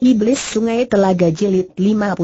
Iblis Sungai Telaga Jilid 59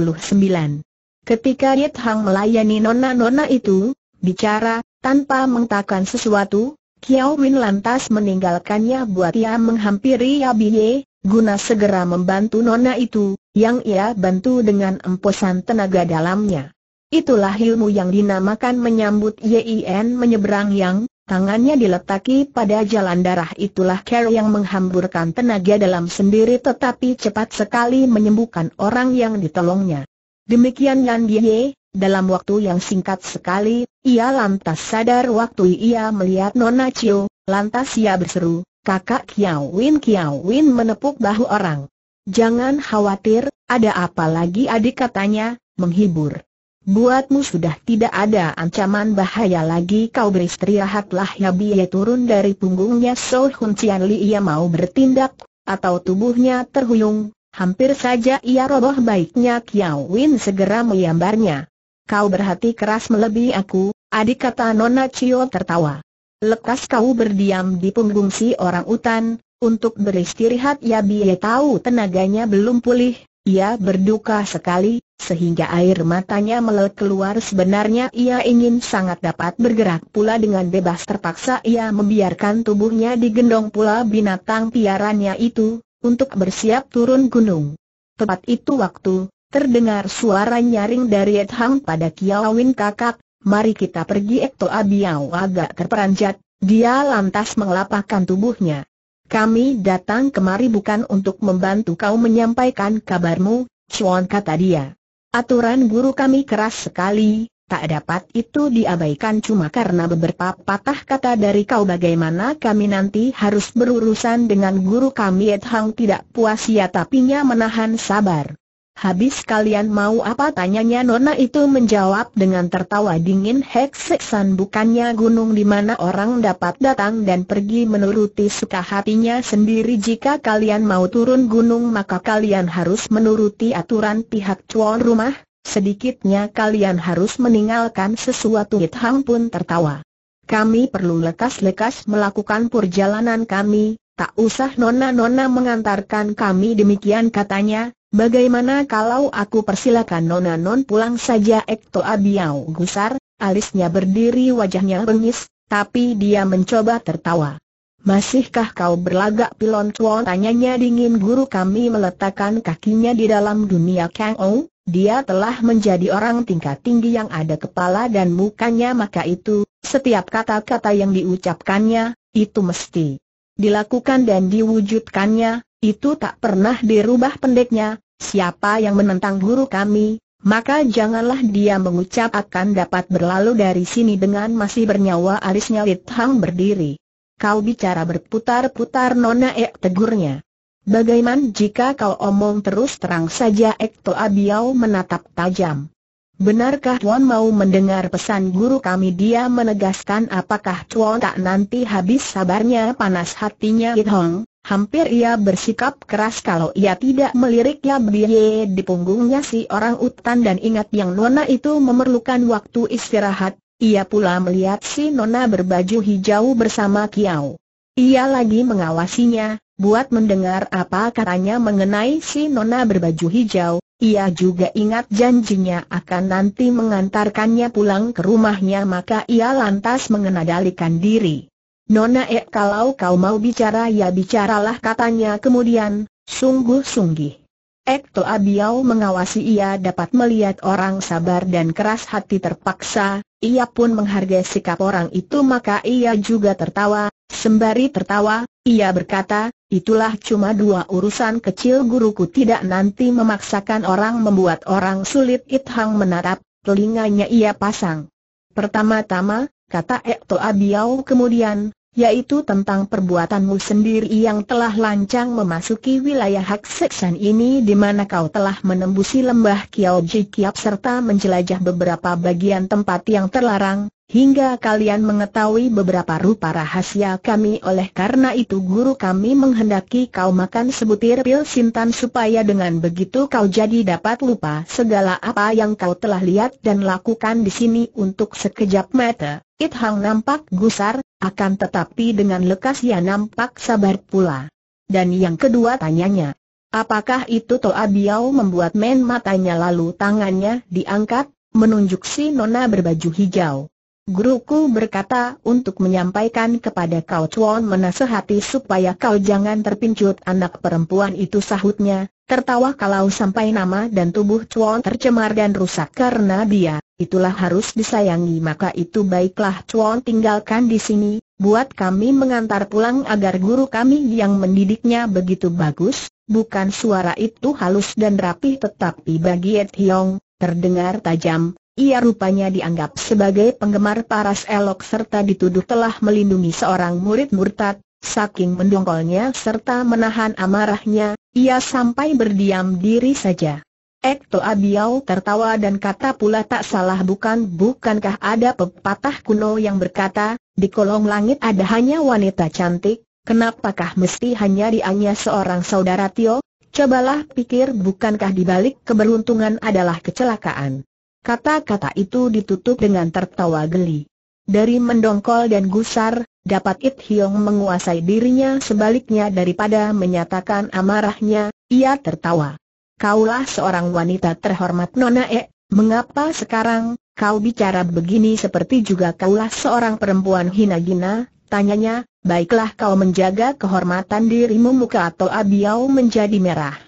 Ketika Yit Hang melayani nona-nona itu, bicara, tanpa mengatakan sesuatu, Kiao Win lantas meninggalkannya buat ia menghampiri ya Ye, guna segera membantu nona itu, yang ia bantu dengan emposan tenaga dalamnya. Itulah ilmu yang dinamakan menyambut Yien menyeberang yang, Tangannya diletaki pada jalan darah itulah Carol yang menghamburkan tenaga dalam sendiri tetapi cepat sekali menyembuhkan orang yang ditolongnya. Demikian Yan Ye, dalam waktu yang singkat sekali, ia lantas sadar waktu ia melihat Nona Chiu, lantas ia berseru, kakak Kiao Win Kiao Win menepuk bahu orang. Jangan khawatir, ada apa lagi adik katanya, menghibur. Buatmu sudah tidak ada ancaman bahaya lagi kau beristirahatlah ya biaya turun dari punggungnya So Hun Cian Li ia mau bertindak, atau tubuhnya terhuyung, hampir saja ia roboh baiknya Kiao Win segera menyambarnya. Kau berhati keras melebihi aku, adik kata Nona Cio tertawa. Lekas kau berdiam di punggung si orang utan, untuk beristirahat ya biaya tahu tenaganya belum pulih, ia berduka sekali, sehingga air matanya melek keluar sebenarnya ia ingin sangat dapat bergerak pula dengan bebas terpaksa ia membiarkan tubuhnya digendong pula binatang piarannya itu, untuk bersiap turun gunung. Tepat itu waktu, terdengar suara nyaring dari Ed Hang pada Kiawin kakak, mari kita pergi Ekto Abiau agak terperanjat, dia lantas mengelapakan tubuhnya. Kami datang kemari bukan untuk membantu kau menyampaikan kabarmu, Chuan kata dia. Aturan guru kami keras sekali, tak dapat itu diabaikan cuma karena beberapa patah kata dari kau bagaimana kami nanti harus berurusan dengan guru kami Ed Hang tidak puas ya tapinya menahan sabar. Habis kalian mau apa tanyanya Nona itu menjawab dengan tertawa dingin Hekseksan bukannya gunung di mana orang dapat datang dan pergi menuruti suka hatinya sendiri Jika kalian mau turun gunung maka kalian harus menuruti aturan pihak cuan rumah Sedikitnya kalian harus meninggalkan sesuatu It pun tertawa Kami perlu lekas-lekas melakukan perjalanan kami Tak usah nona-nona mengantarkan kami demikian katanya Bagaimana kalau aku persilakan Nona Non pulang saja Ekto Abiau gusar, alisnya berdiri wajahnya bengis, tapi dia mencoba tertawa. Masihkah kau berlagak pilon cuan tanyanya dingin guru kami meletakkan kakinya di dalam dunia Kang dia telah menjadi orang tingkat tinggi yang ada kepala dan mukanya maka itu, setiap kata-kata yang diucapkannya, itu mesti dilakukan dan diwujudkannya, itu tak pernah dirubah pendeknya, Siapa yang menentang guru kami, maka janganlah dia mengucap akan dapat berlalu dari sini dengan masih bernyawa alisnya Lit Hang berdiri. Kau bicara berputar-putar Nona Ek tegurnya. Bagaimana jika kau omong terus terang saja Ek Toa Biao menatap tajam. Benarkah Tuan mau mendengar pesan guru kami dia menegaskan apakah Tuan tak nanti habis sabarnya panas hatinya Lit Hang? Hampir ia bersikap keras kalau ia tidak meliriknya biye di punggungnya si orang utan dan ingat yang nona itu memerlukan waktu istirahat, ia pula melihat si nona berbaju hijau bersama Kiau. Ia lagi mengawasinya, buat mendengar apa katanya mengenai si nona berbaju hijau, ia juga ingat janjinya akan nanti mengantarkannya pulang ke rumahnya maka ia lantas mengendalikan diri. Nona E kalau kau mau bicara ya bicaralah katanya kemudian, sungguh-sungguh. Ek Toa Biao mengawasi ia dapat melihat orang sabar dan keras hati terpaksa, ia pun menghargai sikap orang itu maka ia juga tertawa, sembari tertawa, ia berkata, itulah cuma dua urusan kecil guruku tidak nanti memaksakan orang membuat orang sulit Ithang menatap, telinganya ia pasang. Pertama-tama, kata Ekto Abiau kemudian, yaitu tentang perbuatanmu sendiri yang telah lancang memasuki wilayah Hak Seksan ini di mana kau telah menembusi lembah Kiao Ji Kiap serta menjelajah beberapa bagian tempat yang terlarang, hingga kalian mengetahui beberapa rupa rahasia kami oleh karena itu guru kami menghendaki kau makan sebutir pil sintan supaya dengan begitu kau jadi dapat lupa segala apa yang kau telah lihat dan lakukan di sini untuk sekejap mata. It Hang nampak gusar, akan tetapi dengan lekas ia nampak sabar pula. Dan yang kedua tanyanya, apakah itu Toa Biao membuat men matanya lalu tangannya diangkat, menunjuk si nona berbaju hijau. Guruku berkata untuk menyampaikan kepada kau Chuan menasehati supaya kau jangan terpincut anak perempuan itu sahutnya, tertawa kalau sampai nama dan tubuh Chuan tercemar dan rusak karena dia, itulah harus disayangi maka itu baiklah Chuan tinggalkan di sini, buat kami mengantar pulang agar guru kami yang mendidiknya begitu bagus, bukan suara itu halus dan rapih tetapi bagi Ed Hiong, terdengar tajam, ia rupanya dianggap sebagai penggemar paras elok serta dituduh telah melindungi seorang murid murtad, saking mendongkolnya serta menahan amarahnya, ia sampai berdiam diri saja. Ekto Abiau tertawa dan kata pula tak salah bukan bukankah ada pepatah kuno yang berkata, di kolong langit ada hanya wanita cantik, kenapakah mesti hanya dianya seorang saudara Tio? Cobalah pikir bukankah di balik keberuntungan adalah kecelakaan. Kata-kata itu ditutup dengan tertawa geli. Dari mendongkol dan gusar, dapat It Hiong menguasai dirinya sebaliknya daripada menyatakan amarahnya, ia tertawa. Kaulah seorang wanita terhormat Nona E, mengapa sekarang, kau bicara begini seperti juga kaulah seorang perempuan hina gina, tanyanya, baiklah kau menjaga kehormatan dirimu muka atau abiau menjadi merah.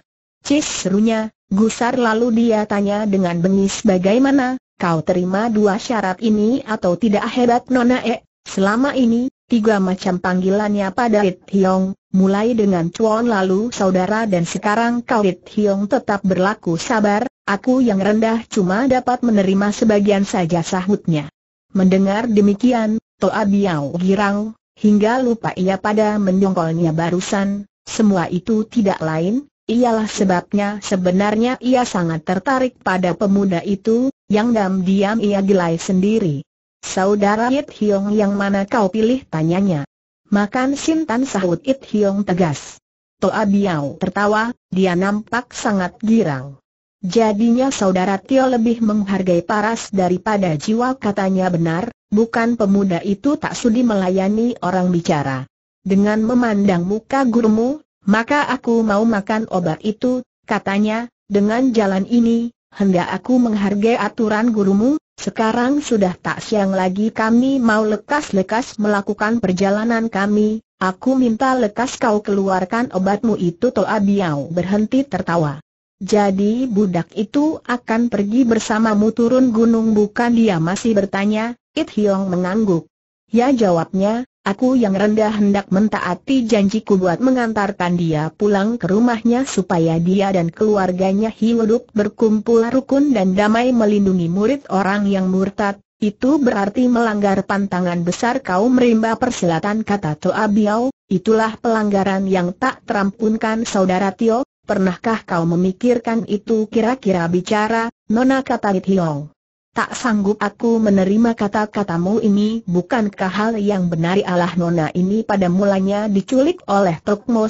Cis serunya, Gusar lalu dia tanya dengan bengis bagaimana, kau terima dua syarat ini atau tidak hebat Nona E? Selama ini, tiga macam panggilannya pada It Hiong, mulai dengan cuan lalu saudara dan sekarang kau It Hiong tetap berlaku sabar, aku yang rendah cuma dapat menerima sebagian saja sahutnya. Mendengar demikian, Toa Biao girang, hingga lupa ia pada menyongkolnya barusan, semua itu tidak lain, Ialah sebabnya sebenarnya ia sangat tertarik pada pemuda itu, yang diam-diam ia gilai sendiri. Saudara It Hiong yang mana kau pilih tanyanya. Makan Sintan sahut It Hiong tegas. Toa Biao tertawa, dia nampak sangat girang. Jadinya saudara Tio lebih menghargai paras daripada jiwa katanya benar, bukan pemuda itu tak sudi melayani orang bicara. Dengan memandang muka gurumu, maka aku mau makan obat itu, katanya, dengan jalan ini, hendak aku menghargai aturan gurumu, sekarang sudah tak siang lagi kami mau lekas-lekas melakukan perjalanan kami, aku minta lekas kau keluarkan obatmu itu Toa Biao berhenti tertawa. Jadi budak itu akan pergi bersamamu turun gunung bukan dia masih bertanya, It Hiong mengangguk. Ya jawabnya, Aku yang rendah hendak mentaati janjiku buat mengantarkan dia pulang ke rumahnya supaya dia dan keluarganya hidup berkumpul rukun dan damai melindungi murid orang yang murtad. Itu berarti melanggar pantangan besar kaum rimba persilatan kata Toa Biao, itulah pelanggaran yang tak terampunkan saudara Tio, pernahkah kau memikirkan itu kira-kira bicara, Nona kata Hiong. Tak sanggup aku menerima kata-katamu ini Bukankah hal yang benar Allah Nona ini pada mulanya diculik oleh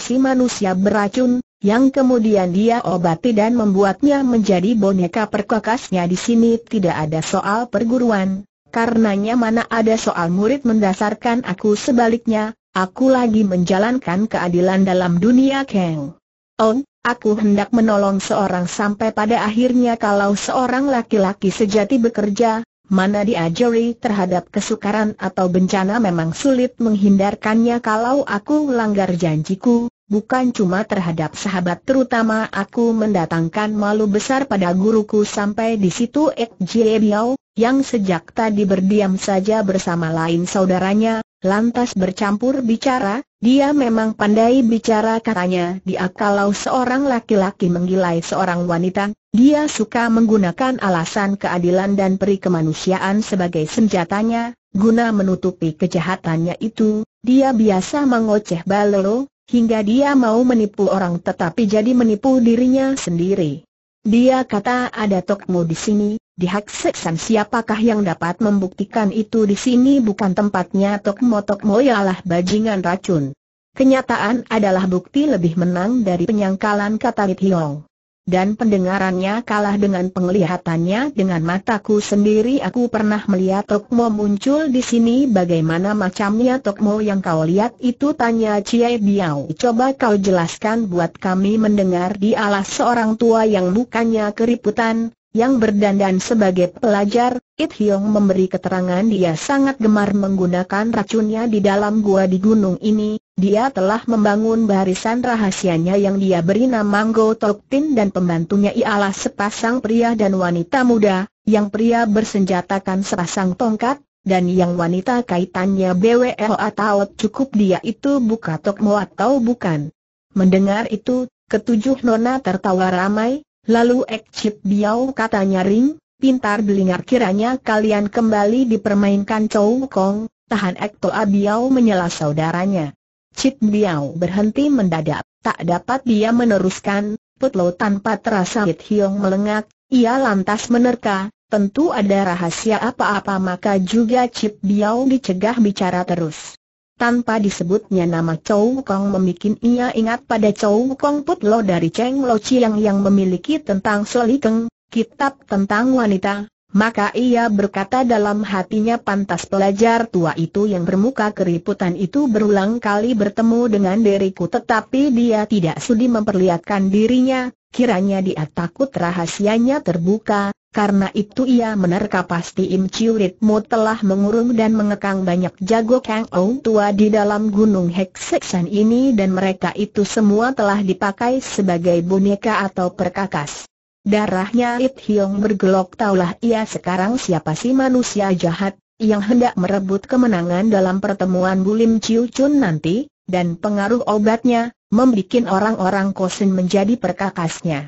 si manusia beracun Yang kemudian dia obati dan membuatnya menjadi boneka perkakasnya Di sini tidak ada soal perguruan Karenanya mana ada soal murid mendasarkan aku sebaliknya Aku lagi menjalankan keadilan dalam dunia Kang Oh, Aku hendak menolong seorang sampai pada akhirnya kalau seorang laki-laki sejati bekerja, mana diajari terhadap kesukaran atau bencana memang sulit menghindarkannya kalau aku langgar janjiku, bukan cuma terhadap sahabat terutama aku mendatangkan malu besar pada guruku sampai di situ Ek Jie Biao, yang sejak tadi berdiam saja bersama lain saudaranya, lantas bercampur bicara, dia memang pandai bicara katanya dia kalau seorang laki-laki menggilai seorang wanita, dia suka menggunakan alasan keadilan dan perikemanusiaan sebagai senjatanya, guna menutupi kejahatannya itu, dia biasa mengoceh balelo, hingga dia mau menipu orang tetapi jadi menipu dirinya sendiri. Dia kata ada tokmu di sini, di Hak Seksan siapakah yang dapat membuktikan itu di sini bukan tempatnya Tokmo-Tokmo ialah bajingan racun. Kenyataan adalah bukti lebih menang dari penyangkalan kata Lit Hiong. Dan pendengarannya kalah dengan penglihatannya dengan mataku sendiri aku pernah melihat Tokmo muncul di sini bagaimana macamnya Tokmo yang kau lihat itu tanya Cie Biao. Coba kau jelaskan buat kami mendengar di alas seorang tua yang mukanya keriputan, yang berdandan sebagai pelajar, It Hyong memberi keterangan dia sangat gemar menggunakan racunnya di dalam gua di gunung ini, dia telah membangun barisan rahasianya yang dia beri nama Go Tok Tin dan pembantunya ialah sepasang pria dan wanita muda, yang pria bersenjatakan sepasang tongkat, dan yang wanita kaitannya BWL atau cukup dia itu buka tokmo atau bukan. Mendengar itu, ketujuh nona tertawa ramai, Lalu Ek Chip Biao katanya Ring, pintar belingar kiranya kalian kembali dipermainkan Chow Kong, tahan Ek Toa Biao menyela saudaranya. Chip Biao berhenti mendadak, tak dapat dia meneruskan, Putlo tanpa terasa Hit Hiong melengak, ia lantas menerka, tentu ada rahasia apa-apa maka juga Chip Biao dicegah bicara terus. Tanpa disebutnya nama Chow Kong membuat ia ingat pada Chow Kong Put Lo dari Cheng Lo Chiang yang memiliki tentang Solikeng, kitab tentang wanita, maka ia berkata dalam hatinya pantas pelajar tua itu yang bermuka keriputan itu berulang kali bertemu dengan diriku tetapi dia tidak sudi memperlihatkan dirinya, kiranya dia takut rahasianya terbuka, karena itu ia menerka pasti Im Chiulit Mo telah mengurung dan mengekang banyak jago Kang Ou tua di dalam gunung Hekseksan ini dan mereka itu semua telah dipakai sebagai boneka atau perkakas. Darahnya It Hiong bergelok taulah ia sekarang siapa si manusia jahat yang hendak merebut kemenangan dalam pertemuan Bulim Chiu Chun nanti, dan pengaruh obatnya, membuat orang-orang kosin menjadi perkakasnya.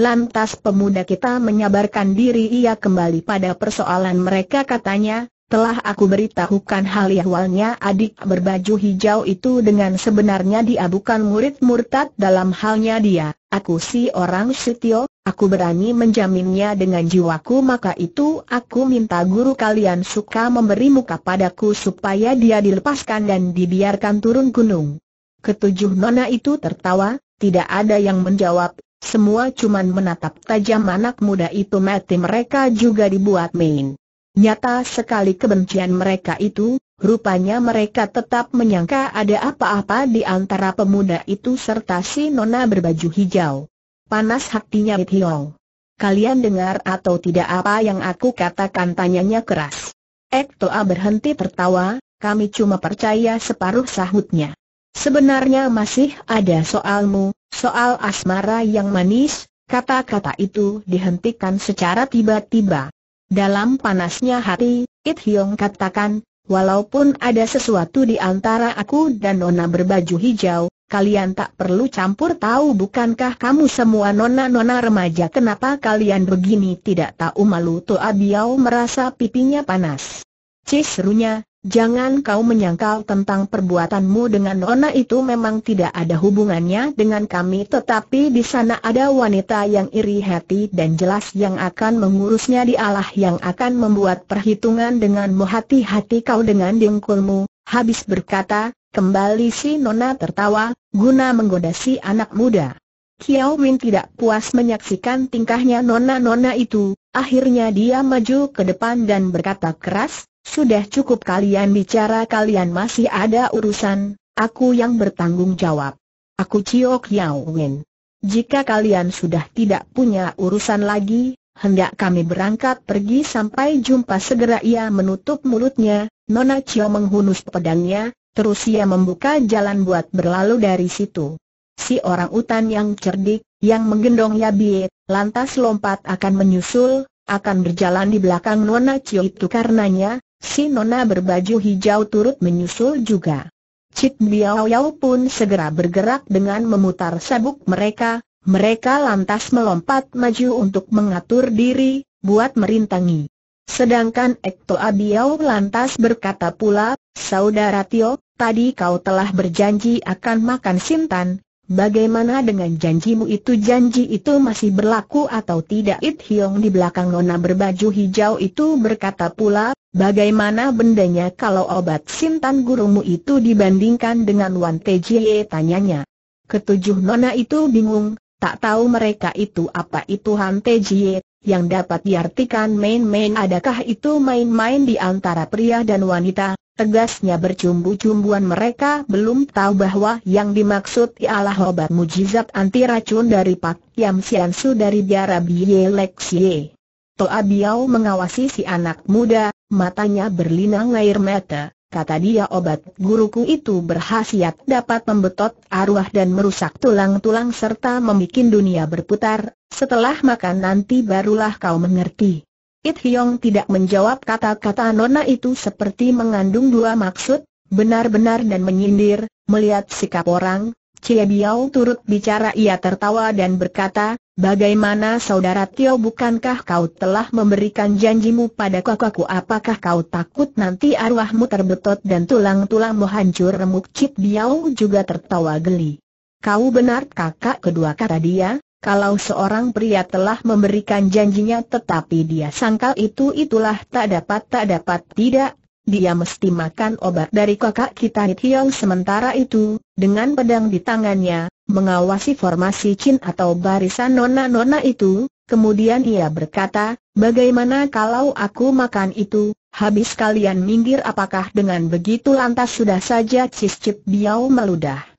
Lantas pemuda kita menyabarkan diri ia kembali pada persoalan mereka katanya, telah aku beritahukan hal awalnya adik berbaju hijau itu dengan sebenarnya dia bukan murid murtad dalam halnya dia, aku si orang setio, aku berani menjaminnya dengan jiwaku maka itu aku minta guru kalian suka memberi muka padaku supaya dia dilepaskan dan dibiarkan turun gunung. Ketujuh nona itu tertawa, tidak ada yang menjawab, semua cuma menatap tajam anak muda itu mati mereka juga dibuat main. Nyata sekali kebencian mereka itu, rupanya mereka tetap menyangka ada apa-apa di antara pemuda itu serta si nona berbaju hijau. Panas hatinya It Hiong. Kalian dengar atau tidak apa yang aku katakan tanyanya keras. Ek Toa berhenti tertawa, kami cuma percaya separuh sahutnya. Sebenarnya masih ada soalmu, soal asmara yang manis, kata-kata itu dihentikan secara tiba-tiba. Dalam panasnya hati, It Hyong katakan, walaupun ada sesuatu di antara aku dan Nona berbaju hijau, kalian tak perlu campur tahu bukankah kamu semua nona-nona remaja kenapa kalian begini tidak tahu malu Toa Biao merasa pipinya panas. Cis serunya. Jangan kau menyangkal tentang perbuatanmu dengan Nona itu memang tidak ada hubungannya dengan kami tetapi di sana ada wanita yang iri hati dan jelas yang akan mengurusnya di dialah yang akan membuat perhitungan denganmu hati-hati kau dengan dengkulmu. Habis berkata, kembali si Nona tertawa, guna menggoda si anak muda. Kiao Win tidak puas menyaksikan tingkahnya Nona-Nona itu, akhirnya dia maju ke depan dan berkata keras, sudah cukup kalian bicara kalian masih ada urusan, aku yang bertanggung jawab. Aku Ciok Yao Win. Jika kalian sudah tidak punya urusan lagi, hendak kami berangkat pergi sampai jumpa segera ia menutup mulutnya, Nona Cio menghunus pedangnya, terus ia membuka jalan buat berlalu dari situ. Si orang utan yang cerdik, yang menggendong Yabie, lantas lompat akan menyusul, akan berjalan di belakang Nona Cio itu karenanya, Si Nona berbaju hijau turut menyusul juga. Cik Biao Yao pun segera bergerak dengan memutar sabuk mereka, mereka lantas melompat maju untuk mengatur diri, buat merintangi. Sedangkan Ekto Abiao lantas berkata pula, Saudara Tio, tadi kau telah berjanji akan makan sintan, Bagaimana dengan janjimu itu janji itu masih berlaku atau tidak It Hiong di belakang nona berbaju hijau itu berkata pula, bagaimana bendanya kalau obat sintan gurumu itu dibandingkan dengan Wan Tejie tanyanya. Ketujuh nona itu bingung, tak tahu mereka itu apa itu Han Tejie, yang dapat diartikan main-main adakah itu main-main di antara pria dan wanita, Tegasnya bercumbu-cumbuan mereka belum tahu bahwa yang dimaksud ialah obat mujizat anti racun dari Pak Yam Sian Su dari Biara Biye Lexie. Toa Biao mengawasi si anak muda, matanya berlinang air mata, kata dia obat guruku itu berhasiat dapat membetot arwah dan merusak tulang-tulang serta membuat dunia berputar, setelah makan nanti barulah kau mengerti. It Hyong tidak menjawab kata-kata Nona itu seperti mengandung dua maksud, benar-benar dan menyindir, melihat sikap orang, Cie Biao turut bicara ia tertawa dan berkata, Bagaimana saudara Tio bukankah kau telah memberikan janjimu pada kakakku apakah kau takut nanti arwahmu terbetot dan tulang-tulangmu hancur remuk Cip Biao juga tertawa geli. Kau benar kakak kedua kata dia, kalau seorang pria telah memberikan janjinya tetapi dia sangkal itu-itulah tak dapat tak dapat tidak, dia mesti makan obat dari kakak kita Hiong sementara itu, dengan pedang di tangannya, mengawasi formasi Chin atau barisan nona-nona itu, kemudian ia berkata, bagaimana kalau aku makan itu, habis kalian minggir apakah dengan begitu lantas sudah saja Cis Cip Biao meludah.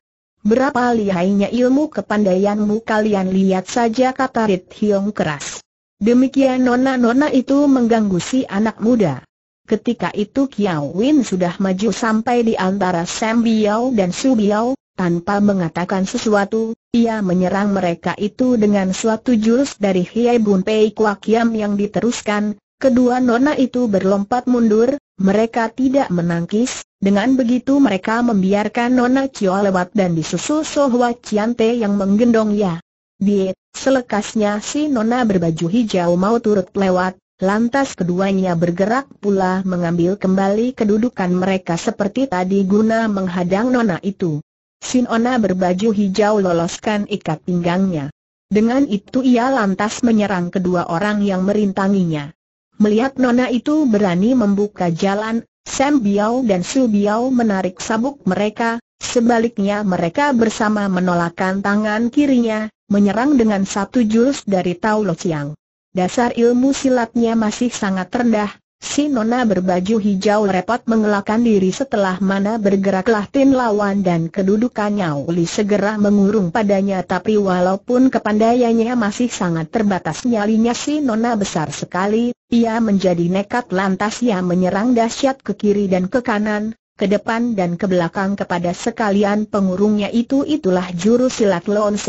Berapa lihainya ilmu kepandaianmu kalian lihat saja kata Rit Hiong keras. Demikian nona-nona itu mengganggu si anak muda. Ketika itu Kiao Win sudah maju sampai di antara Sam Biao dan Su Biao, tanpa mengatakan sesuatu, ia menyerang mereka itu dengan suatu jurus dari Hiai Bun Pei Kuak Yam yang diteruskan, kedua nona itu berlompat mundur, mereka tidak menangkis, dengan begitu mereka membiarkan Nona Cio lewat dan disusul Sohwa Ciante yang menggendongnya. Diet, selekasnya si Nona berbaju hijau mau turut lewat, lantas keduanya bergerak pula mengambil kembali kedudukan mereka seperti tadi guna menghadang Nona itu. Si Nona berbaju hijau loloskan ikat pinggangnya. Dengan itu ia lantas menyerang kedua orang yang merintanginya. Melihat Nona itu berani membuka jalan, Sam Biao dan Su Biao menarik sabuk mereka, sebaliknya mereka bersama menolakkan tangan kirinya, menyerang dengan satu jurus dari Tao Lo Chiang. Dasar ilmu silatnya masih sangat rendah, Si Nona berbaju hijau repot mengelakkan diri setelah mana bergeraklah Tin Lawan dan kedudukannya Uli segera mengurung padanya tapi walaupun kepandaiannya masih sangat terbatas nyalinya si Nona besar sekali, ia menjadi nekat lantas ia menyerang dahsyat ke kiri dan ke kanan, ke depan dan ke belakang kepada sekalian pengurungnya itu itulah juru silat Lon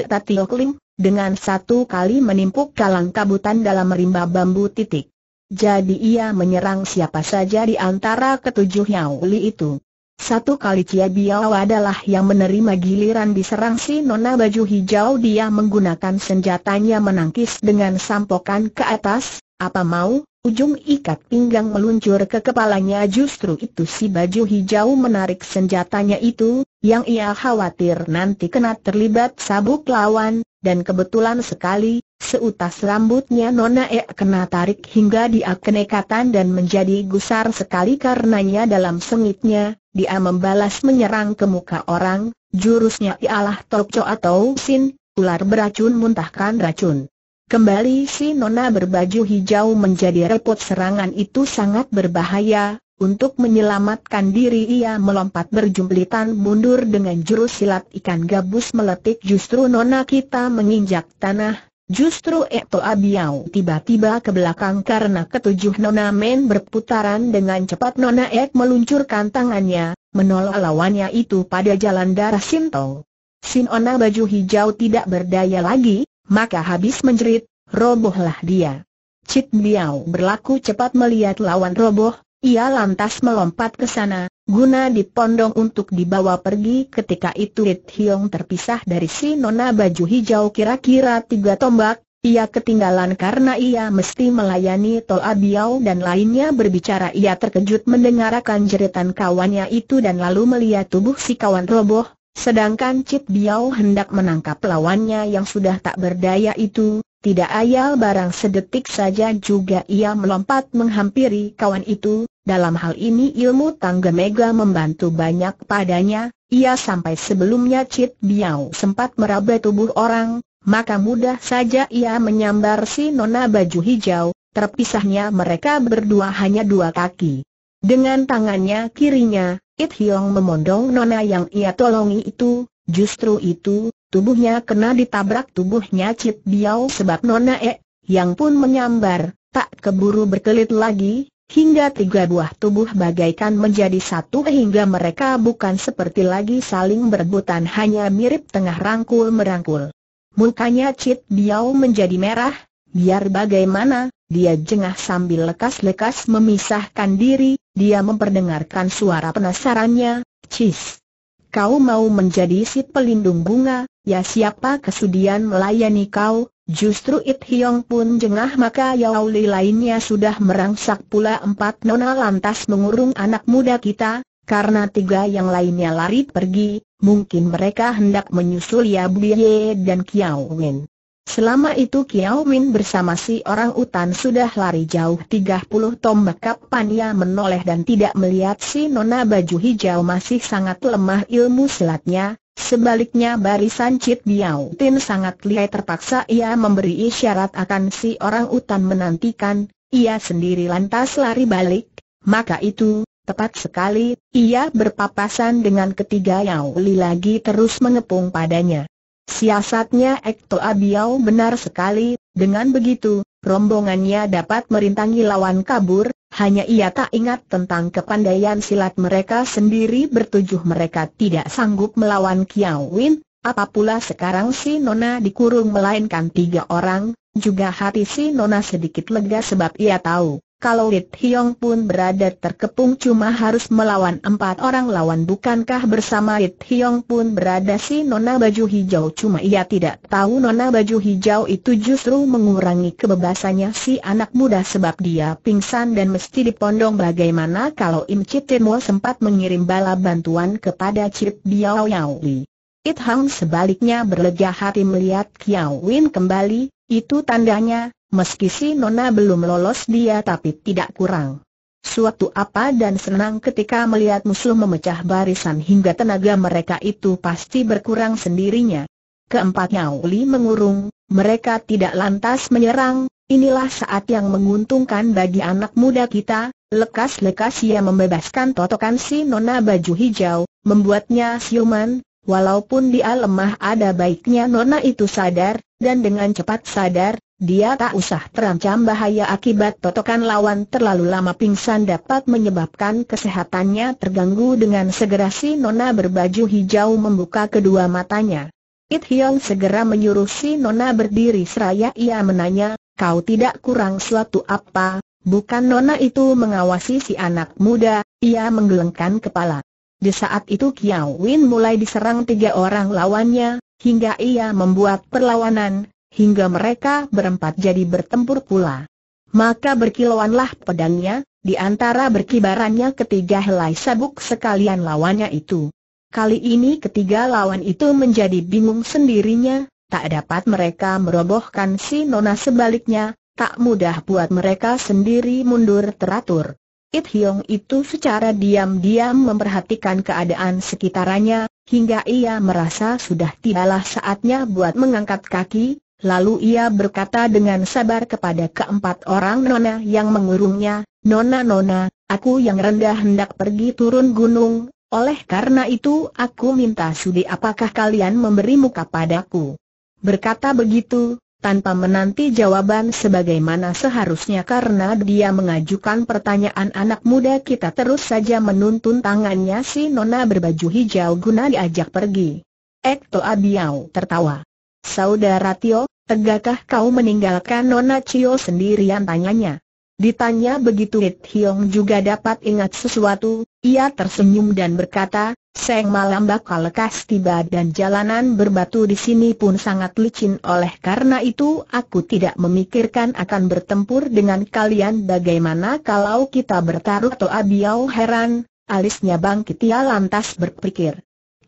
klim dengan satu kali menimpuk kalang kabutan dalam rimba bambu titik. Jadi ia menyerang siapa saja di antara ketujuh Yauli itu. Satu kali Cia Biao adalah yang menerima giliran diserang si Nona Baju Hijau dia menggunakan senjatanya menangkis dengan sampokan ke atas, apa mau, ujung ikat pinggang meluncur ke kepalanya justru itu si Baju Hijau menarik senjatanya itu, yang ia khawatir nanti kena terlibat sabuk lawan, dan kebetulan sekali, seutas rambutnya Nona E kena tarik hingga dia kenekatan dan menjadi gusar sekali karenanya dalam sengitnya, dia membalas menyerang ke muka orang, jurusnya ialah Tokco atau Sin, ular beracun muntahkan racun. Kembali si Nona berbaju hijau menjadi repot serangan itu sangat berbahaya, untuk menyelamatkan diri ia melompat berjumplitan mundur dengan jurus silat ikan gabus meletik justru nona kita menginjak tanah, justru Eto Abiau tiba-tiba ke belakang karena ketujuh nona men berputaran dengan cepat nona Ek meluncurkan tangannya, menolak lawannya itu pada jalan darah Sintong. Sinona baju hijau tidak berdaya lagi, maka habis menjerit, robohlah dia. Cit Biao berlaku cepat melihat lawan roboh, ia lantas melompat ke sana, guna dipondong untuk dibawa pergi ketika itu Rit Hiong terpisah dari si nona baju hijau kira-kira tiga tombak, ia ketinggalan karena ia mesti melayani Tol Abiau dan lainnya berbicara ia terkejut mendengarkan jeritan kawannya itu dan lalu melihat tubuh si kawan roboh, sedangkan Cip Biao hendak menangkap lawannya yang sudah tak berdaya itu, tidak ayal barang sedetik saja juga ia melompat menghampiri kawan itu, dalam hal ini ilmu tangga mega membantu banyak padanya, ia sampai sebelumnya Cit Biao sempat meraba tubuh orang, maka mudah saja ia menyambar si nona baju hijau, terpisahnya mereka berdua hanya dua kaki. Dengan tangannya kirinya, It Hiong memondong nona yang ia tolongi itu, justru itu, Tubuhnya kena ditabrak tubuhnya Cip Biao sebab Nona E, yang pun menyambar, tak keburu berkelit lagi, hingga tiga buah tubuh bagaikan menjadi satu hingga mereka bukan seperti lagi saling berebutan hanya mirip tengah rangkul-merangkul. Mukanya Cip Biao menjadi merah, biar bagaimana, dia jengah sambil lekas-lekas memisahkan diri, dia memperdengarkan suara penasarannya, Cis. Kau mau menjadi si pelindung bunga, Ya siapa kesudian melayani kau, justru It Hiong pun jengah maka Yao Li lainnya sudah merangsak pula empat nona lantas mengurung anak muda kita, karena tiga yang lainnya lari pergi, mungkin mereka hendak menyusul Ya Ye dan Kiao Win. Selama itu Kiao Min bersama si orang utan sudah lari jauh tiga puluh tombak kapan ia menoleh dan tidak melihat si nona baju hijau masih sangat lemah ilmu selatnya. Sebaliknya barisan Cit Biao Tin sangat lihai terpaksa ia memberi isyarat akan si orang utan menantikan, ia sendiri lantas lari balik, maka itu, tepat sekali, ia berpapasan dengan ketiga Yao Li lagi terus mengepung padanya. Siasatnya Ekto Abiao benar sekali, dengan begitu, rombongannya dapat merintangi lawan kabur, hanya ia tak ingat tentang kepandaian silat mereka sendiri bertujuh mereka tidak sanggup melawan Kiao Win, apa sekarang si Nona dikurung melainkan tiga orang, juga hati si Nona sedikit lega sebab ia tahu, kalau It Hiong pun berada terkepung cuma harus melawan empat orang lawan bukankah bersama It Hiong pun berada si Nona Baju Hijau cuma ia tidak tahu Nona Baju Hijau itu justru mengurangi kebebasannya si anak muda sebab dia pingsan dan mesti dipondong bagaimana kalau Im Citinwo sempat mengirim bala bantuan kepada Chip Biao Yao Li. It Hang sebaliknya berlega hati melihat Kiao Win kembali, itu tandanya, Meski si Nona belum lolos dia tapi tidak kurang. Suatu apa dan senang ketika melihat musuh memecah barisan hingga tenaga mereka itu pasti berkurang sendirinya. Keempatnya Uli mengurung, mereka tidak lantas menyerang, inilah saat yang menguntungkan bagi anak muda kita, lekas-lekas ia membebaskan totokan si Nona baju hijau, membuatnya siuman, walaupun dia lemah ada baiknya Nona itu sadar, dan dengan cepat sadar, dia tak usah terancam bahaya akibat totokan lawan terlalu lama pingsan dapat menyebabkan kesehatannya terganggu dengan segera si Nona berbaju hijau membuka kedua matanya. It Hyong segera menyuruh si Nona berdiri seraya ia menanya, kau tidak kurang suatu apa, bukan Nona itu mengawasi si anak muda, ia menggelengkan kepala. Di saat itu Kiao Win mulai diserang tiga orang lawannya, hingga ia membuat perlawanan, hingga mereka berempat jadi bertempur pula. Maka berkilauanlah pedangnya, di antara berkibarannya ketiga helai sabuk sekalian lawannya itu. Kali ini ketiga lawan itu menjadi bingung sendirinya, tak dapat mereka merobohkan si Nona sebaliknya, tak mudah buat mereka sendiri mundur teratur. It Hyong itu secara diam-diam memperhatikan keadaan sekitarnya hingga ia merasa sudah tibalah saatnya buat mengangkat kaki, Lalu ia berkata dengan sabar kepada keempat orang nona yang mengurungnya, Nona-nona, aku yang rendah hendak pergi turun gunung, oleh karena itu aku minta sudi apakah kalian memberi muka padaku. Berkata begitu, tanpa menanti jawaban sebagaimana seharusnya karena dia mengajukan pertanyaan anak muda kita terus saja menuntun tangannya si Nona berbaju hijau guna diajak pergi. Ekto Abiau tertawa. Saudara Tio, Tegakkah kau meninggalkan Nona Chio sendirian tanyanya? Ditanya begitu It Hiong juga dapat ingat sesuatu, ia tersenyum dan berkata, Seng malam bakal lekas tiba dan jalanan berbatu di sini pun sangat licin oleh karena itu aku tidak memikirkan akan bertempur dengan kalian bagaimana kalau kita bertaruh atau abiau heran, alisnya bangkit ia lantas berpikir.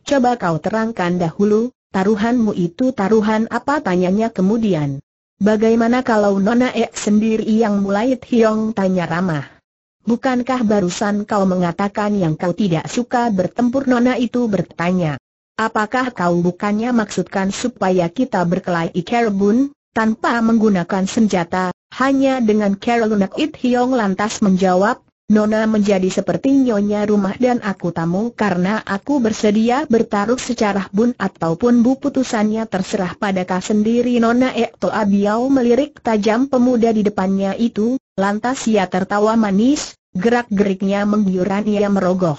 Coba kau terangkan dahulu, Taruhanmu itu taruhan apa tanyanya kemudian. Bagaimana kalau Nona Ek sendiri yang mulai Tiong tanya ramah? Bukankah barusan kau mengatakan yang kau tidak suka bertempur Nona itu bertanya? Apakah kau bukannya maksudkan supaya kita berkelahi Kerbun, tanpa menggunakan senjata, hanya dengan Caroline It Hiong lantas menjawab, Nona menjadi seperti nyonya rumah dan aku tamu karena aku bersedia bertaruh secara bun ataupun bu putusannya terserah pada kau sendiri Nona Ekto Abiau melirik tajam pemuda di depannya itu, lantas ia tertawa manis, gerak-geriknya menggiurkan ia merogoh.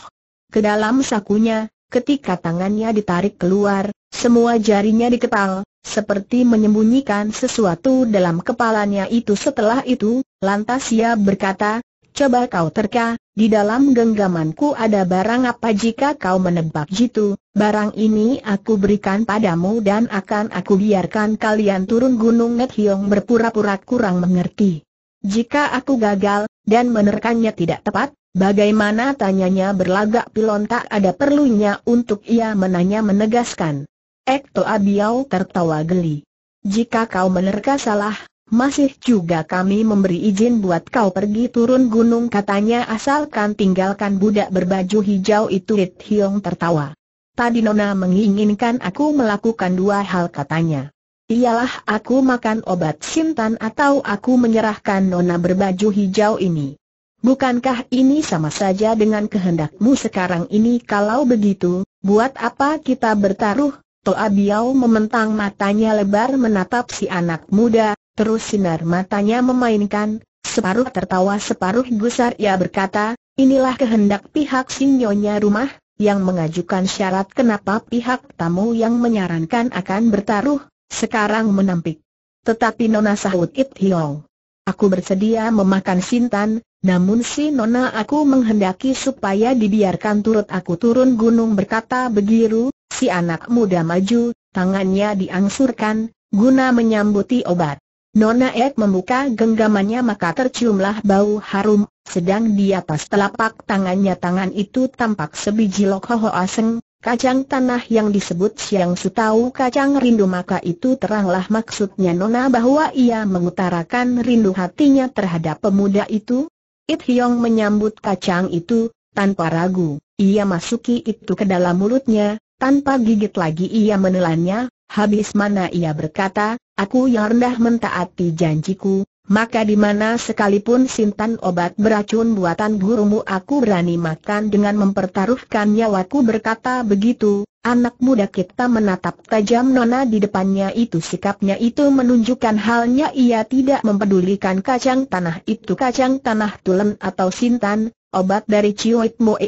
Ke dalam sakunya, ketika tangannya ditarik keluar, semua jarinya diketal, seperti menyembunyikan sesuatu dalam kepalanya itu setelah itu, lantas ia berkata, Coba kau terka, di dalam genggamanku ada barang apa jika kau menebak jitu, barang ini aku berikan padamu dan akan aku biarkan kalian turun gunung Net Hiong berpura-pura kurang mengerti. Jika aku gagal, dan menerkannya tidak tepat, bagaimana tanyanya berlagak pilon tak ada perlunya untuk ia menanya menegaskan. Ekto Abiau tertawa geli. Jika kau menerka salah, masih juga kami memberi izin buat kau pergi turun gunung katanya asalkan tinggalkan budak berbaju hijau itu Rit Hiong tertawa. Tadi Nona menginginkan aku melakukan dua hal katanya. Ialah aku makan obat sintan atau aku menyerahkan Nona berbaju hijau ini. Bukankah ini sama saja dengan kehendakmu sekarang ini kalau begitu, buat apa kita bertaruh? Toa Biao mementang matanya lebar menatap si anak muda, Terus sinar matanya memainkan, separuh tertawa separuh gusar ia berkata, inilah kehendak pihak sinyonya rumah, yang mengajukan syarat kenapa pihak tamu yang menyarankan akan bertaruh, sekarang menampik. Tetapi Nona sahut It Hiong. Aku bersedia memakan sintan, namun si Nona aku menghendaki supaya dibiarkan turut aku turun gunung berkata begiru, si anak muda maju, tangannya diangsurkan, guna menyambuti obat. Nona Ed membuka genggamannya maka terciumlah bau harum, sedang di atas telapak tangannya tangan itu tampak sebiji lokoho aseng, kacang tanah yang disebut siang sutau kacang rindu maka itu teranglah maksudnya Nona bahwa ia mengutarakan rindu hatinya terhadap pemuda itu. It Hiong menyambut kacang itu, tanpa ragu, ia masuki itu ke dalam mulutnya, tanpa gigit lagi ia menelannya, habis mana ia berkata, Aku yang rendah mentaati janjiku, maka di mana sekalipun sintan obat beracun buatan gurumu aku berani makan dengan mempertaruhkan nyawaku berkata begitu, anak muda kita menatap tajam nona di depannya itu sikapnya itu menunjukkan halnya ia tidak mempedulikan kacang tanah itu kacang tanah tulen atau sintan, obat dari Chiuit Mo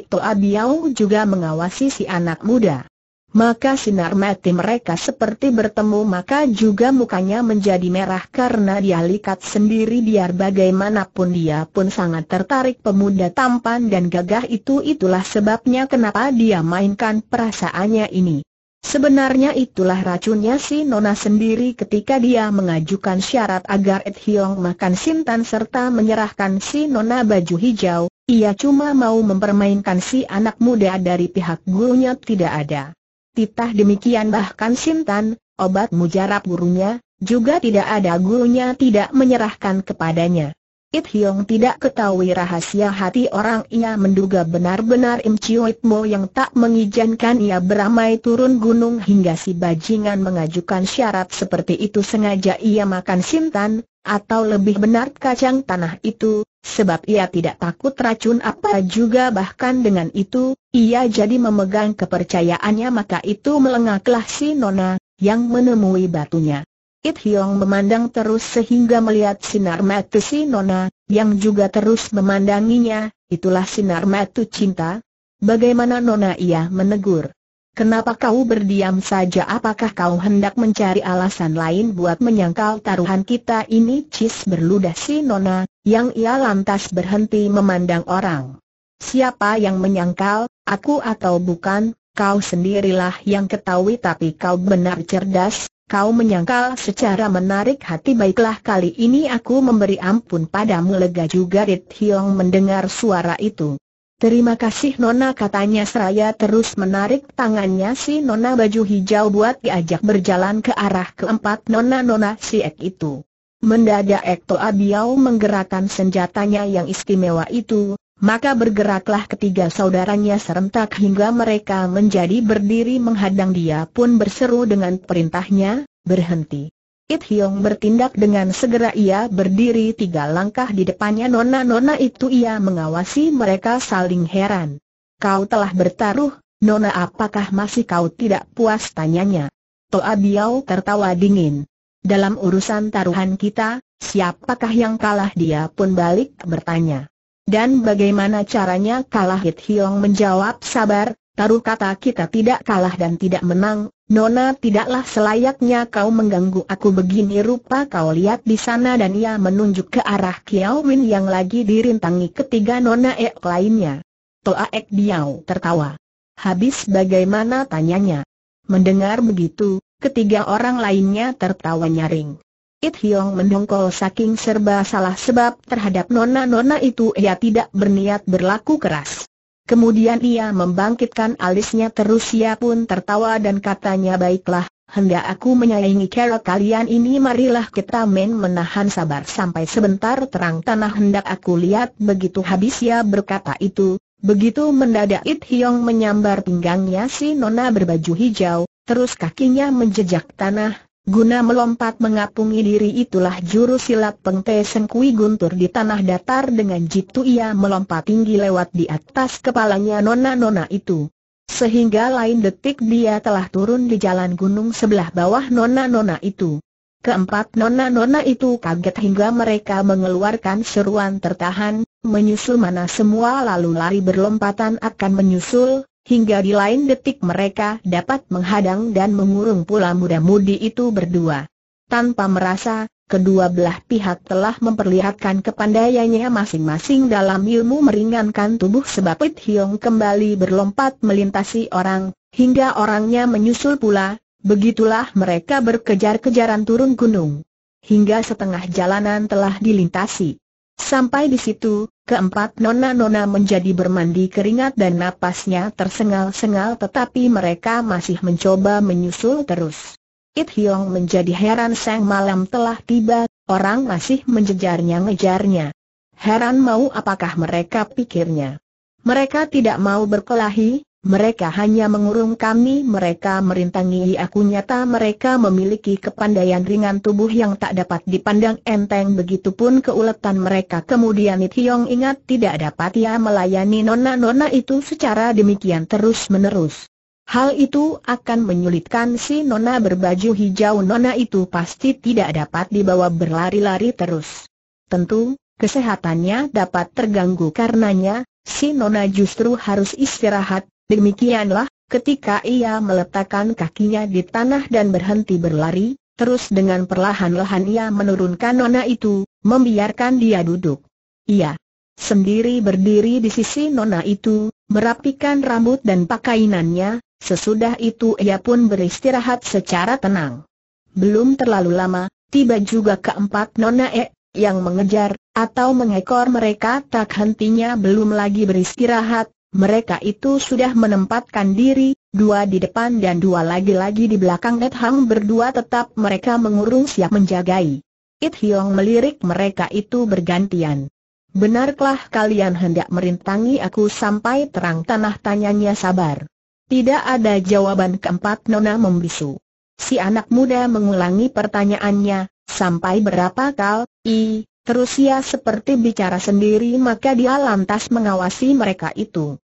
juga mengawasi si anak muda maka sinar mati mereka seperti bertemu maka juga mukanya menjadi merah karena dia likat sendiri biar bagaimanapun dia pun sangat tertarik pemuda tampan dan gagah itu itulah sebabnya kenapa dia mainkan perasaannya ini. Sebenarnya itulah racunnya si Nona sendiri ketika dia mengajukan syarat agar Ed Hiong makan Sintan serta menyerahkan si Nona baju hijau, ia cuma mau mempermainkan si anak muda dari pihak gurunya tidak ada. Titah demikian bahkan Sintan, obat mujarab gurunya, juga tidak ada gurunya tidak menyerahkan kepadanya. It Hiong tidak ketahui rahasia hati orang ia menduga benar-benar Im Chiu Mo yang tak mengizinkan ia beramai turun gunung hingga si bajingan mengajukan syarat seperti itu sengaja ia makan Sintan, atau lebih benar kacang tanah itu, sebab ia tidak takut racun apa juga bahkan dengan itu, ia jadi memegang kepercayaannya maka itu melengaklah si Nona, yang menemui batunya. It Hiong memandang terus sehingga melihat sinar mata si Nona, yang juga terus memandanginya, itulah sinar mata cinta. Bagaimana Nona ia menegur. Kenapa kau berdiam saja apakah kau hendak mencari alasan lain buat menyangkal taruhan kita ini Cis berludah si Nona, yang ia lantas berhenti memandang orang. Siapa yang menyangkal, aku atau bukan, kau sendirilah yang ketahui tapi kau benar cerdas, kau menyangkal secara menarik hati baiklah kali ini aku memberi ampun padamu lega juga Rit Hiong mendengar suara itu. Terima kasih Nona katanya seraya terus menarik tangannya si Nona baju hijau buat diajak berjalan ke arah keempat Nona-Nona si Ek itu. Mendadak Ekto Abiau menggerakkan senjatanya yang istimewa itu, maka bergeraklah ketiga saudaranya serentak hingga mereka menjadi berdiri menghadang dia pun berseru dengan perintahnya, berhenti. It Hiong bertindak dengan segera ia berdiri tiga langkah di depannya nona-nona itu ia mengawasi mereka saling heran. Kau telah bertaruh, nona apakah masih kau tidak puas tanyanya? Toa Biao tertawa dingin. Dalam urusan taruhan kita, siapakah yang kalah dia pun balik bertanya. Dan bagaimana caranya kalah It Hiong menjawab sabar, Taruh kata kita tidak kalah dan tidak menang, Nona tidaklah selayaknya kau mengganggu aku begini rupa kau lihat di sana dan ia menunjuk ke arah Kiao Win yang lagi dirintangi ketiga Nona Ek lainnya. Toa Ek Diao tertawa. Habis bagaimana tanyanya? Mendengar begitu, ketiga orang lainnya tertawa nyaring. It Hiong mendongkol saking serba salah sebab terhadap Nona-Nona itu ia tidak berniat berlaku keras. Kemudian ia membangkitkan alisnya terus ia pun tertawa dan katanya baiklah, hendak aku menyayangi cara kalian ini marilah kita main menahan sabar sampai sebentar terang tanah hendak aku lihat begitu habis ia berkata itu. Begitu mendadak It Hiong menyambar pinggangnya si Nona berbaju hijau, terus kakinya menjejak tanah, Guna melompat mengapungi diri itulah juru silat Pengte Sengkui guntur di tanah datar dengan jitu ia melompat tinggi lewat di atas kepalanya nona-nona itu. Sehingga lain detik dia telah turun di jalan gunung sebelah bawah nona-nona itu. Keempat nona-nona itu kaget hingga mereka mengeluarkan seruan tertahan, menyusul mana semua lalu lari berlompatan akan menyusul, hingga di lain detik mereka dapat menghadang dan mengurung pula muda-mudi itu berdua. Tanpa merasa, kedua belah pihak telah memperlihatkan kepandaiannya masing-masing dalam ilmu meringankan tubuh sebab It Hiong kembali berlompat melintasi orang, hingga orangnya menyusul pula, begitulah mereka berkejar-kejaran turun gunung. Hingga setengah jalanan telah dilintasi. Sampai di situ, keempat nona-nona menjadi bermandi keringat dan napasnya tersengal-sengal tetapi mereka masih mencoba menyusul terus. It Hiong menjadi heran sang malam telah tiba, orang masih menjejarnya-ngejarnya. Heran mau apakah mereka pikirnya. Mereka tidak mau berkelahi, mereka hanya mengurung kami, mereka merintangi aku nyata mereka memiliki kepandaian ringan tubuh yang tak dapat dipandang enteng begitupun keuletan mereka. Kemudian Itiong ingat tidak dapat ia melayani nona-nona itu secara demikian terus-menerus. Hal itu akan menyulitkan si nona berbaju hijau nona itu pasti tidak dapat dibawa berlari-lari terus. Tentu, kesehatannya dapat terganggu karenanya, si nona justru harus istirahat, Demikianlah, ketika ia meletakkan kakinya di tanah dan berhenti berlari, terus dengan perlahan-lahan ia menurunkan nona itu, membiarkan dia duduk. Ia sendiri berdiri di sisi nona itu, merapikan rambut dan pakaiannya, sesudah itu ia pun beristirahat secara tenang. Belum terlalu lama, tiba juga keempat nona E yang mengejar, atau mengekor mereka tak hentinya belum lagi beristirahat, mereka itu sudah menempatkan diri, dua di depan dan dua lagi-lagi di belakang Ed Hang berdua tetap mereka mengurung siap menjagai. It Hiong melirik mereka itu bergantian. Benarkah kalian hendak merintangi aku sampai terang tanah tanyanya sabar? Tidak ada jawaban keempat Nona membisu. Si anak muda mengulangi pertanyaannya, sampai berapa kal, i, Terus ia ya seperti bicara sendiri maka dia lantas mengawasi mereka itu.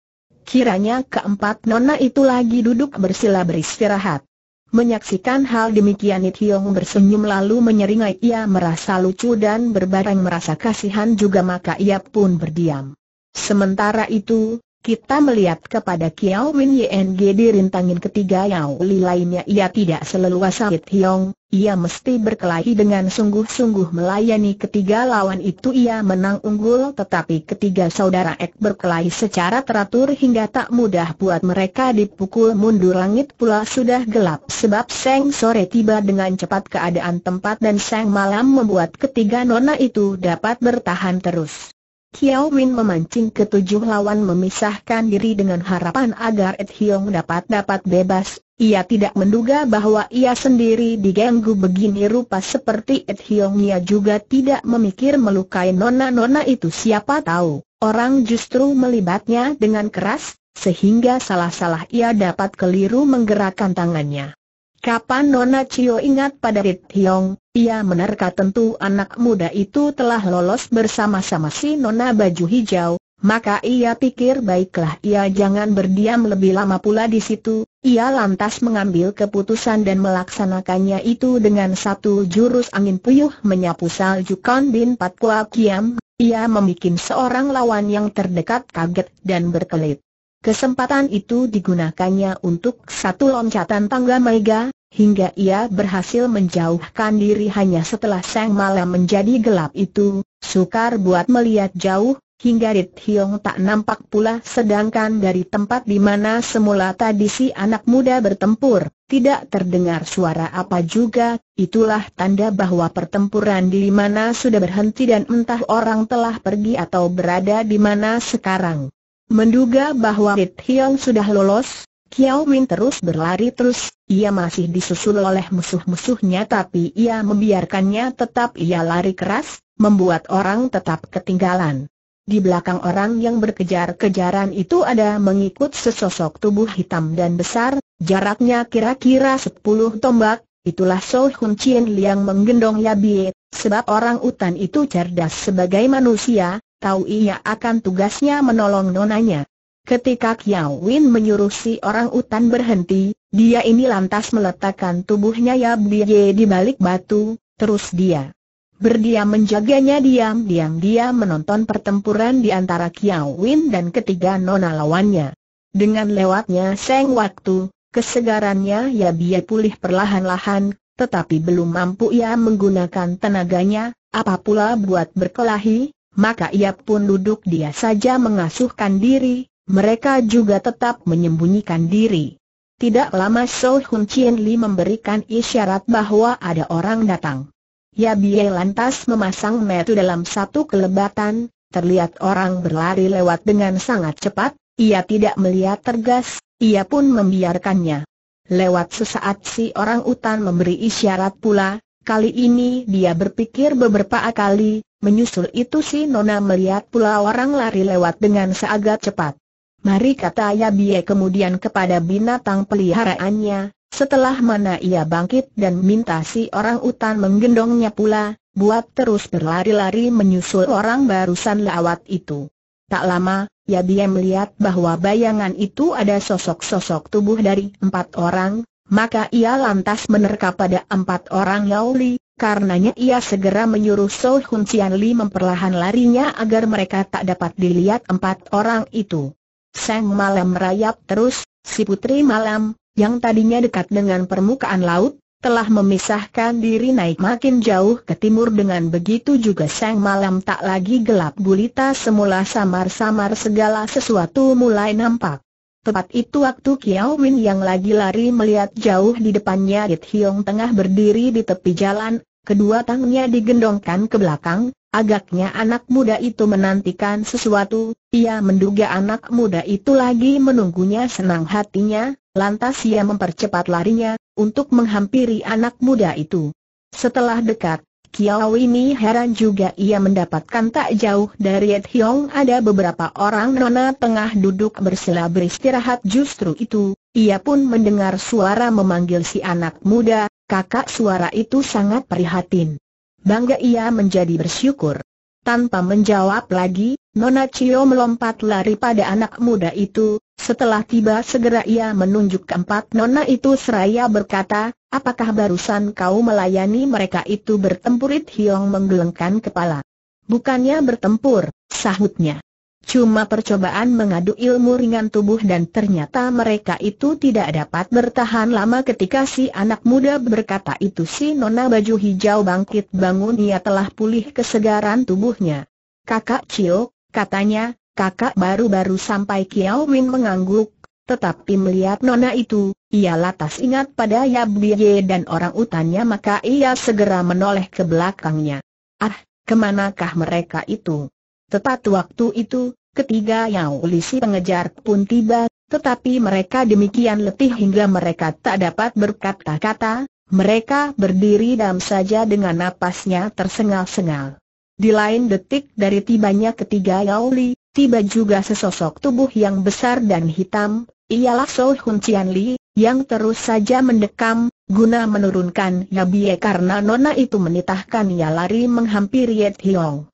Kiranya keempat nona itu lagi duduk bersila beristirahat. Menyaksikan hal demikian It Hiong bersenyum lalu menyeringai ia merasa lucu dan berbareng merasa kasihan juga maka ia pun berdiam. Sementara itu, kita melihat kepada Kiao Win Yeng di rintangin ketiga Yao Li lainnya ia tidak seleluas Said Hiong, ia mesti berkelahi dengan sungguh-sungguh melayani ketiga lawan itu ia menang unggul tetapi ketiga saudara Ek berkelahi secara teratur hingga tak mudah buat mereka dipukul mundur langit pula sudah gelap sebab Seng sore tiba dengan cepat keadaan tempat dan Seng malam membuat ketiga nona itu dapat bertahan terus. Kiao Win memancing ketujuh lawan memisahkan diri dengan harapan agar Ed Hiong dapat dapat bebas. Ia tidak menduga bahwa ia sendiri diganggu begini rupa seperti Ed Hiong. Ia juga tidak memikir melukai nona-nona itu siapa tahu. Orang justru melibatnya dengan keras, sehingga salah-salah ia dapat keliru menggerakkan tangannya. Kapan Nona Cio ingat pada Rit Hiong, ia menerka tentu anak muda itu telah lolos bersama-sama si Nona baju hijau, maka ia pikir baiklah ia jangan berdiam lebih lama pula di situ, ia lantas mengambil keputusan dan melaksanakannya itu dengan satu jurus angin puyuh menyapu salju Kan Bin Pat Kua Kiam, ia membuat seorang lawan yang terdekat kaget dan berkelit. Kesempatan itu digunakannya untuk satu loncatan tangga mega, hingga ia berhasil menjauhkan diri hanya setelah sang malam menjadi gelap itu, sukar buat melihat jauh, hingga Rit Hiong tak nampak pula sedangkan dari tempat di mana semula tadi si anak muda bertempur, tidak terdengar suara apa juga, itulah tanda bahwa pertempuran di mana sudah berhenti dan entah orang telah pergi atau berada di mana sekarang. Menduga bahwa Rit Hyong sudah lolos, Kiao Win terus berlari terus, ia masih disusul oleh musuh-musuhnya tapi ia membiarkannya tetap ia lari keras, membuat orang tetap ketinggalan. Di belakang orang yang berkejar-kejaran itu ada mengikut sesosok tubuh hitam dan besar, jaraknya kira-kira 10 tombak, itulah Sou Hun Chien Liang menggendong Yabie, sebab orang utan itu cerdas sebagai manusia, tahu ia akan tugasnya menolong nonanya. Ketika Kiao Win menyuruh si orang utan berhenti, dia ini lantas meletakkan tubuhnya ya Biye di balik batu, terus dia berdiam menjaganya diam-diam dia menonton pertempuran di antara Kiao Win dan ketiga nona lawannya. Dengan lewatnya seng waktu, kesegarannya ya Biye pulih perlahan-lahan, tetapi belum mampu ia menggunakan tenaganya, apa pula buat berkelahi, maka ia pun duduk dia saja mengasuhkan diri, mereka juga tetap menyembunyikan diri. Tidak lama Shou Hun Chien Li memberikan isyarat bahwa ada orang datang. Ya Bie lantas memasang metu dalam satu kelebatan, terlihat orang berlari lewat dengan sangat cepat, ia tidak melihat tergas, ia pun membiarkannya. Lewat sesaat si orang utan memberi isyarat pula, Kali ini dia berpikir beberapa kali, menyusul itu si Nona melihat pula orang lari lewat dengan seagak cepat. Mari kata Yabie kemudian kepada binatang peliharaannya, setelah mana ia bangkit dan minta si orang utan menggendongnya pula, buat terus berlari-lari menyusul orang barusan lewat itu. Tak lama, Yabie melihat bahwa bayangan itu ada sosok-sosok tubuh dari empat orang, maka ia lantas menerka pada empat orang lauli, karenanya ia segera menyuruh So Hun Cian Li memperlahan larinya agar mereka tak dapat dilihat empat orang itu. Sang malam merayap terus, si putri malam, yang tadinya dekat dengan permukaan laut, telah memisahkan diri naik makin jauh ke timur dengan begitu juga sang malam tak lagi gelap gulita semula samar-samar segala sesuatu mulai nampak. Tepat itu waktu Kiao Win yang lagi lari melihat jauh di depannya It Hiong tengah berdiri di tepi jalan, kedua tangannya digendongkan ke belakang, agaknya anak muda itu menantikan sesuatu, ia menduga anak muda itu lagi menunggunya senang hatinya, lantas ia mempercepat larinya, untuk menghampiri anak muda itu. Setelah dekat, Kiao ini heran juga ia mendapatkan tak jauh dari Ed Hiong ada beberapa orang nona tengah duduk bersila beristirahat justru itu, ia pun mendengar suara memanggil si anak muda, kakak suara itu sangat prihatin. Bangga ia menjadi bersyukur. Tanpa menjawab lagi, Nona Cio melompat lari pada anak muda itu, setelah tiba segera ia menunjuk keempat Nona itu seraya berkata, apakah barusan kau melayani mereka itu bertempurit Hiong menggelengkan kepala. Bukannya bertempur, sahutnya. Cuma percobaan mengadu ilmu ringan tubuh dan ternyata mereka itu tidak dapat bertahan lama ketika si anak muda berkata itu si nona baju hijau bangkit bangun ia telah pulih kesegaran tubuhnya. Kakak Cio, katanya, kakak baru-baru sampai Kiao min mengangguk, tetapi melihat nona itu, ia lantas ingat pada Yab Biye dan orang utannya maka ia segera menoleh ke belakangnya. Ah, kemanakah mereka itu? Tepat waktu itu, ketiga Yao Lisi pengejar pun tiba, tetapi mereka demikian letih hingga mereka tak dapat berkata-kata, mereka berdiri dalam saja dengan napasnya tersengal-sengal. Di lain detik dari tibanya ketiga Li, tiba juga sesosok tubuh yang besar dan hitam, ialah Sou Hun Cian Li, yang terus saja mendekam, guna menurunkan Yabie karena nona itu menitahkan ia lari menghampiri Yed Hiong.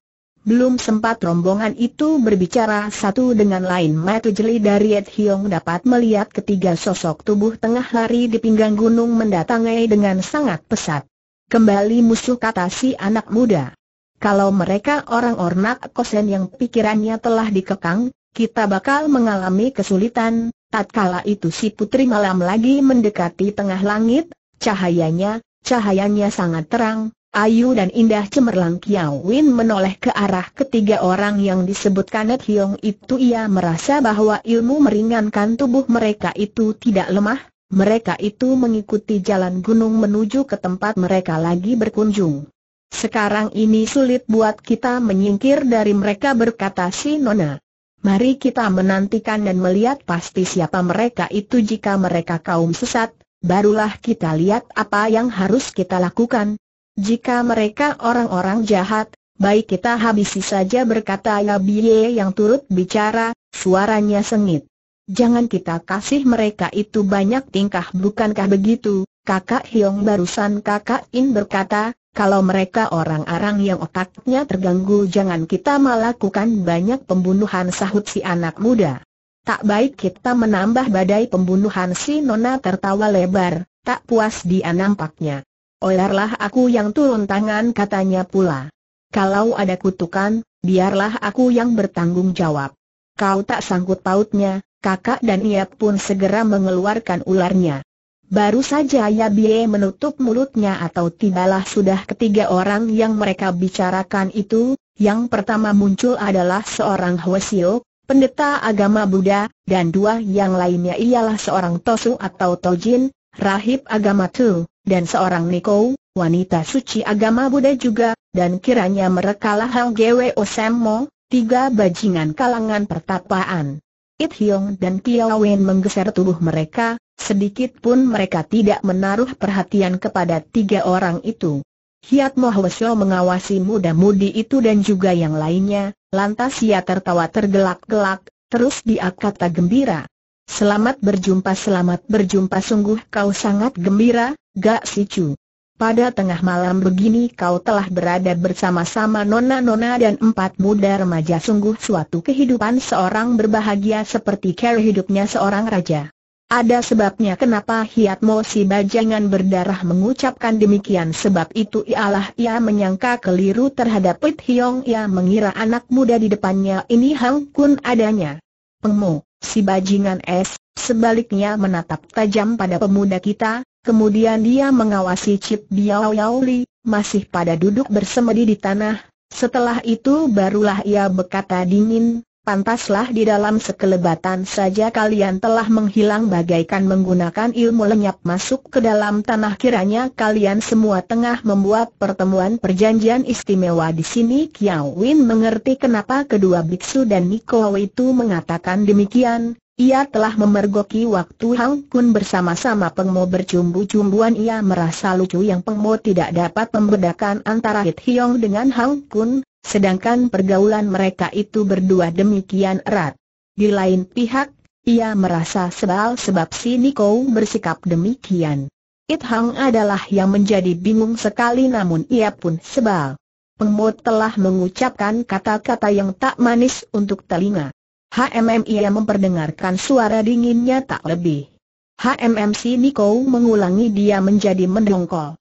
Belum sempat rombongan itu berbicara satu dengan lain Matu jeli dari Ed Hiong dapat melihat ketiga sosok tubuh tengah lari di pinggang gunung mendatangi dengan sangat pesat. Kembali musuh kata si anak muda. Kalau mereka orang ornak kosen yang pikirannya telah dikekang, kita bakal mengalami kesulitan. Tatkala itu si putri malam lagi mendekati tengah langit, cahayanya, cahayanya sangat terang, ayu dan indah cemerlang Kiao Win menoleh ke arah ketiga orang yang disebut Kanet Hiong itu ia merasa bahwa ilmu meringankan tubuh mereka itu tidak lemah, mereka itu mengikuti jalan gunung menuju ke tempat mereka lagi berkunjung. Sekarang ini sulit buat kita menyingkir dari mereka berkata si Nona. Mari kita menantikan dan melihat pasti siapa mereka itu jika mereka kaum sesat, barulah kita lihat apa yang harus kita lakukan, jika mereka orang-orang jahat, baik kita habisi saja berkata Yabie yang turut bicara, suaranya sengit. Jangan kita kasih mereka itu banyak tingkah bukankah begitu, kakak Hyong barusan kakak In berkata, kalau mereka orang-orang yang otaknya terganggu jangan kita melakukan banyak pembunuhan sahut si anak muda. Tak baik kita menambah badai pembunuhan si Nona tertawa lebar, tak puas dia nampaknya. Oyarlah aku yang turun tangan katanya pula. Kalau ada kutukan, biarlah aku yang bertanggung jawab. Kau tak sangkut pautnya, kakak dan ia pun segera mengeluarkan ularnya. Baru saja Yabie menutup mulutnya atau tibalah sudah ketiga orang yang mereka bicarakan itu, yang pertama muncul adalah seorang Hwasyo, pendeta agama Buddha, dan dua yang lainnya ialah seorang Tosu atau Tojin, rahib agama Tu dan seorang Niko, wanita suci agama Buddha juga, dan kiranya mereka lah Hang Gwe Osemo, tiga bajingan kalangan pertapaan. It Hyong dan Kia Wen menggeser tubuh mereka, sedikit pun mereka tidak menaruh perhatian kepada tiga orang itu. Hiat Mohwesyo mengawasi muda-mudi itu dan juga yang lainnya, lantas ia tertawa tergelak-gelak, terus dia kata gembira. Selamat berjumpa, selamat berjumpa, sungguh kau sangat gembira, Gak Chu. Pada tengah malam begini kau telah berada bersama-sama nona-nona dan empat muda remaja sungguh suatu kehidupan seorang berbahagia seperti care hidupnya seorang raja. Ada sebabnya kenapa Hiat Mo si bajangan berdarah mengucapkan demikian sebab itu ialah ia menyangka keliru terhadap Pit Hiong ia mengira anak muda di depannya ini Hang Kun adanya. Pengmo, si bajingan es, sebaliknya menatap tajam pada pemuda kita, Kemudian dia mengawasi Chip Biao Yauli masih pada duduk bersemedi di tanah. Setelah itu barulah ia berkata dingin, pantaslah di dalam sekelebatan saja kalian telah menghilang bagaikan menggunakan ilmu lenyap masuk ke dalam tanah kiranya kalian semua tengah membuat pertemuan perjanjian istimewa di sini Kiao Win mengerti kenapa kedua biksu dan Niko itu mengatakan demikian, ia telah memergoki waktu Hang Kun bersama-sama Pengmo bercumbu-cumbuan ia merasa lucu yang Pengmo tidak dapat membedakan antara Hit Hiong dengan Hang Kun, sedangkan pergaulan mereka itu berdua demikian erat. Di lain pihak, ia merasa sebal sebab si Niko bersikap demikian. It Hang adalah yang menjadi bingung sekali namun ia pun sebal. Pengmo telah mengucapkan kata-kata yang tak manis untuk telinga. HMM ia memperdengarkan suara dinginnya tak lebih. HMM si Niko mengulangi dia menjadi mendongkol.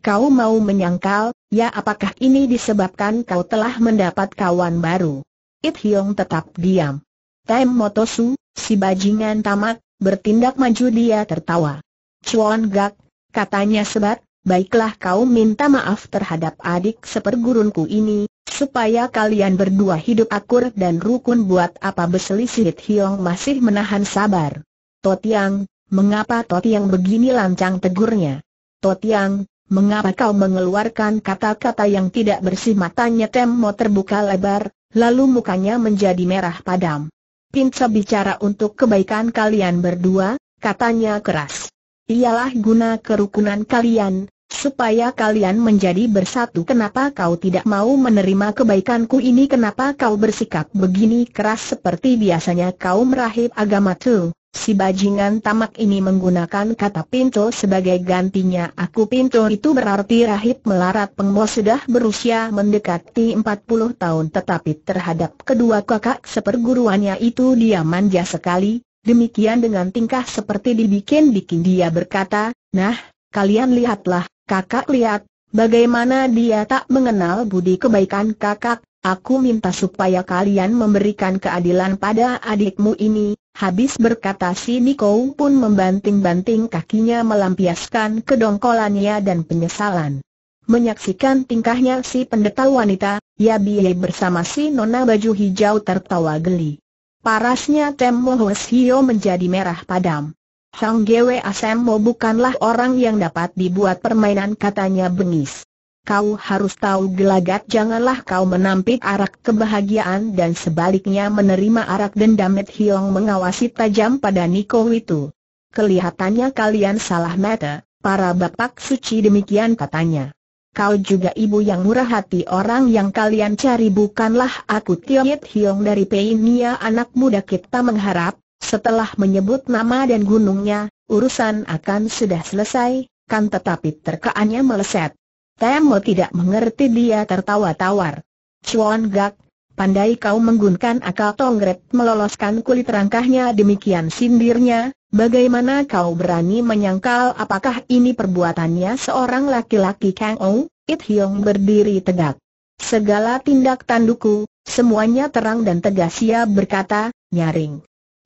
Kau mau menyangkal, ya apakah ini disebabkan kau telah mendapat kawan baru? It Hyong tetap diam. Tem Motosu, si bajingan tamak, bertindak maju dia tertawa. Chuan Gak, katanya sebat, baiklah kau minta maaf terhadap adik sepergurunku ini, supaya kalian berdua hidup akur dan rukun buat apa berselisih Hiong masih menahan sabar. Totiang, mengapa Totiang begini lancang tegurnya? Totiang, mengapa kau mengeluarkan kata-kata yang tidak bersih matanya Temo terbuka lebar, lalu mukanya menjadi merah padam. Pinca bicara untuk kebaikan kalian berdua, katanya keras. Ialah guna kerukunan kalian, supaya kalian menjadi bersatu kenapa kau tidak mau menerima kebaikanku ini kenapa kau bersikap begini keras seperti biasanya kau merahib agama tu Si bajingan tamak ini menggunakan kata pintu sebagai gantinya aku pintu itu berarti rahib melarat pengmo sudah berusia mendekati 40 tahun tetapi terhadap kedua kakak seperguruannya itu dia manja sekali Demikian dengan tingkah seperti dibikin-bikin dia berkata, Nah, kalian lihatlah, Kakak lihat, bagaimana dia tak mengenal budi kebaikan kakak, aku minta supaya kalian memberikan keadilan pada adikmu ini. Habis berkata si Niko pun membanting-banting kakinya melampiaskan kedongkolannya dan penyesalan. Menyaksikan tingkahnya si pendeta wanita, Ya biaya bersama si nona baju hijau tertawa geli. Parasnya Tem Hio menjadi merah padam. Hang Gwe Asemmo bukanlah orang yang dapat dibuat permainan katanya bengis. Kau harus tahu gelagat janganlah kau menampik arak kebahagiaan dan sebaliknya menerima arak dendam Met Hiong mengawasi tajam pada Niko itu. Kelihatannya kalian salah mata, para bapak suci demikian katanya. Kau juga ibu yang murah hati orang yang kalian cari bukanlah aku Yit Hiong dari Peinia anak muda kita mengharap, setelah menyebut nama dan gunungnya, urusan akan sudah selesai, kan tetapi terkaannya meleset. Temo tidak mengerti dia tertawa tawar. Chuan Gak, pandai kau menggunakan akal tongret meloloskan kulit rangkahnya demikian sindirnya, bagaimana kau berani menyangkal apakah ini perbuatannya seorang laki-laki Kang Ou? It Hiong berdiri tegak. Segala tindak tandukku, semuanya terang dan tegas ia berkata, nyaring.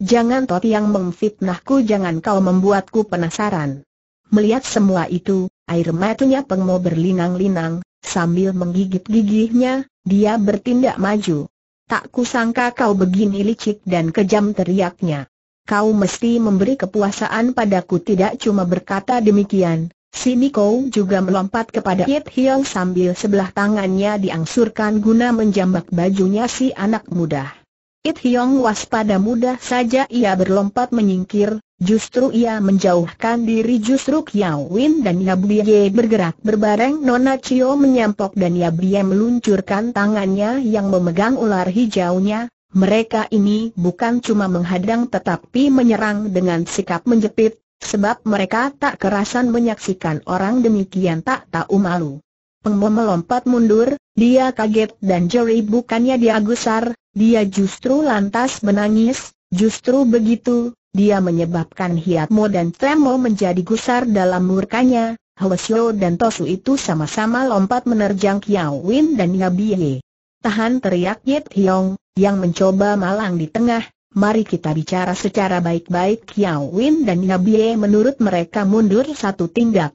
Jangan tot yang memfitnahku, jangan kau membuatku penasaran. Melihat semua itu, air matanya pengmo berlinang-linang, sambil menggigit gigihnya, dia bertindak maju. Tak kusangka kau begini licik dan kejam teriaknya. Kau mesti memberi kepuasaan padaku tidak cuma berkata demikian, Sini kau juga melompat kepada Yit Hiong sambil sebelah tangannya diangsurkan guna menjambak bajunya si anak muda. It Hyong waspada mudah saja ia berlompat menyingkir, justru ia menjauhkan diri justru Kiao Win dan Yabie bergerak berbareng Nona Chio menyampok dan Yabie meluncurkan tangannya yang memegang ular hijaunya, mereka ini bukan cuma menghadang tetapi menyerang dengan sikap menjepit, sebab mereka tak kerasan menyaksikan orang demikian tak tahu malu. Pengmo melompat mundur, dia kaget dan jeri bukannya dia gusar, dia justru lantas menangis, justru begitu, dia menyebabkan Hiatmo dan Tremo menjadi gusar dalam murkanya, Hwasyo dan Tosu itu sama-sama lompat menerjang Kiao Win dan Yabiye. Tahan teriak Yip Hiong, yang mencoba malang di tengah, Mari kita bicara secara baik-baik Kiao Win dan Yabie menurut mereka mundur satu tindak.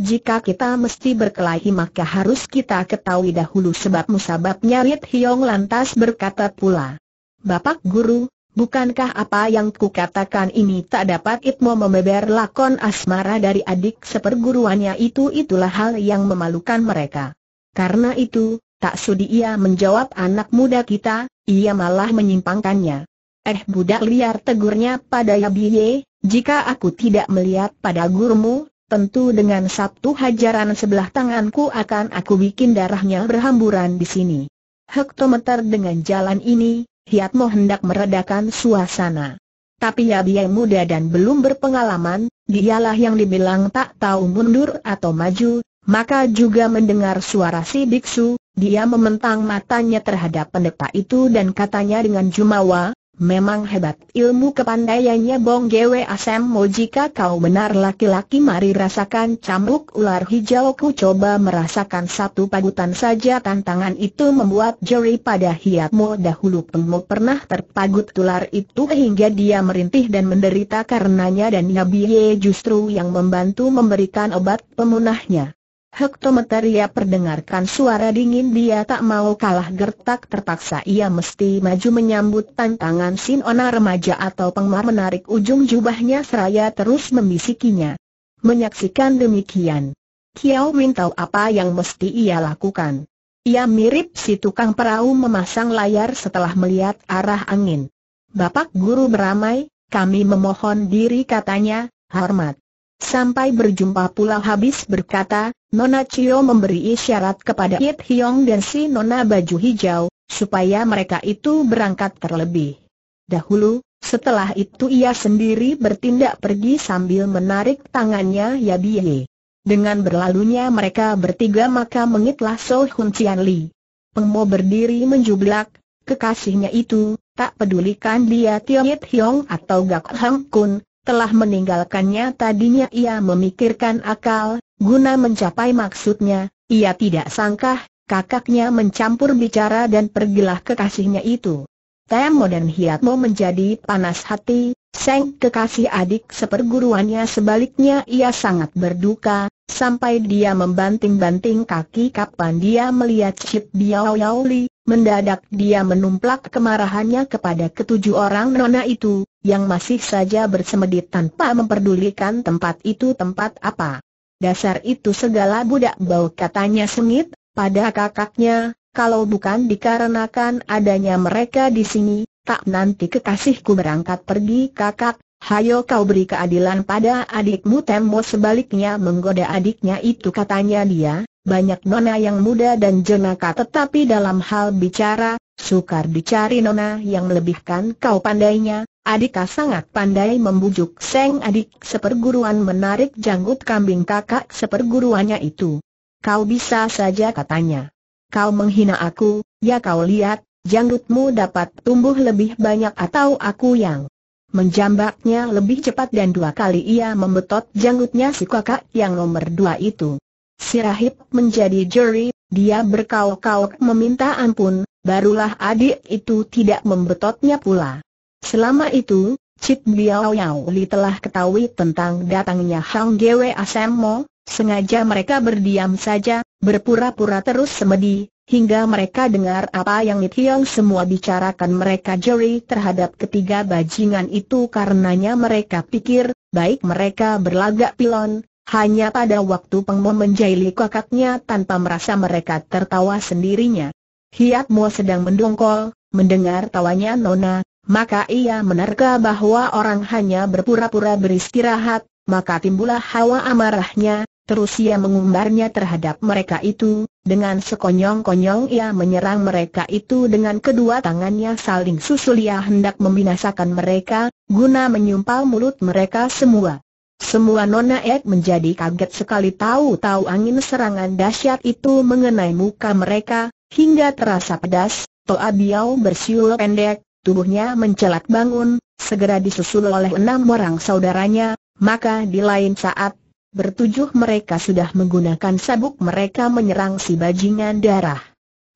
Jika kita mesti berkelahi maka harus kita ketahui dahulu sebab musababnya Rit Hiong lantas berkata pula. Bapak Guru, bukankah apa yang kukatakan ini tak dapat Itmo membeber lakon asmara dari adik seperguruannya itu itulah hal yang memalukan mereka. Karena itu, tak sudi ia menjawab anak muda kita, ia malah menyimpangkannya. Eh budak liar tegurnya pada Yabiye, jika aku tidak melihat pada gurumu, Tentu dengan sabtu hajaran sebelah tanganku akan aku bikin darahnya berhamburan di sini. Hektometer dengan jalan ini, Hiatmo hendak meredakan suasana. Tapi ya dia muda dan belum berpengalaman, dialah yang dibilang tak tahu mundur atau maju, maka juga mendengar suara si biksu, dia mementang matanya terhadap pendeta itu dan katanya dengan jumawa, Memang hebat ilmu kepandaiannya Bong Gwe Asem Mo jika kau benar laki-laki mari rasakan cambuk ular hijau ku coba merasakan satu pagutan saja tantangan itu membuat jeri pada hiatmu dahulu pengmu pernah terpagut ular itu hingga dia merintih dan menderita karenanya dan Nabi Ye justru yang membantu memberikan obat pemunahnya. Hektometer ia perdengarkan suara dingin dia tak mau kalah gertak terpaksa ia mesti maju menyambut tantangan Sinona remaja atau pengmar menarik ujung jubahnya seraya terus membisikinya. Menyaksikan demikian. Kiao Min tahu apa yang mesti ia lakukan. Ia mirip si tukang perahu memasang layar setelah melihat arah angin. Bapak guru beramai, kami memohon diri katanya, hormat. Sampai berjumpa pula habis berkata, Nona Cio memberi isyarat kepada Yit Hiong dan si Nona baju hijau, supaya mereka itu berangkat terlebih. Dahulu, setelah itu ia sendiri bertindak pergi sambil menarik tangannya Yabie. Dengan berlalunya mereka bertiga maka mengitlah So Hun Cian Li. Pengmo berdiri menjublak, kekasihnya itu, tak pedulikan dia Yit Hiong atau Gak Hang Kun, telah meninggalkannya tadinya ia memikirkan akal, guna mencapai maksudnya, ia tidak sangka kakaknya mencampur bicara dan pergilah kekasihnya itu. Temo dan Hiatmo menjadi panas hati, Seng kekasih adik seperguruannya sebaliknya ia sangat berduka, sampai dia membanting-banting kaki kapan dia melihat Chip Biao Li, mendadak dia menumplak kemarahannya kepada ketujuh orang nona itu, yang masih saja bersemedit tanpa memperdulikan tempat itu tempat apa. Dasar itu segala budak bau katanya sengit, pada kakaknya, kalau bukan dikarenakan adanya mereka di sini, tak nanti kekasihku berangkat pergi kakak, hayo kau beri keadilan pada adikmu Tembo sebaliknya menggoda adiknya itu katanya dia, banyak nona yang muda dan jenaka tetapi dalam hal bicara, sukar dicari nona yang melebihkan kau pandainya, adik sangat pandai membujuk seng adik seperguruan menarik janggut kambing kakak seperguruannya itu. Kau bisa saja katanya. Kau menghina aku, ya kau lihat, janggutmu dapat tumbuh lebih banyak atau aku yang menjambaknya lebih cepat dan dua kali ia membetot janggutnya si kakak yang nomor dua itu. Si Rahib menjadi juri, dia berkauk-kauk meminta ampun, barulah adik itu tidak membetotnya pula. Selama itu, Cip Biao Yau Li telah ketahui tentang datangnya Hang Gwe Asemo, sengaja mereka berdiam saja, berpura-pura terus semedi, hingga mereka dengar apa yang Nitiong semua bicarakan mereka jeri terhadap ketiga bajingan itu karenanya mereka pikir, baik mereka berlagak pilon, hanya pada waktu Pengmo menjahili kakaknya tanpa merasa mereka tertawa sendirinya. Hiat Mo sedang mendongkol, mendengar tawanya Nona, maka ia menerka bahwa orang hanya berpura-pura beristirahat, maka timbullah hawa amarahnya, Terus ia mengumbarnya terhadap mereka itu, dengan sekonyong-konyong ia menyerang mereka itu dengan kedua tangannya saling susul ia hendak membinasakan mereka, guna menyumpal mulut mereka semua. Semua Nona Ek menjadi kaget sekali tahu-tahu angin serangan dahsyat itu mengenai muka mereka, hingga terasa pedas, Toa biau bersiul pendek, tubuhnya mencelat bangun, segera disusul oleh enam orang saudaranya, maka di lain saat Bertujuh mereka sudah menggunakan sabuk mereka menyerang si bajingan darah.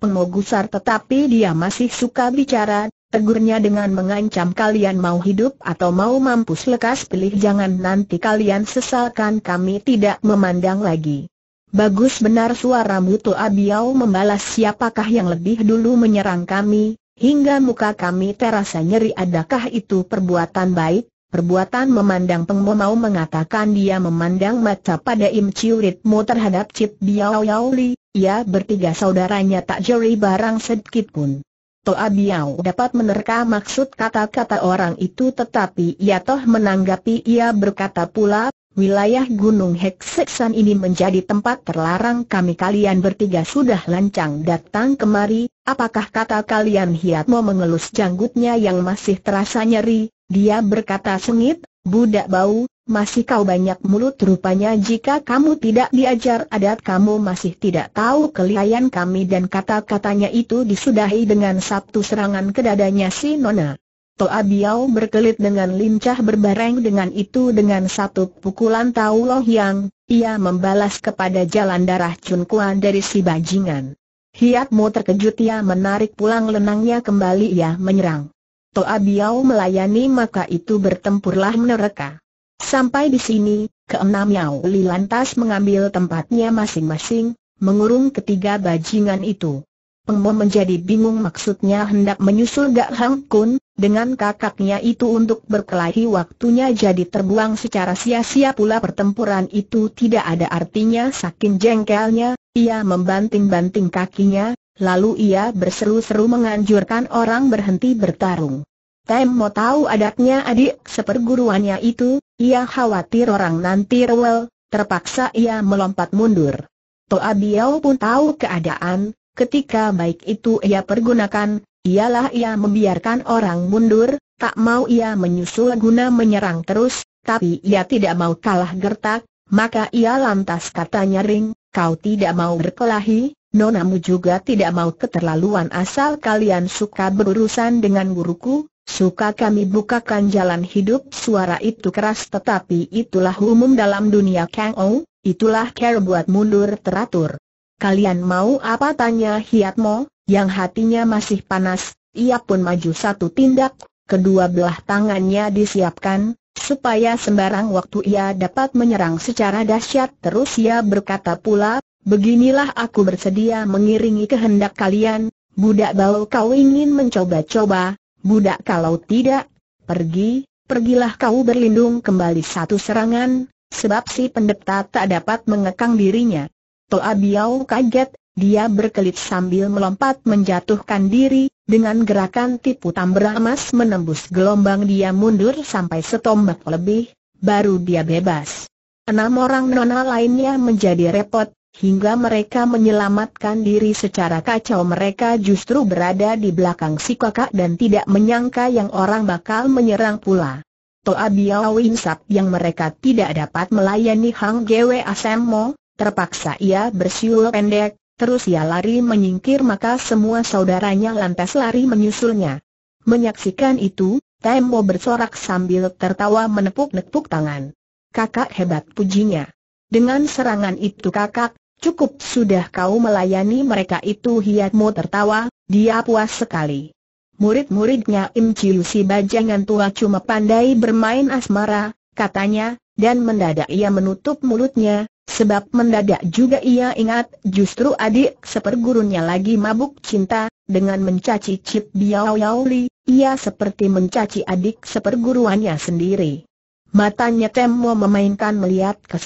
Pengogusar tetapi dia masih suka bicara, tegurnya dengan mengancam kalian mau hidup atau mau mampus lekas pilih jangan nanti kalian sesalkan kami tidak memandang lagi. Bagus benar suara Mutu Abiau membalas siapakah yang lebih dulu menyerang kami, hingga muka kami terasa nyeri adakah itu perbuatan baik? Perbuatan memandang Peng mau mengatakan dia memandang mata pada Im Chiu Ritmo terhadap Cip Biao Yao Li, ia bertiga saudaranya tak jeri barang sedikit pun. Toa Biao dapat menerka maksud kata-kata orang itu tetapi ia toh menanggapi ia berkata pula, wilayah Gunung Hekseksan ini menjadi tempat terlarang kami kalian bertiga sudah lancang datang kemari, apakah kata kalian Hiat mau mengelus janggutnya yang masih terasa nyeri, dia berkata sengit, budak bau, masih kau banyak mulut rupanya jika kamu tidak diajar adat kamu masih tidak tahu kelihayan kami dan kata-katanya itu disudahi dengan satu serangan ke dadanya si Nona. Toa Biao berkelit dengan lincah berbareng dengan itu dengan satu pukulan Tau Loh Yang, ia membalas kepada jalan darah Chun Kuan dari si bajingan. Hiat Mo terkejut ia menarik pulang lenangnya kembali ia menyerang. Toa Biao melayani maka itu bertempurlah mereka. Sampai di sini, keenam Yao Li lantas mengambil tempatnya masing-masing, mengurung ketiga bajingan itu. Pengmo menjadi bingung maksudnya hendak menyusul Gak Hang Kun, dengan kakaknya itu untuk berkelahi waktunya jadi terbuang secara sia-sia pula pertempuran itu tidak ada artinya saking jengkelnya, ia membanting-banting kakinya, Lalu ia berseru-seru menganjurkan orang berhenti bertarung. Tem mau tahu adatnya adik seperguruannya itu, ia khawatir orang nanti rewel, terpaksa ia melompat mundur. Toa Biao pun tahu keadaan, ketika baik itu ia pergunakan, ialah ia membiarkan orang mundur, tak mau ia menyusul guna menyerang terus, tapi ia tidak mau kalah gertak, maka ia lantas katanya ring, kau tidak mau berkelahi, Nonamu juga tidak mau keterlaluan asal kalian suka berurusan dengan guruku, suka kami bukakan jalan hidup. Suara itu keras tetapi itulah umum dalam dunia Kang Ou, itulah care buat mundur teratur. Kalian mau apa tanya Hiatmo, yang hatinya masih panas, ia pun maju satu tindak, kedua belah tangannya disiapkan, supaya sembarang waktu ia dapat menyerang secara dahsyat terus ia berkata pula, Beginilah aku bersedia mengiringi kehendak kalian, budak kalau kau ingin mencoba-coba, budak kalau tidak, pergi, pergilah kau berlindung kembali satu serangan, sebab si pendeta tak dapat mengekang dirinya. Toa Biao kaget, dia berkelit sambil melompat menjatuhkan diri, dengan gerakan tipu tambra emas menembus gelombang dia mundur sampai setombak lebih, baru dia bebas. Enam orang nona lainnya menjadi repot, Hingga mereka menyelamatkan diri secara kacau mereka justru berada di belakang si kakak dan tidak menyangka yang orang bakal menyerang pula. Toa Biao Winsap yang mereka tidak dapat melayani Hang Gwe Mo, terpaksa ia bersiul pendek, terus ia lari menyingkir maka semua saudaranya lantas lari menyusulnya. Menyaksikan itu, Tembo bersorak sambil tertawa menepuk-nepuk tangan. Kakak hebat pujinya. Dengan serangan itu kakak, Cukup sudah kau melayani mereka itu hiatmu tertawa, dia puas sekali. Murid-muridnya Im Chiu si bajangan tua cuma pandai bermain asmara, katanya, dan mendadak ia menutup mulutnya, sebab mendadak juga ia ingat justru adik sepergurunya lagi mabuk cinta, dengan mencaci Cip Biao Yao Li, ia seperti mencaci adik seperguruannya sendiri. Matanya Temmo memainkan melihat ke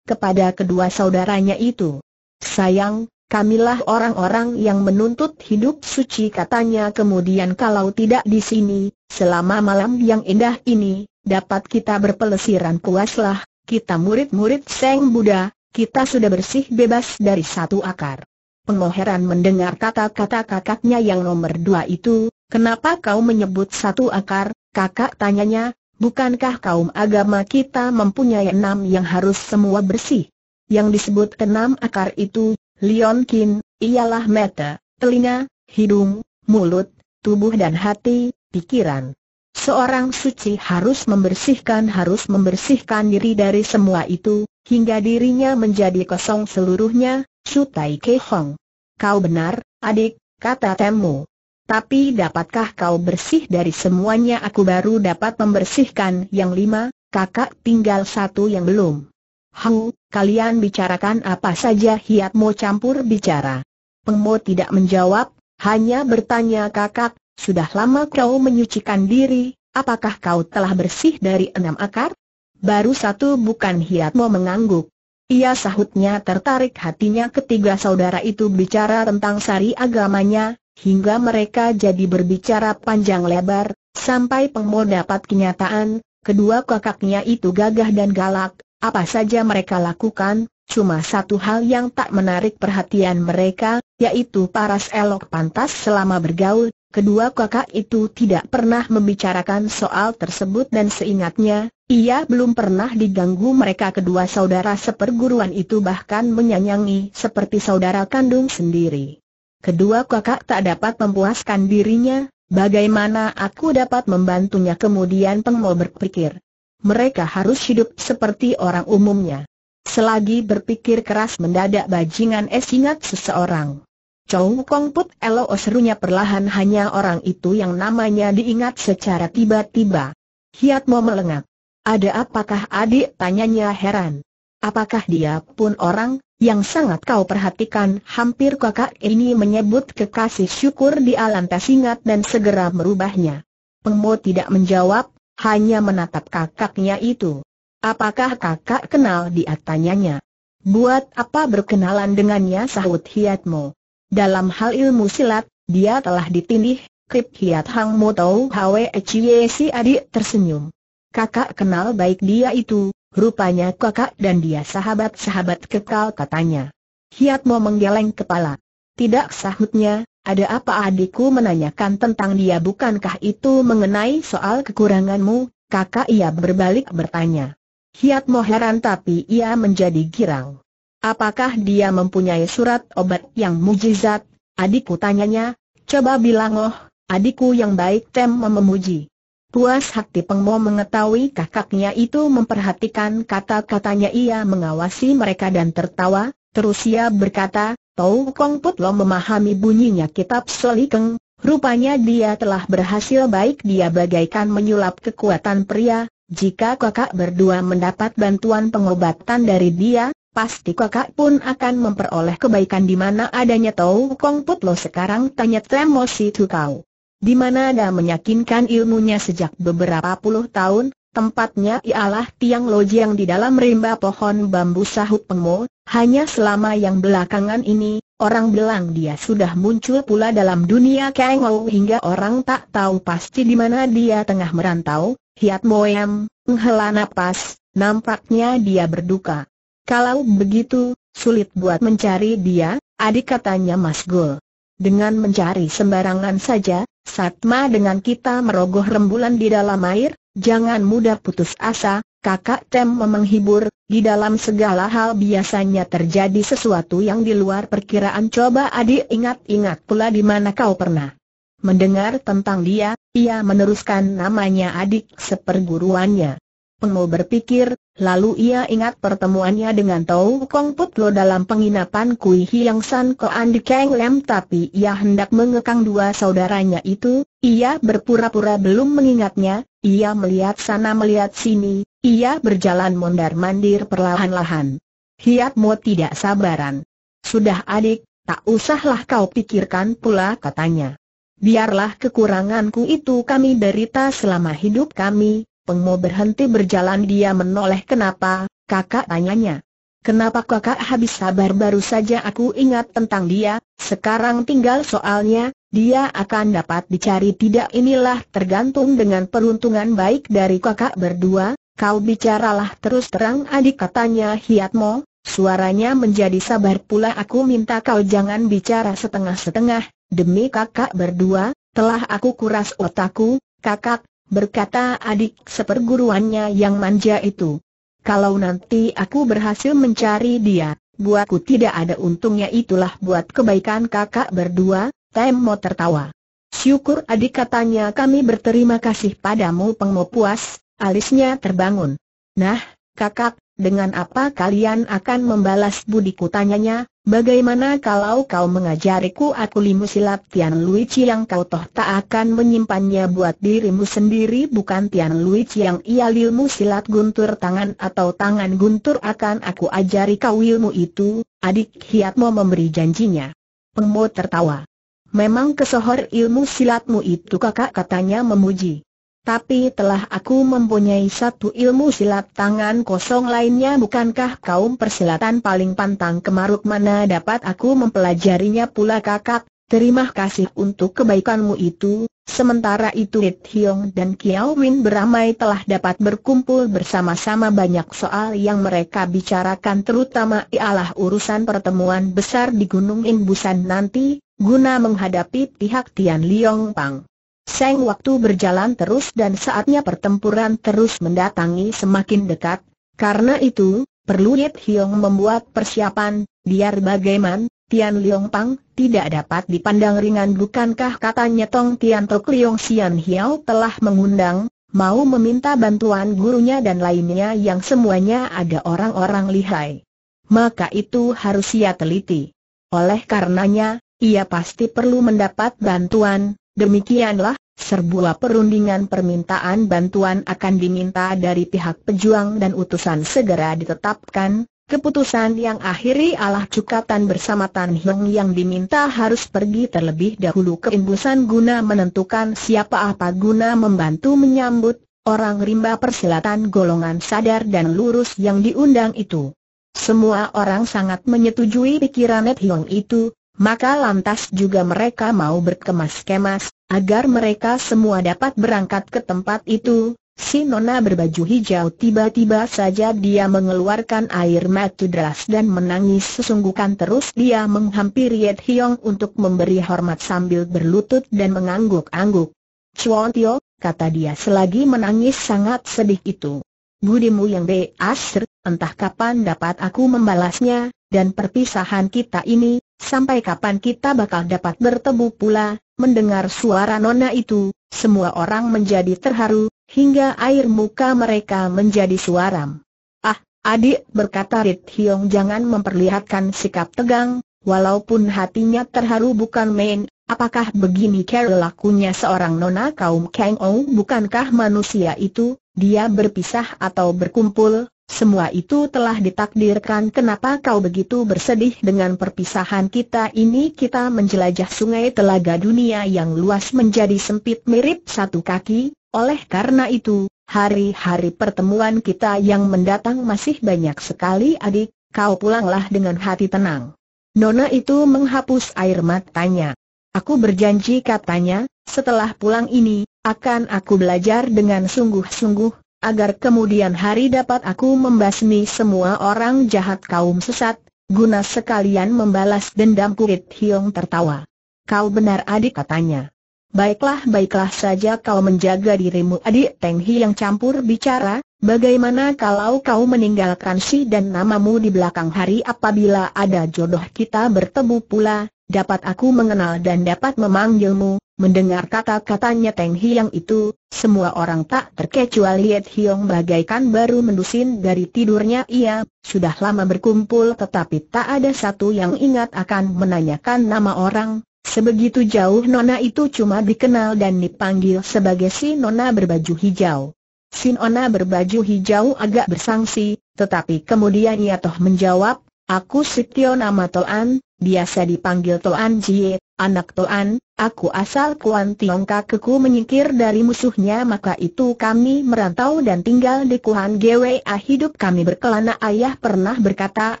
kepada kedua saudaranya itu. Sayang, kamilah orang-orang yang menuntut hidup suci katanya kemudian kalau tidak di sini, selama malam yang indah ini, dapat kita berpelesiran puaslah, kita murid-murid Seng Buddha, kita sudah bersih bebas dari satu akar. Pengoheran mendengar kata-kata kakaknya yang nomor dua itu, kenapa kau menyebut satu akar, kakak tanyanya, Bukankah kaum agama kita mempunyai enam yang harus semua bersih? Yang disebut enam akar itu, Lion Kin, ialah mata, telinga, hidung, mulut, tubuh dan hati, pikiran. Seorang suci harus membersihkan harus membersihkan diri dari semua itu, hingga dirinya menjadi kosong seluruhnya, Su Tai Ke Hong. Kau benar, adik, kata Temu. Tapi dapatkah kau bersih dari semuanya aku baru dapat membersihkan yang lima, kakak tinggal satu yang belum. Hang, kalian bicarakan apa saja hiatmu campur bicara. Pengmo tidak menjawab, hanya bertanya kakak, sudah lama kau menyucikan diri, apakah kau telah bersih dari enam akar? Baru satu bukan hiatmu mengangguk. Ia sahutnya tertarik hatinya ketiga saudara itu bicara tentang sari agamanya, hingga mereka jadi berbicara panjang lebar, sampai Pengmo dapat kenyataan, kedua kakaknya itu gagah dan galak, apa saja mereka lakukan, cuma satu hal yang tak menarik perhatian mereka, yaitu paras elok pantas selama bergaul, kedua kakak itu tidak pernah membicarakan soal tersebut dan seingatnya, ia belum pernah diganggu mereka kedua saudara seperguruan itu bahkan menyayangi seperti saudara kandung sendiri. Kedua kakak tak dapat memuaskan dirinya, bagaimana aku dapat membantunya kemudian Peng berpikir. Mereka harus hidup seperti orang umumnya. Selagi berpikir keras mendadak bajingan es ingat seseorang. Chow Kong Put Elo serunya perlahan hanya orang itu yang namanya diingat secara tiba-tiba. Hiat mau melengak. Ada apakah adik? Tanyanya heran. Apakah dia pun orang? yang sangat kau perhatikan, hampir kakak ini menyebut kekasih syukur di alam tersingat dan segera merubahnya. Pengmo tidak menjawab, hanya menatap kakaknya itu. Apakah kakak kenal di atanyanya? Buat apa berkenalan dengannya sahut Hiatmo? Dalam hal ilmu silat, dia telah ditindih, Krip Hiat Hang Mo Tau Hwe Chie si adik tersenyum. Kakak kenal baik dia itu, Rupanya kakak dan dia sahabat-sahabat kekal katanya. Hiat mau menggeleng kepala. Tidak sahutnya, ada apa adikku menanyakan tentang dia bukankah itu mengenai soal kekuranganmu, kakak ia berbalik bertanya. Hiat mau heran tapi ia menjadi girang. Apakah dia mempunyai surat obat yang mujizat? Adikku tanyanya, coba bilang oh, adikku yang baik tem memuji. Puas hati Pengmo mengetahui kakaknya itu memperhatikan kata-katanya ia mengawasi mereka dan tertawa, terus ia berkata, Tau Kong Putlo memahami bunyinya kitab Solikeng, rupanya dia telah berhasil baik dia bagaikan menyulap kekuatan pria, jika kakak berdua mendapat bantuan pengobatan dari dia, pasti kakak pun akan memperoleh kebaikan di mana adanya Tau Kong Putlo sekarang tanya Tremosi Tukau di mana dia meyakinkan ilmunya sejak beberapa puluh tahun, tempatnya ialah tiang loji yang di dalam rimba pohon bambu sahut pengmo, hanya selama yang belakangan ini, orang bilang dia sudah muncul pula dalam dunia kengou hingga orang tak tahu pasti di mana dia tengah merantau, hiat moyam, menghela napas, nampaknya dia berduka. Kalau begitu, sulit buat mencari dia, adik katanya Mas Gul. Dengan mencari sembarangan saja, Satma dengan kita merogoh rembulan di dalam air, jangan mudah putus asa, kakak Tem memenghibur. di dalam segala hal biasanya terjadi sesuatu yang di luar perkiraan coba adik ingat-ingat pula di mana kau pernah. Mendengar tentang dia, ia meneruskan namanya adik seperguruannya. Pengmo berpikir, lalu ia ingat pertemuannya dengan Tau Kong Put dalam penginapan Kui Hiang San Koan di Kang Lem tapi ia hendak mengekang dua saudaranya itu, ia berpura-pura belum mengingatnya, ia melihat sana melihat sini, ia berjalan mondar-mandir perlahan-lahan. Hiat Mo tidak sabaran. Sudah adik, tak usahlah kau pikirkan pula katanya. Biarlah kekuranganku itu kami derita selama hidup kami, Pengmo berhenti berjalan dia menoleh kenapa, kakak tanyanya. Kenapa kakak habis sabar baru saja aku ingat tentang dia, sekarang tinggal soalnya, dia akan dapat dicari tidak inilah tergantung dengan peruntungan baik dari kakak berdua, kau bicaralah terus terang adik katanya Hiatmo, suaranya menjadi sabar pula aku minta kau jangan bicara setengah-setengah, demi kakak berdua, telah aku kuras otakku, kakak, berkata adik seperguruannya yang manja itu. Kalau nanti aku berhasil mencari dia, buatku tidak ada untungnya itulah buat kebaikan kakak berdua, Temo tertawa. Syukur adik katanya kami berterima kasih padamu Pengmo puas, alisnya terbangun. Nah, kakak, dengan apa kalian akan membalas budiku tanyanya, Bagaimana kalau kau mengajariku aku limu silat Tian Luici yang kau toh tak akan menyimpannya buat dirimu sendiri bukan Tian Luici yang ia ilmu silat guntur tangan atau tangan guntur akan aku ajari kau ilmu itu, adik hiatmu memberi janjinya. Pengmo tertawa. Memang kesohor ilmu silatmu itu kakak katanya memuji. Tapi telah aku mempunyai satu ilmu silat tangan kosong lainnya bukankah kaum persilatan paling pantang kemaruk mana dapat aku mempelajarinya pula kakak, terima kasih untuk kebaikanmu itu, sementara itu It Hiong dan Kiao Win beramai telah dapat berkumpul bersama-sama banyak soal yang mereka bicarakan terutama ialah urusan pertemuan besar di Gunung Imbusan nanti, guna menghadapi pihak Tian Liong Pang. Seng waktu berjalan terus dan saatnya pertempuran terus mendatangi semakin dekat, karena itu, perlu Yit Hiong membuat persiapan, biar bagaiman, Tian Liong Pang, tidak dapat dipandang ringan bukankah katanya Tong Tian Tok Liong Sian Hiao telah mengundang, mau meminta bantuan gurunya dan lainnya yang semuanya ada orang-orang lihai. Maka itu harus ia teliti. Oleh karenanya, ia pasti perlu mendapat bantuan, Demikianlah, serbuah perundingan permintaan bantuan akan diminta dari pihak pejuang dan utusan segera ditetapkan, keputusan yang akhiri alah cukatan bersama Tan Heng yang diminta harus pergi terlebih dahulu ke imbusan guna menentukan siapa apa guna membantu menyambut orang rimba persilatan golongan sadar dan lurus yang diundang itu. Semua orang sangat menyetujui pikiran Net Hiong itu, maka lantas juga mereka mau berkemas-kemas, agar mereka semua dapat berangkat ke tempat itu. Si Nona berbaju hijau tiba-tiba saja dia mengeluarkan air mata deras dan menangis sesungguhkan terus dia menghampiri Yed Hiong untuk memberi hormat sambil berlutut dan mengangguk-angguk. Chuan Tio, kata dia selagi menangis sangat sedih itu. Budimu yang be-asr, entah kapan dapat aku membalasnya, dan perpisahan kita ini, Sampai kapan kita bakal dapat bertemu pula? Mendengar suara Nona itu, semua orang menjadi terharu, hingga air muka mereka menjadi suaram. Ah, adik berkata Rit Hiong jangan memperlihatkan sikap tegang, walaupun hatinya terharu bukan main, apakah begini cara lakunya seorang Nona kaum Kang Ong bukankah manusia itu, dia berpisah atau berkumpul, semua itu telah ditakdirkan kenapa kau begitu bersedih dengan perpisahan kita ini kita menjelajah sungai telaga dunia yang luas menjadi sempit mirip satu kaki, oleh karena itu, hari-hari pertemuan kita yang mendatang masih banyak sekali adik, kau pulanglah dengan hati tenang. Nona itu menghapus air matanya. Aku berjanji katanya, setelah pulang ini, akan aku belajar dengan sungguh-sungguh, agar kemudian hari dapat aku membasmi semua orang jahat kaum sesat, guna sekalian membalas dendam kurit Hiong tertawa. Kau benar adik katanya. Baiklah baiklah saja kau menjaga dirimu adik Teng yang campur bicara, bagaimana kalau kau meninggalkan si dan namamu di belakang hari apabila ada jodoh kita bertemu pula, dapat aku mengenal dan dapat memanggilmu, mendengar kata-katanya Teng Hiang itu, semua orang tak terkecuali Yed Hiong bagaikan baru mendusin dari tidurnya ia, sudah lama berkumpul tetapi tak ada satu yang ingat akan menanyakan nama orang, Sebegitu jauh Nona itu cuma dikenal dan dipanggil sebagai si Nona berbaju hijau. Si Nona berbaju hijau agak bersangsi, tetapi kemudian ia toh menjawab, Aku Sitio Namatoan, Biasa dipanggil Toan Jie, anak Toan, aku asal Kuan Tiongka keku menyingkir dari musuhnya maka itu kami merantau dan tinggal di Kuan GWA ah, hidup kami berkelana ayah pernah berkata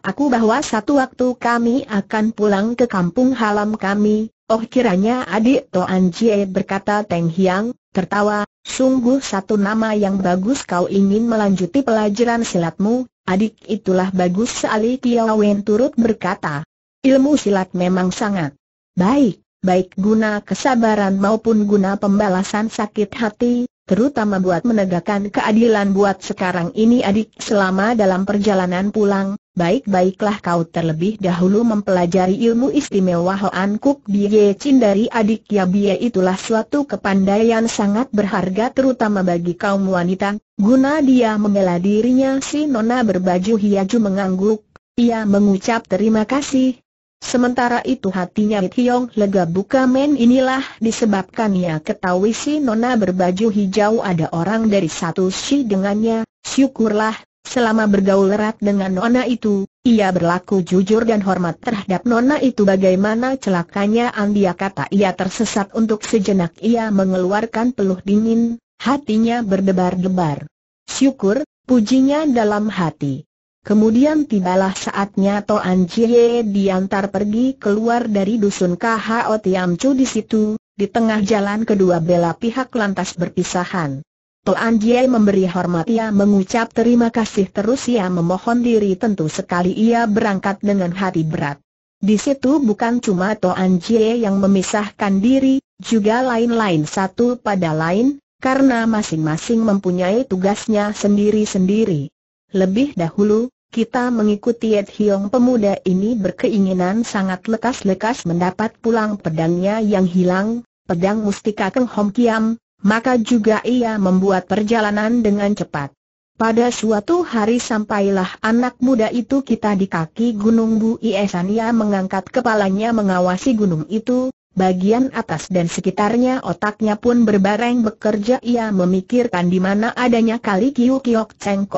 aku bahwa satu waktu kami akan pulang ke kampung halam kami, oh kiranya adik Toan Jie berkata Teng Hiang, tertawa, sungguh satu nama yang bagus kau ingin melanjuti pelajaran silatmu, adik itulah bagus sekali Kiawen turut berkata. Ilmu silat memang sangat baik, baik guna kesabaran maupun guna pembalasan sakit hati, terutama buat menegakkan keadilan buat sekarang ini adik selama dalam perjalanan pulang, baik-baiklah kau terlebih dahulu mempelajari ilmu istimewa Hoan Kuk Bie Chin dari adik ya Bie itulah suatu kepandaian sangat berharga terutama bagi kaum wanita, guna dia membela dirinya si Nona berbaju hiaju mengangguk, ia mengucap terima kasih, Sementara itu hatinya Hyong lega buka men inilah disebabkan ia ketahui si Nona berbaju hijau ada orang dari satu si dengannya, syukurlah, selama bergaul erat dengan Nona itu, ia berlaku jujur dan hormat terhadap Nona itu bagaimana celakanya Andia kata ia tersesat untuk sejenak ia mengeluarkan peluh dingin, hatinya berdebar-debar. Syukur, pujinya dalam hati. Kemudian tibalah saatnya To Anjie diantar pergi keluar dari dusun KHO Chu di situ, di tengah jalan kedua belah pihak lantas berpisahan. To Anjie memberi hormat ia mengucap terima kasih terus ia memohon diri tentu sekali ia berangkat dengan hati berat. Di situ bukan cuma To Anjie yang memisahkan diri, juga lain-lain satu pada lain, karena masing-masing mempunyai tugasnya sendiri-sendiri. Lebih dahulu, kita mengikuti Ed Hiong pemuda ini berkeinginan sangat lekas-lekas mendapat pulang pedangnya yang hilang, pedang mustika Keng Hong Kiam, maka juga ia membuat perjalanan dengan cepat. Pada suatu hari sampailah anak muda itu kita di kaki Gunung Bu ia mengangkat kepalanya mengawasi gunung itu, bagian atas dan sekitarnya otaknya pun berbareng bekerja ia memikirkan di mana adanya kali Kiu Kiok Cheng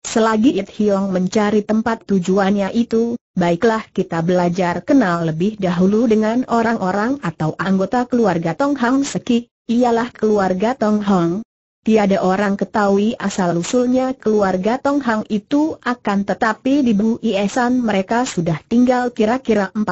Selagi It Hiong mencari tempat tujuannya itu, baiklah kita belajar kenal lebih dahulu dengan orang-orang atau anggota keluarga Tong Hang Seki, ialah keluarga Tong Hong. Tiada orang ketahui asal-usulnya keluarga Tong Hang itu akan tetapi di Iesan mereka sudah tinggal kira-kira 40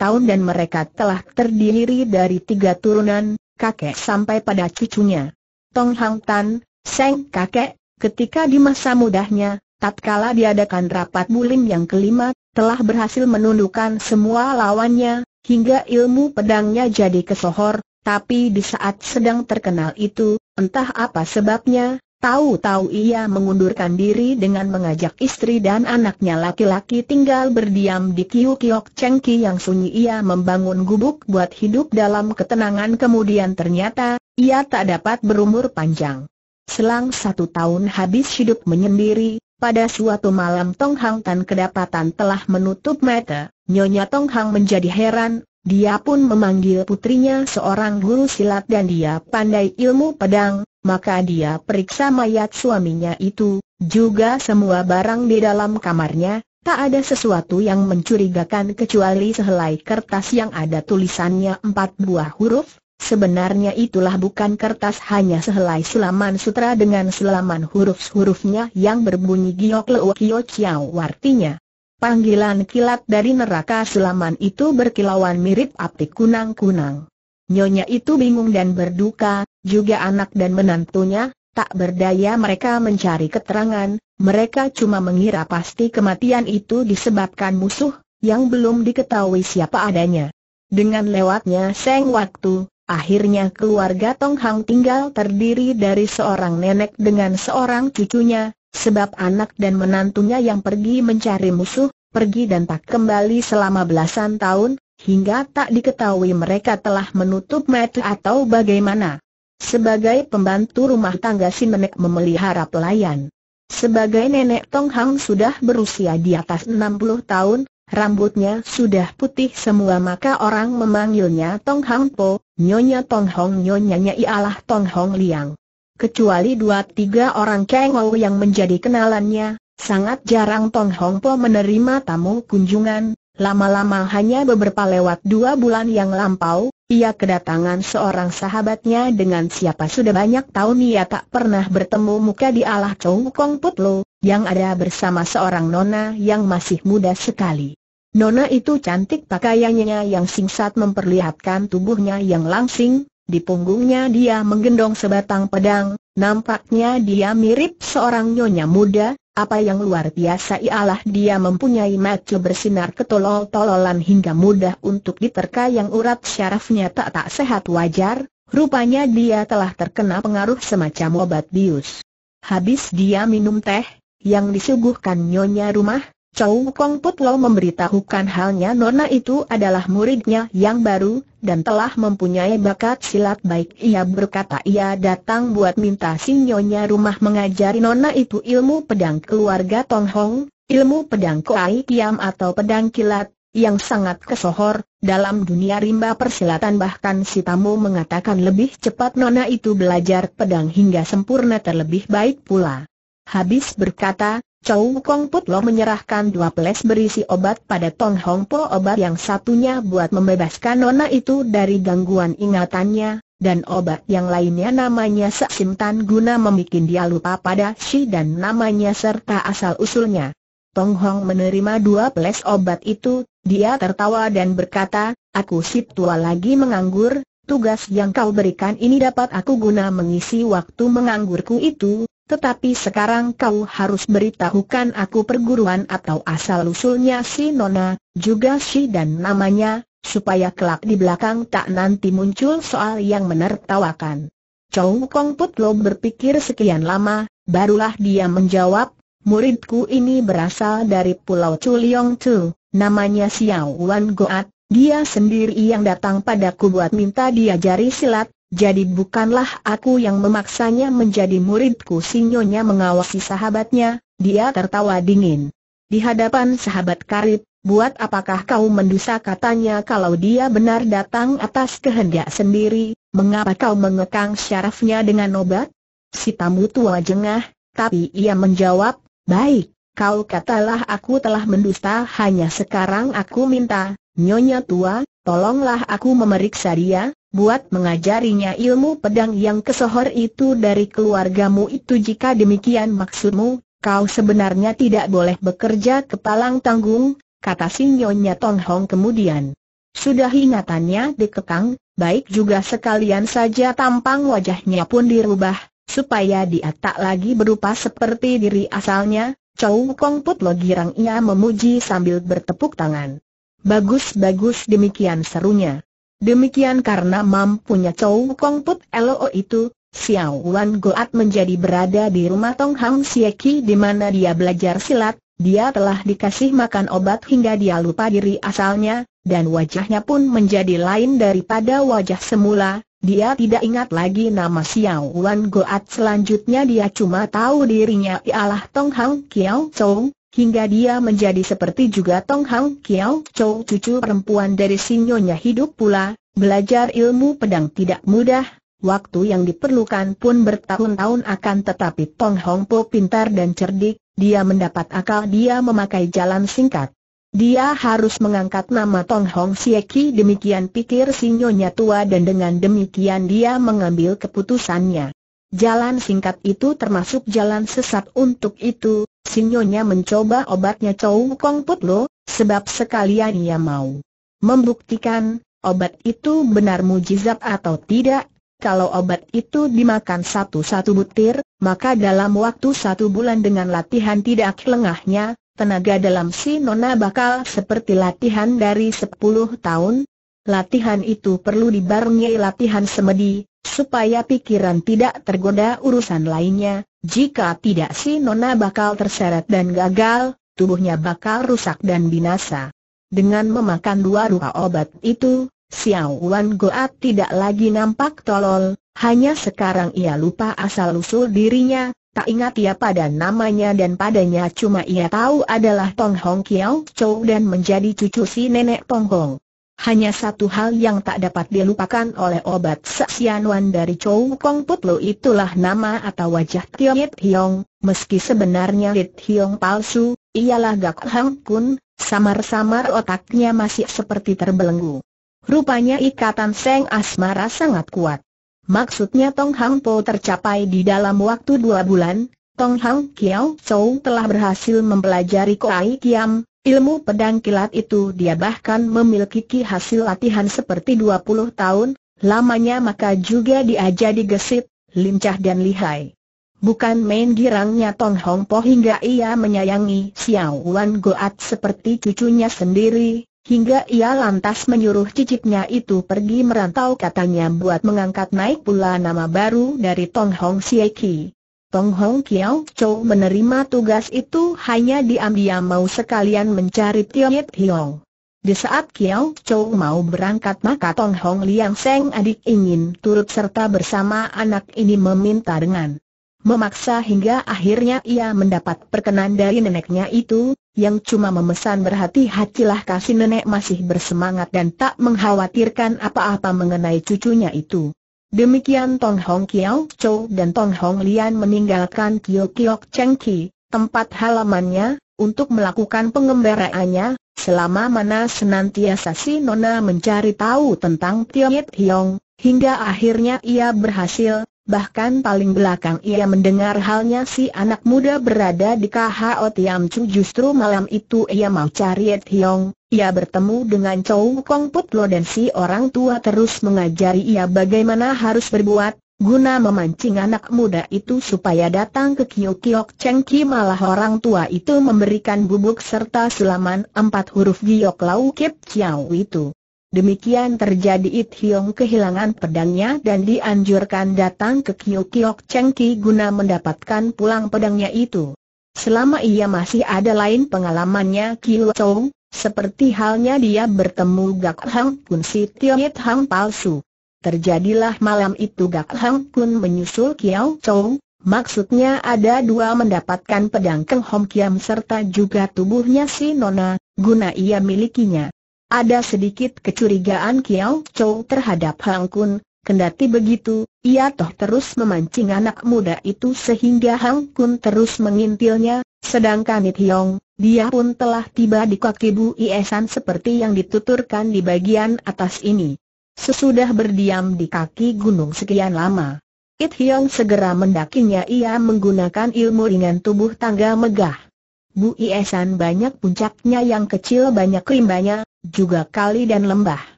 tahun dan mereka telah terdiri dari tiga turunan, kakek sampai pada cucunya. Tong Hang Tan, Seng kakek, Ketika di masa mudahnya, tatkala diadakan rapat bulim yang kelima, telah berhasil menundukkan semua lawannya, hingga ilmu pedangnya jadi kesohor, tapi di saat sedang terkenal itu, entah apa sebabnya, tahu-tahu ia mengundurkan diri dengan mengajak istri dan anaknya laki-laki tinggal berdiam di kiu kiok cengki yang sunyi ia membangun gubuk buat hidup dalam ketenangan kemudian ternyata, ia tak dapat berumur panjang. Selang satu tahun habis hidup menyendiri, pada suatu malam Tong Hang Tan kedapatan telah menutup mata, Nyonya Tong Hang menjadi heran, dia pun memanggil putrinya seorang guru silat dan dia pandai ilmu pedang, maka dia periksa mayat suaminya itu, juga semua barang di dalam kamarnya, tak ada sesuatu yang mencurigakan kecuali sehelai kertas yang ada tulisannya empat buah huruf, Sebenarnya itulah bukan kertas hanya sehelai selaman sutra dengan selaman huruf-hurufnya yang berbunyi giok leo kio ciao. artinya. Panggilan kilat dari neraka selaman itu berkilauan mirip api kunang-kunang. Nyonya itu bingung dan berduka, juga anak dan menantunya, tak berdaya mereka mencari keterangan, mereka cuma mengira pasti kematian itu disebabkan musuh, yang belum diketahui siapa adanya. Dengan lewatnya seng waktu, Akhirnya keluarga Tong Hang tinggal terdiri dari seorang nenek dengan seorang cucunya, sebab anak dan menantunya yang pergi mencari musuh, pergi dan tak kembali selama belasan tahun, hingga tak diketahui mereka telah menutup mata atau bagaimana. Sebagai pembantu rumah tangga si nenek memelihara pelayan. Sebagai nenek Tong Hang sudah berusia di atas 60 tahun, Rambutnya sudah putih semua maka orang memanggilnya Tong Hang Po, Nyonya Tong Hong Nyonyanya ialah Tong Hong Liang. Kecuali dua tiga orang Kengou yang menjadi kenalannya, sangat jarang Tong Hong Po menerima tamu kunjungan, lama-lama hanya beberapa lewat dua bulan yang lampau, ia kedatangan seorang sahabatnya dengan siapa sudah banyak tahun ia tak pernah bertemu muka di alah Chow Kong Put Lo, yang ada bersama seorang nona yang masih muda sekali. Nona itu cantik pakaiannya yang singsat memperlihatkan tubuhnya yang langsing, di punggungnya dia menggendong sebatang pedang, nampaknya dia mirip seorang nyonya muda, apa yang luar biasa ialah dia mempunyai mata bersinar ketolol-tololan hingga mudah untuk diterka yang urat syarafnya tak tak sehat wajar, rupanya dia telah terkena pengaruh semacam obat bius. Habis dia minum teh, yang disuguhkan nyonya rumah, Chow Kong Put memberitahukan halnya Nona itu adalah muridnya yang baru, dan telah mempunyai bakat silat baik ia berkata ia datang buat minta sinyonya rumah mengajari Nona itu ilmu pedang keluarga Tong Hong, ilmu pedang Koai Kiam atau pedang kilat, yang sangat kesohor, dalam dunia rimba persilatan bahkan si tamu mengatakan lebih cepat Nona itu belajar pedang hingga sempurna terlebih baik pula. Habis berkata, Chow Kong Put Lo menyerahkan dua peles berisi obat pada Tong Hong Po obat yang satunya buat membebaskan Nona itu dari gangguan ingatannya, dan obat yang lainnya namanya Sim Tan guna membuat dia lupa pada si dan namanya serta asal-usulnya. Tong Hong menerima dua peles obat itu, dia tertawa dan berkata, aku si tua lagi menganggur, tugas yang kau berikan ini dapat aku guna mengisi waktu menganggurku itu, tetapi sekarang kau harus beritahukan aku perguruan atau asal-usulnya si Nona, juga si dan namanya, supaya kelak di belakang tak nanti muncul soal yang menertawakan. Chow Kong Put berpikir sekian lama, barulah dia menjawab, muridku ini berasal dari Pulau Chuliong tuh, namanya Xiao Wan Goat, dia sendiri yang datang padaku buat minta diajari silat, jadi bukanlah aku yang memaksanya menjadi muridku Sinyonya mengawasi sahabatnya, dia tertawa dingin. Di hadapan sahabat karib, buat apakah kau mendusa katanya kalau dia benar datang atas kehendak sendiri, mengapa kau mengekang syarafnya dengan obat? Si tamu tua jengah, tapi ia menjawab, baik, kau katalah aku telah mendusta hanya sekarang aku minta, nyonya tua, tolonglah aku memeriksa dia, buat mengajarinya ilmu pedang yang kesohor itu dari keluargamu itu jika demikian maksudmu, kau sebenarnya tidak boleh bekerja kepalang tanggung, kata sinyonya Tong Hong kemudian. Sudah ingatannya dikekang, baik juga sekalian saja tampang wajahnya pun dirubah, supaya dia tak lagi berupa seperti diri asalnya, Chow Kong Put Lo Girang ia memuji sambil bertepuk tangan. Bagus-bagus demikian serunya. Demikian karena mampunya Chow Kong Put Loo itu, Xiao Wan Goat menjadi berada di rumah Tong Hang Sieki di mana dia belajar silat, dia telah dikasih makan obat hingga dia lupa diri asalnya, dan wajahnya pun menjadi lain daripada wajah semula, dia tidak ingat lagi nama Xiao Wan Goat selanjutnya dia cuma tahu dirinya ialah Tong Hang Kiao Chow, hingga dia menjadi seperti juga Tong Hang Kiao Chou cucu perempuan dari sinyonya hidup pula, belajar ilmu pedang tidak mudah, waktu yang diperlukan pun bertahun-tahun akan tetapi Tong Hong Po pintar dan cerdik, dia mendapat akal dia memakai jalan singkat. Dia harus mengangkat nama Tong Hong Sieki demikian pikir sinyonya tua dan dengan demikian dia mengambil keputusannya. Jalan singkat itu termasuk jalan sesat untuk itu, Sinyonya mencoba obatnya Chow Kong Put Lo, sebab sekalian ia mau membuktikan obat itu benar mujizat atau tidak. Kalau obat itu dimakan satu-satu butir, maka dalam waktu satu bulan dengan latihan tidak lengahnya, tenaga dalam si Nona bakal seperti latihan dari 10 tahun, Latihan itu perlu dibarengi latihan semedi, supaya pikiran tidak tergoda urusan lainnya, jika tidak si Nona bakal terseret dan gagal, tubuhnya bakal rusak dan binasa. Dengan memakan dua rupa obat itu, Xiao Wan Goat tidak lagi nampak tolol, hanya sekarang ia lupa asal-usul dirinya, tak ingat ia pada namanya dan padanya cuma ia tahu adalah Tong Hong Kiao Chou dan menjadi cucu si nenek Tong Hong. Hanya satu hal yang tak dapat dilupakan oleh obat Saksianwan dari Chow Kong Put itulah nama atau wajah Yit Hiong, meski sebenarnya Yit Hiong palsu, ialah Gak Hang Kun, samar-samar otaknya masih seperti terbelenggu. Rupanya ikatan Seng Asmara sangat kuat. Maksudnya Tong Hang Po tercapai di dalam waktu dua bulan, Tong Hang Kiao Chow telah berhasil mempelajari Koai Kiam, Ilmu pedang kilat itu dia bahkan memiliki hasil latihan seperti 20 tahun, lamanya maka juga dia jadi gesit, lincah dan lihai. Bukan main girangnya Tong Hong Po hingga ia menyayangi Xiao Wan Goat seperti cucunya sendiri, hingga ia lantas menyuruh cicitnya itu pergi merantau katanya buat mengangkat naik pula nama baru dari Tong Hong Sieki. Tong Hong Kiao Chou menerima tugas itu hanya diam-diam mau sekalian mencari Tiong Yip Hiong. Di saat Kiao Chou mau berangkat maka Tong Hong Liang Seng adik ingin turut serta bersama anak ini meminta dengan memaksa hingga akhirnya ia mendapat perkenan dari neneknya itu, yang cuma memesan berhati-hatilah kasih nenek masih bersemangat dan tak mengkhawatirkan apa-apa mengenai cucunya itu. Demikian Tong Hong Kiao Chou dan Tong Hong Lian meninggalkan Kio Kiok Cheng Ki, tempat halamannya, untuk melakukan pengembaraannya, selama mana senantiasa si Nona mencari tahu tentang Tiongit Hiong, hingga akhirnya ia berhasil, bahkan paling belakang ia mendengar halnya si anak muda berada di KHO Tiam Chu justru malam itu ia mau cari Et Hiong, ia bertemu dengan Chow Kong Put Lo dan si orang tua terus mengajari ia bagaimana harus berbuat, guna memancing anak muda itu supaya datang ke kiok Kyok Cheng Ki malah orang tua itu memberikan bubuk serta sulaman empat huruf Giok Lau Kip Chiao itu. Demikian terjadi It Hiong kehilangan pedangnya dan dianjurkan datang ke Kyok Cheng Chengki guna mendapatkan pulang pedangnya itu. Selama ia masih ada lain pengalamannya Kiu Chou, seperti halnya dia bertemu Gak Hang Kun si Tiongit Hang palsu. Terjadilah malam itu Gak Hang Kun menyusul Kiao Chou, maksudnya ada dua mendapatkan pedang Keng Hom Kiam serta juga tubuhnya si Nona, guna ia milikinya. Ada sedikit kecurigaan Kiao Chou terhadap Hang Kun, kendati begitu, ia toh terus memancing anak muda itu sehingga Hang Kun terus mengintilnya, sedangkan It Hiong, dia pun telah tiba di kaki Bu Iesan seperti yang dituturkan di bagian atas ini. Sesudah berdiam di kaki gunung sekian lama, It Hiong segera mendakinya ia menggunakan ilmu ringan tubuh tangga megah. Bu Iesan banyak puncaknya yang kecil banyak rimbanya, juga kali dan lembah.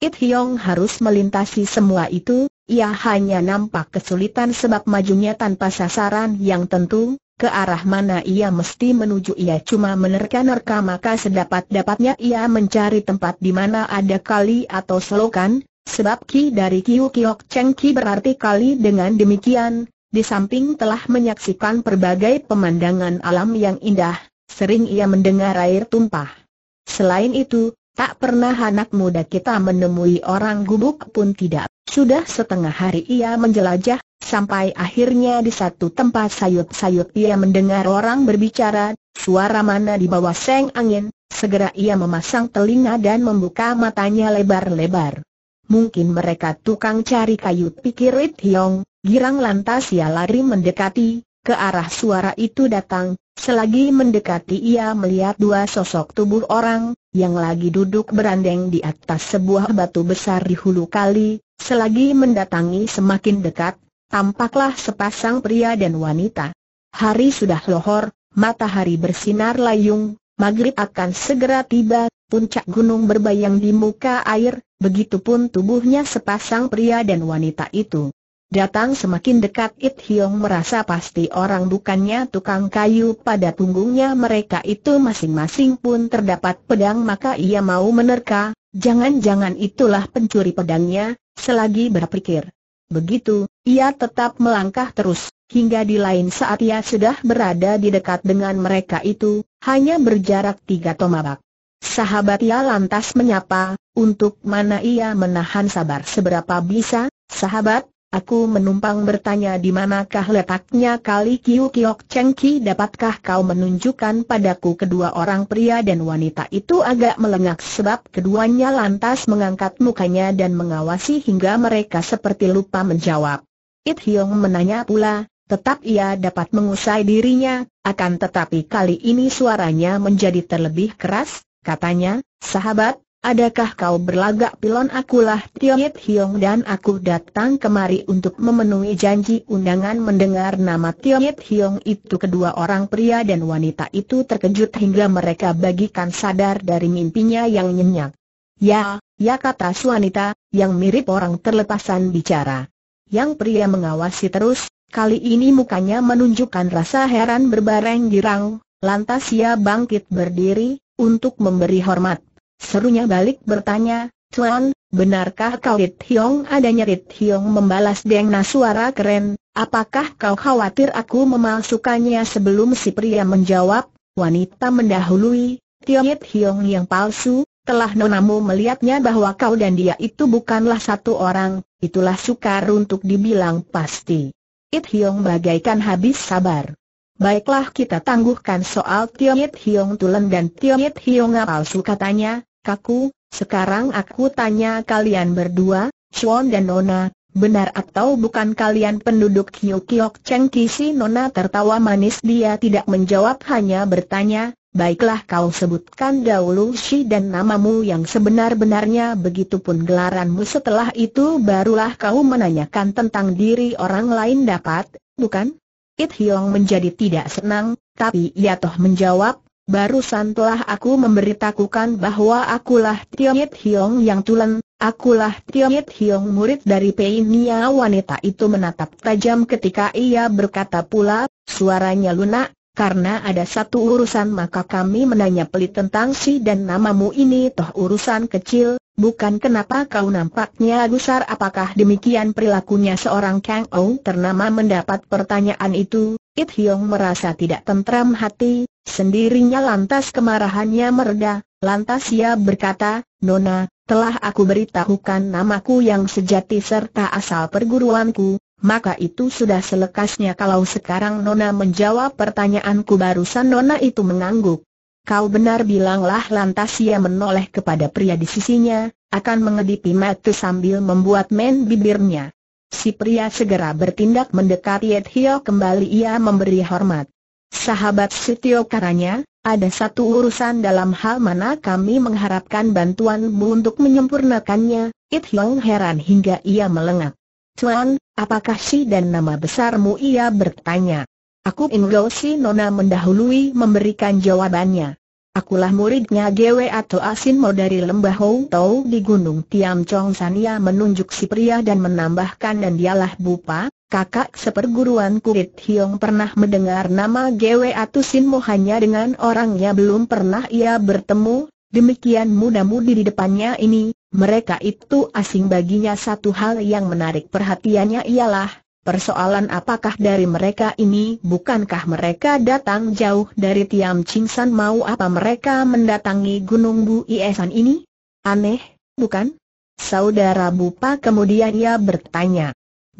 It Hyong harus melintasi semua itu, ia hanya nampak kesulitan sebab majunya tanpa sasaran yang tentu, ke arah mana ia mesti menuju ia cuma menerka-nerka maka sedapat-dapatnya ia mencari tempat di mana ada kali atau selokan, sebab Ki dari Kiu Kiok Cheng Ki berarti kali dengan demikian, di samping telah menyaksikan berbagai pemandangan alam yang indah, sering ia mendengar air tumpah. Selain itu, Tak pernah anak muda kita menemui orang gubuk pun tidak. Sudah setengah hari ia menjelajah, sampai akhirnya di satu tempat sayut-sayut ia mendengar orang berbicara, suara mana di bawah seng angin, segera ia memasang telinga dan membuka matanya lebar-lebar. Mungkin mereka tukang cari kayu pikir It Hiong, girang lantas ia lari mendekati, ke arah suara itu datang, selagi mendekati ia melihat dua sosok tubuh orang, yang lagi duduk berandeng di atas sebuah batu besar di hulu kali, selagi mendatangi semakin dekat, tampaklah sepasang pria dan wanita. Hari sudah lohor, matahari bersinar layung, maghrib akan segera tiba, puncak gunung berbayang di muka air, begitupun tubuhnya sepasang pria dan wanita itu. Datang semakin dekat It Hiong merasa pasti orang bukannya tukang kayu pada punggungnya mereka itu masing-masing pun terdapat pedang maka ia mau menerka, jangan-jangan itulah pencuri pedangnya, selagi berpikir. Begitu, ia tetap melangkah terus, hingga di lain saat ia sudah berada di dekat dengan mereka itu, hanya berjarak tiga tomabak Sahabat ia lantas menyapa, untuk mana ia menahan sabar seberapa bisa, sahabat, Aku menumpang bertanya di manakah letaknya kali Kiu Kiok Cheng Ki dapatkah kau menunjukkan padaku kedua orang pria dan wanita itu agak melengak sebab keduanya lantas mengangkat mukanya dan mengawasi hingga mereka seperti lupa menjawab. It Hiong menanya pula, tetap ia dapat mengusai dirinya, akan tetapi kali ini suaranya menjadi terlebih keras, katanya, sahabat, Adakah kau berlagak pilon akulah Tiet Hiong dan aku datang kemari untuk memenuhi janji undangan mendengar nama Tiet Hiong itu kedua orang pria dan wanita itu terkejut hingga mereka bagikan sadar dari mimpinya yang nyenyak. Ya, ya kata wanita, yang mirip orang terlepasan bicara. Yang pria mengawasi terus, kali ini mukanya menunjukkan rasa heran berbareng girang, lantas ia bangkit berdiri, untuk memberi hormat. Serunya balik bertanya, Tuan, benarkah kau Rit Hiong adanya Rit Hiong membalas dengan suara keren, apakah kau khawatir aku memalsukannya sebelum si pria menjawab, wanita mendahului, Rit Hiong yang palsu, telah nonamu melihatnya bahwa kau dan dia itu bukanlah satu orang, itulah sukar untuk dibilang pasti. It Hiong bagaikan habis sabar. Baiklah kita tangguhkan soal Tiongit Hiong Tulen dan Tiongit Hiong palsu katanya, kaku, sekarang aku tanya kalian berdua, Chuan dan Nona, benar atau bukan kalian penduduk Kiok-Kiok Cheng Kisi Nona tertawa manis dia tidak menjawab hanya bertanya, baiklah kau sebutkan dahulu si dan namamu yang sebenar-benarnya begitupun gelaranmu setelah itu barulah kau menanyakan tentang diri orang lain dapat, bukan? It Hiong menjadi tidak senang, tapi ia toh menjawab, Barusan telah aku memberitakukan bahwa akulah Tiong Hiong yang tulen, akulah Tiong Hiong murid dari Pei Nia. wanita itu menatap tajam ketika ia berkata pula, suaranya lunak, karena ada satu urusan maka kami menanya pelit tentang si dan namamu ini toh urusan kecil, bukan kenapa kau nampaknya gusar apakah demikian perilakunya seorang Kang Ou ternama mendapat pertanyaan itu, It Hyong merasa tidak tentram hati, sendirinya lantas kemarahannya mereda, lantas ia berkata, Nona, telah aku beritahukan namaku yang sejati serta asal perguruanku, maka itu sudah selekasnya kalau sekarang Nona menjawab pertanyaanku barusan Nona itu mengangguk. Kau benar bilanglah lantas ia menoleh kepada pria di sisinya, akan mengedipi mata sambil membuat men bibirnya. Si pria segera bertindak mendekati Hio kembali ia memberi hormat. Sahabat Sitio karanya, ada satu urusan dalam hal mana kami mengharapkan bantuanmu untuk menyempurnakannya, It Hio heran hingga ia melengak. Tuan, apakah si dan nama besarmu ia bertanya. Aku Inglo si Nona mendahului memberikan jawabannya. Akulah muridnya Gwe atau Asin Asinmo dari lembah Hou Tau di Gunung Tiam Chong Sania menunjuk si pria dan menambahkan dan dialah Bupa, kakak seperguruan Kurit Hiong pernah mendengar nama Gwe atau Sinmo hanya dengan orangnya belum pernah ia bertemu, demikian muda-mudi di depannya ini, mereka itu asing baginya satu hal yang menarik perhatiannya ialah, persoalan apakah dari mereka ini bukankah mereka datang jauh dari Tiam Cingsan mau apa mereka mendatangi Gunung Bu Iesan ini? Aneh, bukan? Saudara Bupa kemudian ia bertanya.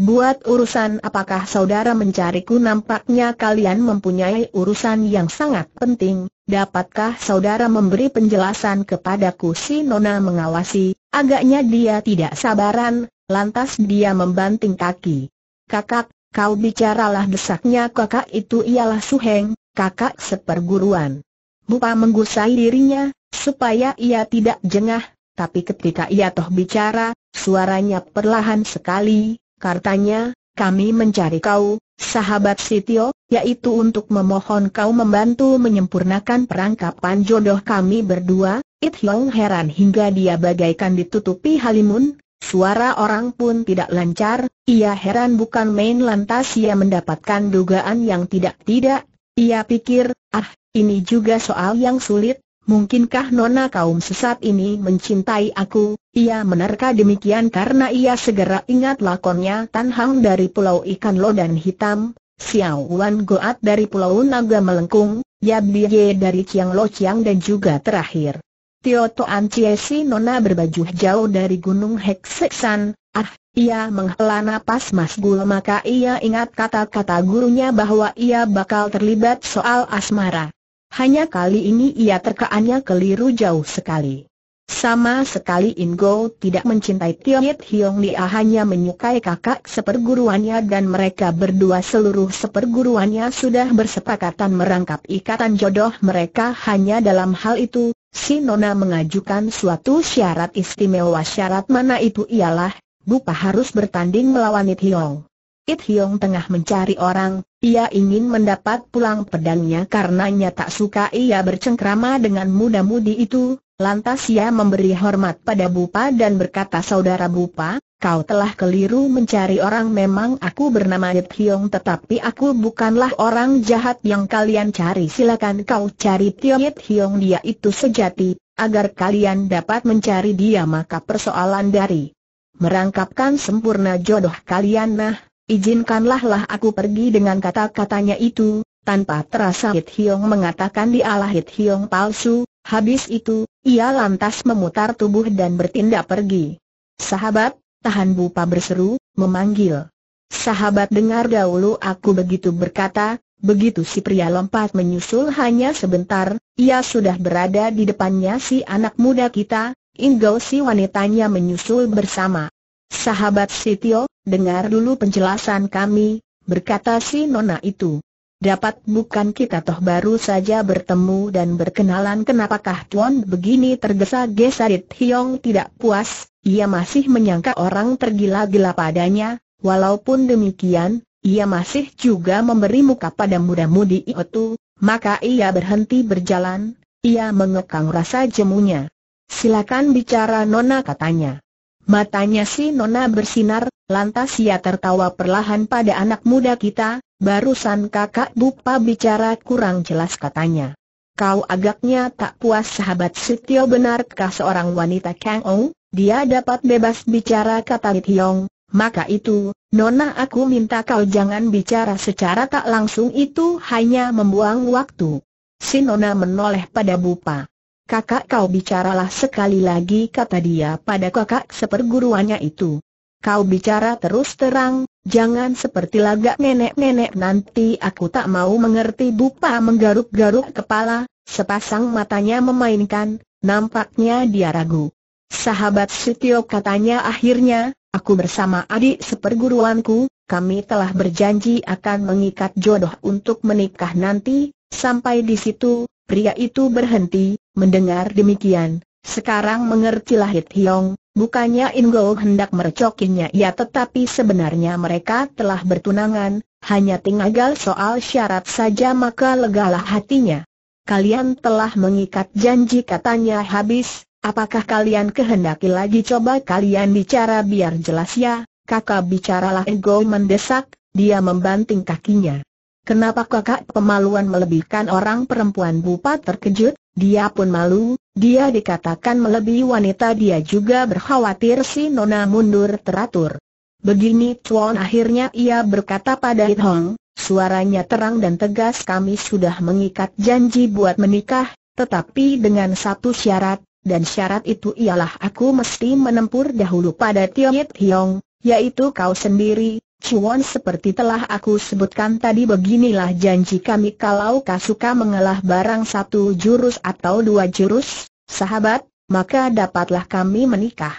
Buat urusan apakah saudara mencariku nampaknya kalian mempunyai urusan yang sangat penting, dapatkah saudara memberi penjelasan kepadaku si Nona mengawasi, Agaknya dia tidak sabaran, lantas dia membanting kaki. Kakak, kau bicaralah desaknya kakak itu ialah Suheng, kakak seperguruan. Bupa menggusai dirinya, supaya ia tidak jengah, tapi ketika ia toh bicara, suaranya perlahan sekali, kartanya, kami mencari kau, sahabat Sitio, yaitu untuk memohon kau membantu menyempurnakan perangkapan jodoh kami berdua, It Hiong heran hingga dia bagaikan ditutupi halimun, Suara orang pun tidak lancar, ia heran bukan main lantas ia mendapatkan dugaan yang tidak-tidak, ia pikir, ah, ini juga soal yang sulit, mungkinkah nona kaum sesat ini mencintai aku, ia menerka demikian karena ia segera ingat lakonnya Tan Hang dari Pulau Ikan Lodan Hitam, Xiao Wan Goat dari Pulau Naga Melengkung, Yab Biye dari Chiang Lo Chiang dan juga terakhir Tio Cie Si Nona berbaju hijau dari Gunung Hekseksan, ah, ia menghela napas Mas Gul maka ia ingat kata-kata gurunya bahwa ia bakal terlibat soal asmara. Hanya kali ini ia terkaannya keliru jauh sekali. Sama sekali Ingo tidak mencintai Tiet Hiong Lia hanya menyukai kakak seperguruannya dan mereka berdua seluruh seperguruannya sudah bersepakatan merangkap ikatan jodoh mereka hanya dalam hal itu, si Nona mengajukan suatu syarat istimewa syarat mana itu ialah, Bupa harus bertanding melawan It Hiong. It Hiong tengah mencari orang, ia ingin mendapat pulang pedangnya karenanya tak suka ia bercengkrama dengan muda-mudi itu, Lantas ia memberi hormat pada Bupa dan berkata saudara Bupa, kau telah keliru mencari orang memang aku bernama Hit Hiong tetapi aku bukanlah orang jahat yang kalian cari silakan kau cari Tio Hit Hiong dia itu sejati, agar kalian dapat mencari dia maka persoalan dari merangkapkan sempurna jodoh kalian nah, izinkanlah lah aku pergi dengan kata-katanya itu, tanpa terasa Hit Hiong mengatakan dialah Hit Hiong palsu, Habis itu, ia lantas memutar tubuh dan bertindak pergi. Sahabat, tahan Bupa berseru, memanggil. Sahabat dengar dahulu aku begitu berkata, begitu si pria lompat menyusul hanya sebentar, ia sudah berada di depannya si anak muda kita, Inggau si wanitanya menyusul bersama. Sahabat Sitio, dengar dulu penjelasan kami, berkata si nona itu. Dapat bukan kita toh baru saja bertemu dan berkenalan kenapakah Tuan begini tergesa-gesa Dit Hiong tidak puas, ia masih menyangka orang tergila-gila padanya, walaupun demikian, ia masih juga memberi muka pada muda-mudi itu, maka ia berhenti berjalan, ia mengekang rasa jemunya. Silakan bicara Nona katanya. Matanya si Nona bersinar, lantas ia tertawa perlahan pada anak muda kita, barusan kakak Bupa bicara kurang jelas katanya. Kau agaknya tak puas sahabat Sitio benarkah seorang wanita Kang Ong, dia dapat bebas bicara kata Lit Hiong, maka itu, Nona aku minta kau jangan bicara secara tak langsung itu hanya membuang waktu. Si Nona menoleh pada Bupa. Kakak kau bicaralah sekali lagi kata dia pada kakak seperguruannya itu. Kau bicara terus terang, jangan seperti lagak nenek-nenek nanti aku tak mau mengerti Bupa menggaruk-garuk kepala, sepasang matanya memainkan, nampaknya dia ragu. Sahabat Sutio katanya akhirnya, aku bersama adik seperguruanku, kami telah berjanji akan mengikat jodoh untuk menikah nanti, sampai di situ, pria itu berhenti, Mendengar demikian, sekarang mengerti Hit Hiong, bukannya Ingo hendak merecokinya ia ya tetapi sebenarnya mereka telah bertunangan, hanya tinggal soal syarat saja maka legalah hatinya. Kalian telah mengikat janji katanya habis, apakah kalian kehendaki lagi coba kalian bicara biar jelas ya, kakak bicaralah Ingo mendesak, dia membanting kakinya. Kenapa kakak pemaluan melebihkan orang perempuan bupat terkejut? Dia pun malu, dia dikatakan melebihi wanita dia juga berkhawatir si Nona mundur teratur. Begini Chuan akhirnya ia berkata pada It Hong, suaranya terang dan tegas kami sudah mengikat janji buat menikah, tetapi dengan satu syarat, dan syarat itu ialah aku mesti menempur dahulu pada Tiong It Hiong, yaitu kau sendiri, Cuan seperti telah aku sebutkan tadi beginilah janji kami kalau kau suka mengalah barang satu jurus atau dua jurus, sahabat, maka dapatlah kami menikah.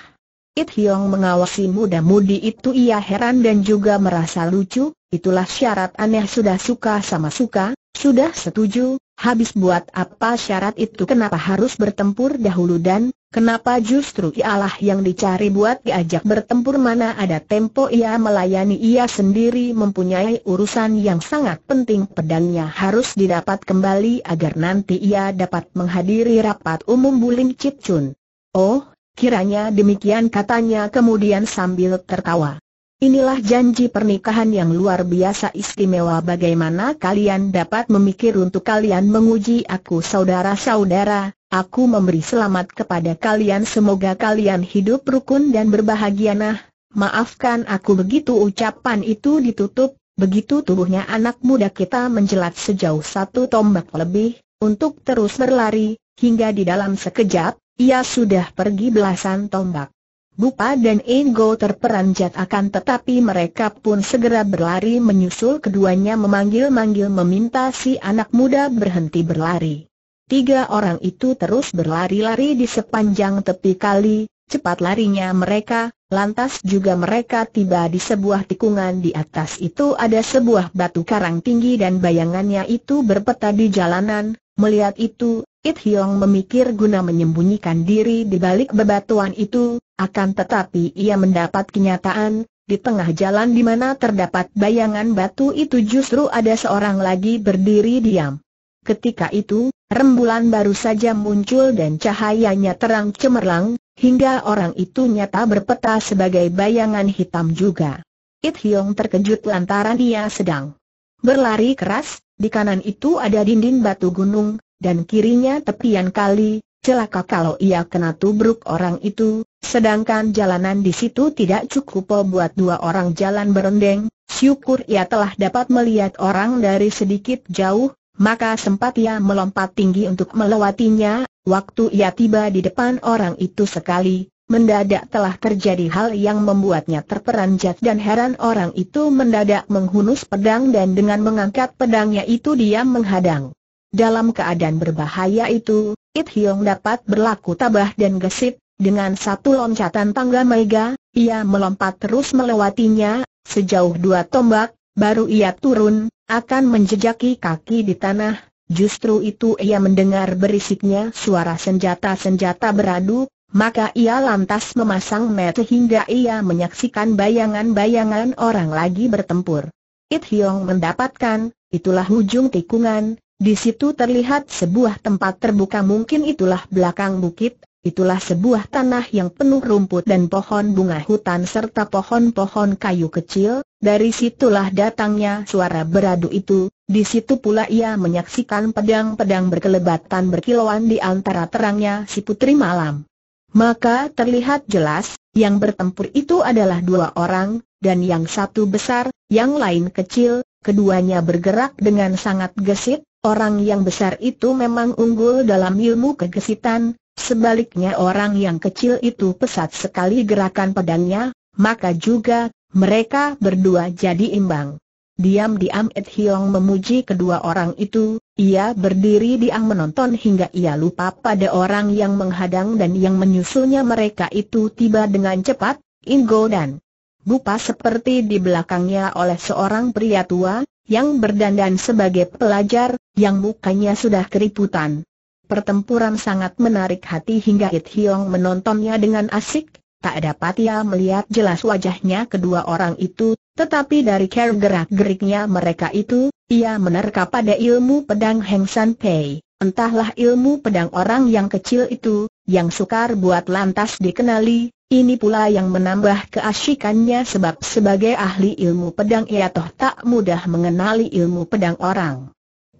It Hiong mengawasi muda-mudi itu ia heran dan juga merasa lucu, itulah syarat aneh sudah suka sama suka, sudah setuju, habis buat apa syarat itu kenapa harus bertempur dahulu dan Kenapa justru ialah yang dicari buat diajak bertempur mana ada tempo ia melayani ia sendiri mempunyai urusan yang sangat penting pedangnya harus didapat kembali agar nanti ia dapat menghadiri rapat umum Bulim Cip Chun. Oh, kiranya demikian katanya kemudian sambil tertawa. Inilah janji pernikahan yang luar biasa istimewa bagaimana kalian dapat memikir untuk kalian menguji aku saudara-saudara, Aku memberi selamat kepada kalian semoga kalian hidup rukun dan berbahagia nah, maafkan aku begitu ucapan itu ditutup, begitu tubuhnya anak muda kita menjelat sejauh satu tombak lebih, untuk terus berlari, hingga di dalam sekejap, ia sudah pergi belasan tombak. Bupa dan Ingo terperanjat akan tetapi mereka pun segera berlari menyusul keduanya memanggil-manggil meminta si anak muda berhenti berlari. Tiga orang itu terus berlari-lari di sepanjang tepi kali, cepat larinya mereka, lantas juga mereka tiba di sebuah tikungan di atas itu ada sebuah batu karang tinggi dan bayangannya itu berpeta di jalanan, melihat itu, It Hyong memikir guna menyembunyikan diri di balik bebatuan itu, akan tetapi ia mendapat kenyataan, di tengah jalan di mana terdapat bayangan batu itu justru ada seorang lagi berdiri diam. Ketika itu, Rembulan baru saja muncul dan cahayanya terang cemerlang, hingga orang itu nyata berpeta sebagai bayangan hitam juga. It Hiong terkejut lantaran dia sedang berlari keras, di kanan itu ada dinding batu gunung, dan kirinya tepian kali, celaka kalau ia kena tubruk orang itu, sedangkan jalanan di situ tidak cukup buat dua orang jalan berendeng, syukur ia telah dapat melihat orang dari sedikit jauh, maka sempat ia melompat tinggi untuk melewatinya, waktu ia tiba di depan orang itu sekali, mendadak telah terjadi hal yang membuatnya terperanjat dan heran orang itu mendadak menghunus pedang dan dengan mengangkat pedangnya itu dia menghadang. Dalam keadaan berbahaya itu, It Hyong dapat berlaku tabah dan gesit, dengan satu loncatan tangga mega, ia melompat terus melewatinya, sejauh dua tombak, Baru ia turun, akan menjejaki kaki di tanah, justru itu ia mendengar berisiknya suara senjata-senjata beradu, maka ia lantas memasang mata hingga ia menyaksikan bayangan-bayangan orang lagi bertempur. It Hiong mendapatkan, itulah ujung tikungan, di situ terlihat sebuah tempat terbuka mungkin itulah belakang bukit, Itulah sebuah tanah yang penuh rumput dan pohon bunga hutan serta pohon-pohon kayu kecil, dari situlah datangnya suara beradu itu, di situ pula ia menyaksikan pedang-pedang berkelebatan berkilauan di antara terangnya si putri malam. Maka terlihat jelas, yang bertempur itu adalah dua orang, dan yang satu besar, yang lain kecil, keduanya bergerak dengan sangat gesit, orang yang besar itu memang unggul dalam ilmu kegesitan, sebaliknya orang yang kecil itu pesat sekali gerakan pedangnya, maka juga mereka berdua jadi imbang. Diam-diam Ed Hiong memuji kedua orang itu, ia berdiri diang menonton hingga ia lupa pada orang yang menghadang dan yang menyusulnya mereka itu tiba dengan cepat, Ingo dan Bupa seperti di belakangnya oleh seorang pria tua, yang berdandan sebagai pelajar, yang mukanya sudah keriputan. Pertempuran sangat menarik hati hingga Ed Hiong menontonnya dengan asik, Tak dapat ia melihat jelas wajahnya kedua orang itu, tetapi dari cara gerak-geriknya mereka itu, ia menerka pada ilmu pedang Heng San Pei. Entahlah ilmu pedang orang yang kecil itu, yang sukar buat lantas dikenali, ini pula yang menambah keasikannya sebab sebagai ahli ilmu pedang ia toh tak mudah mengenali ilmu pedang orang.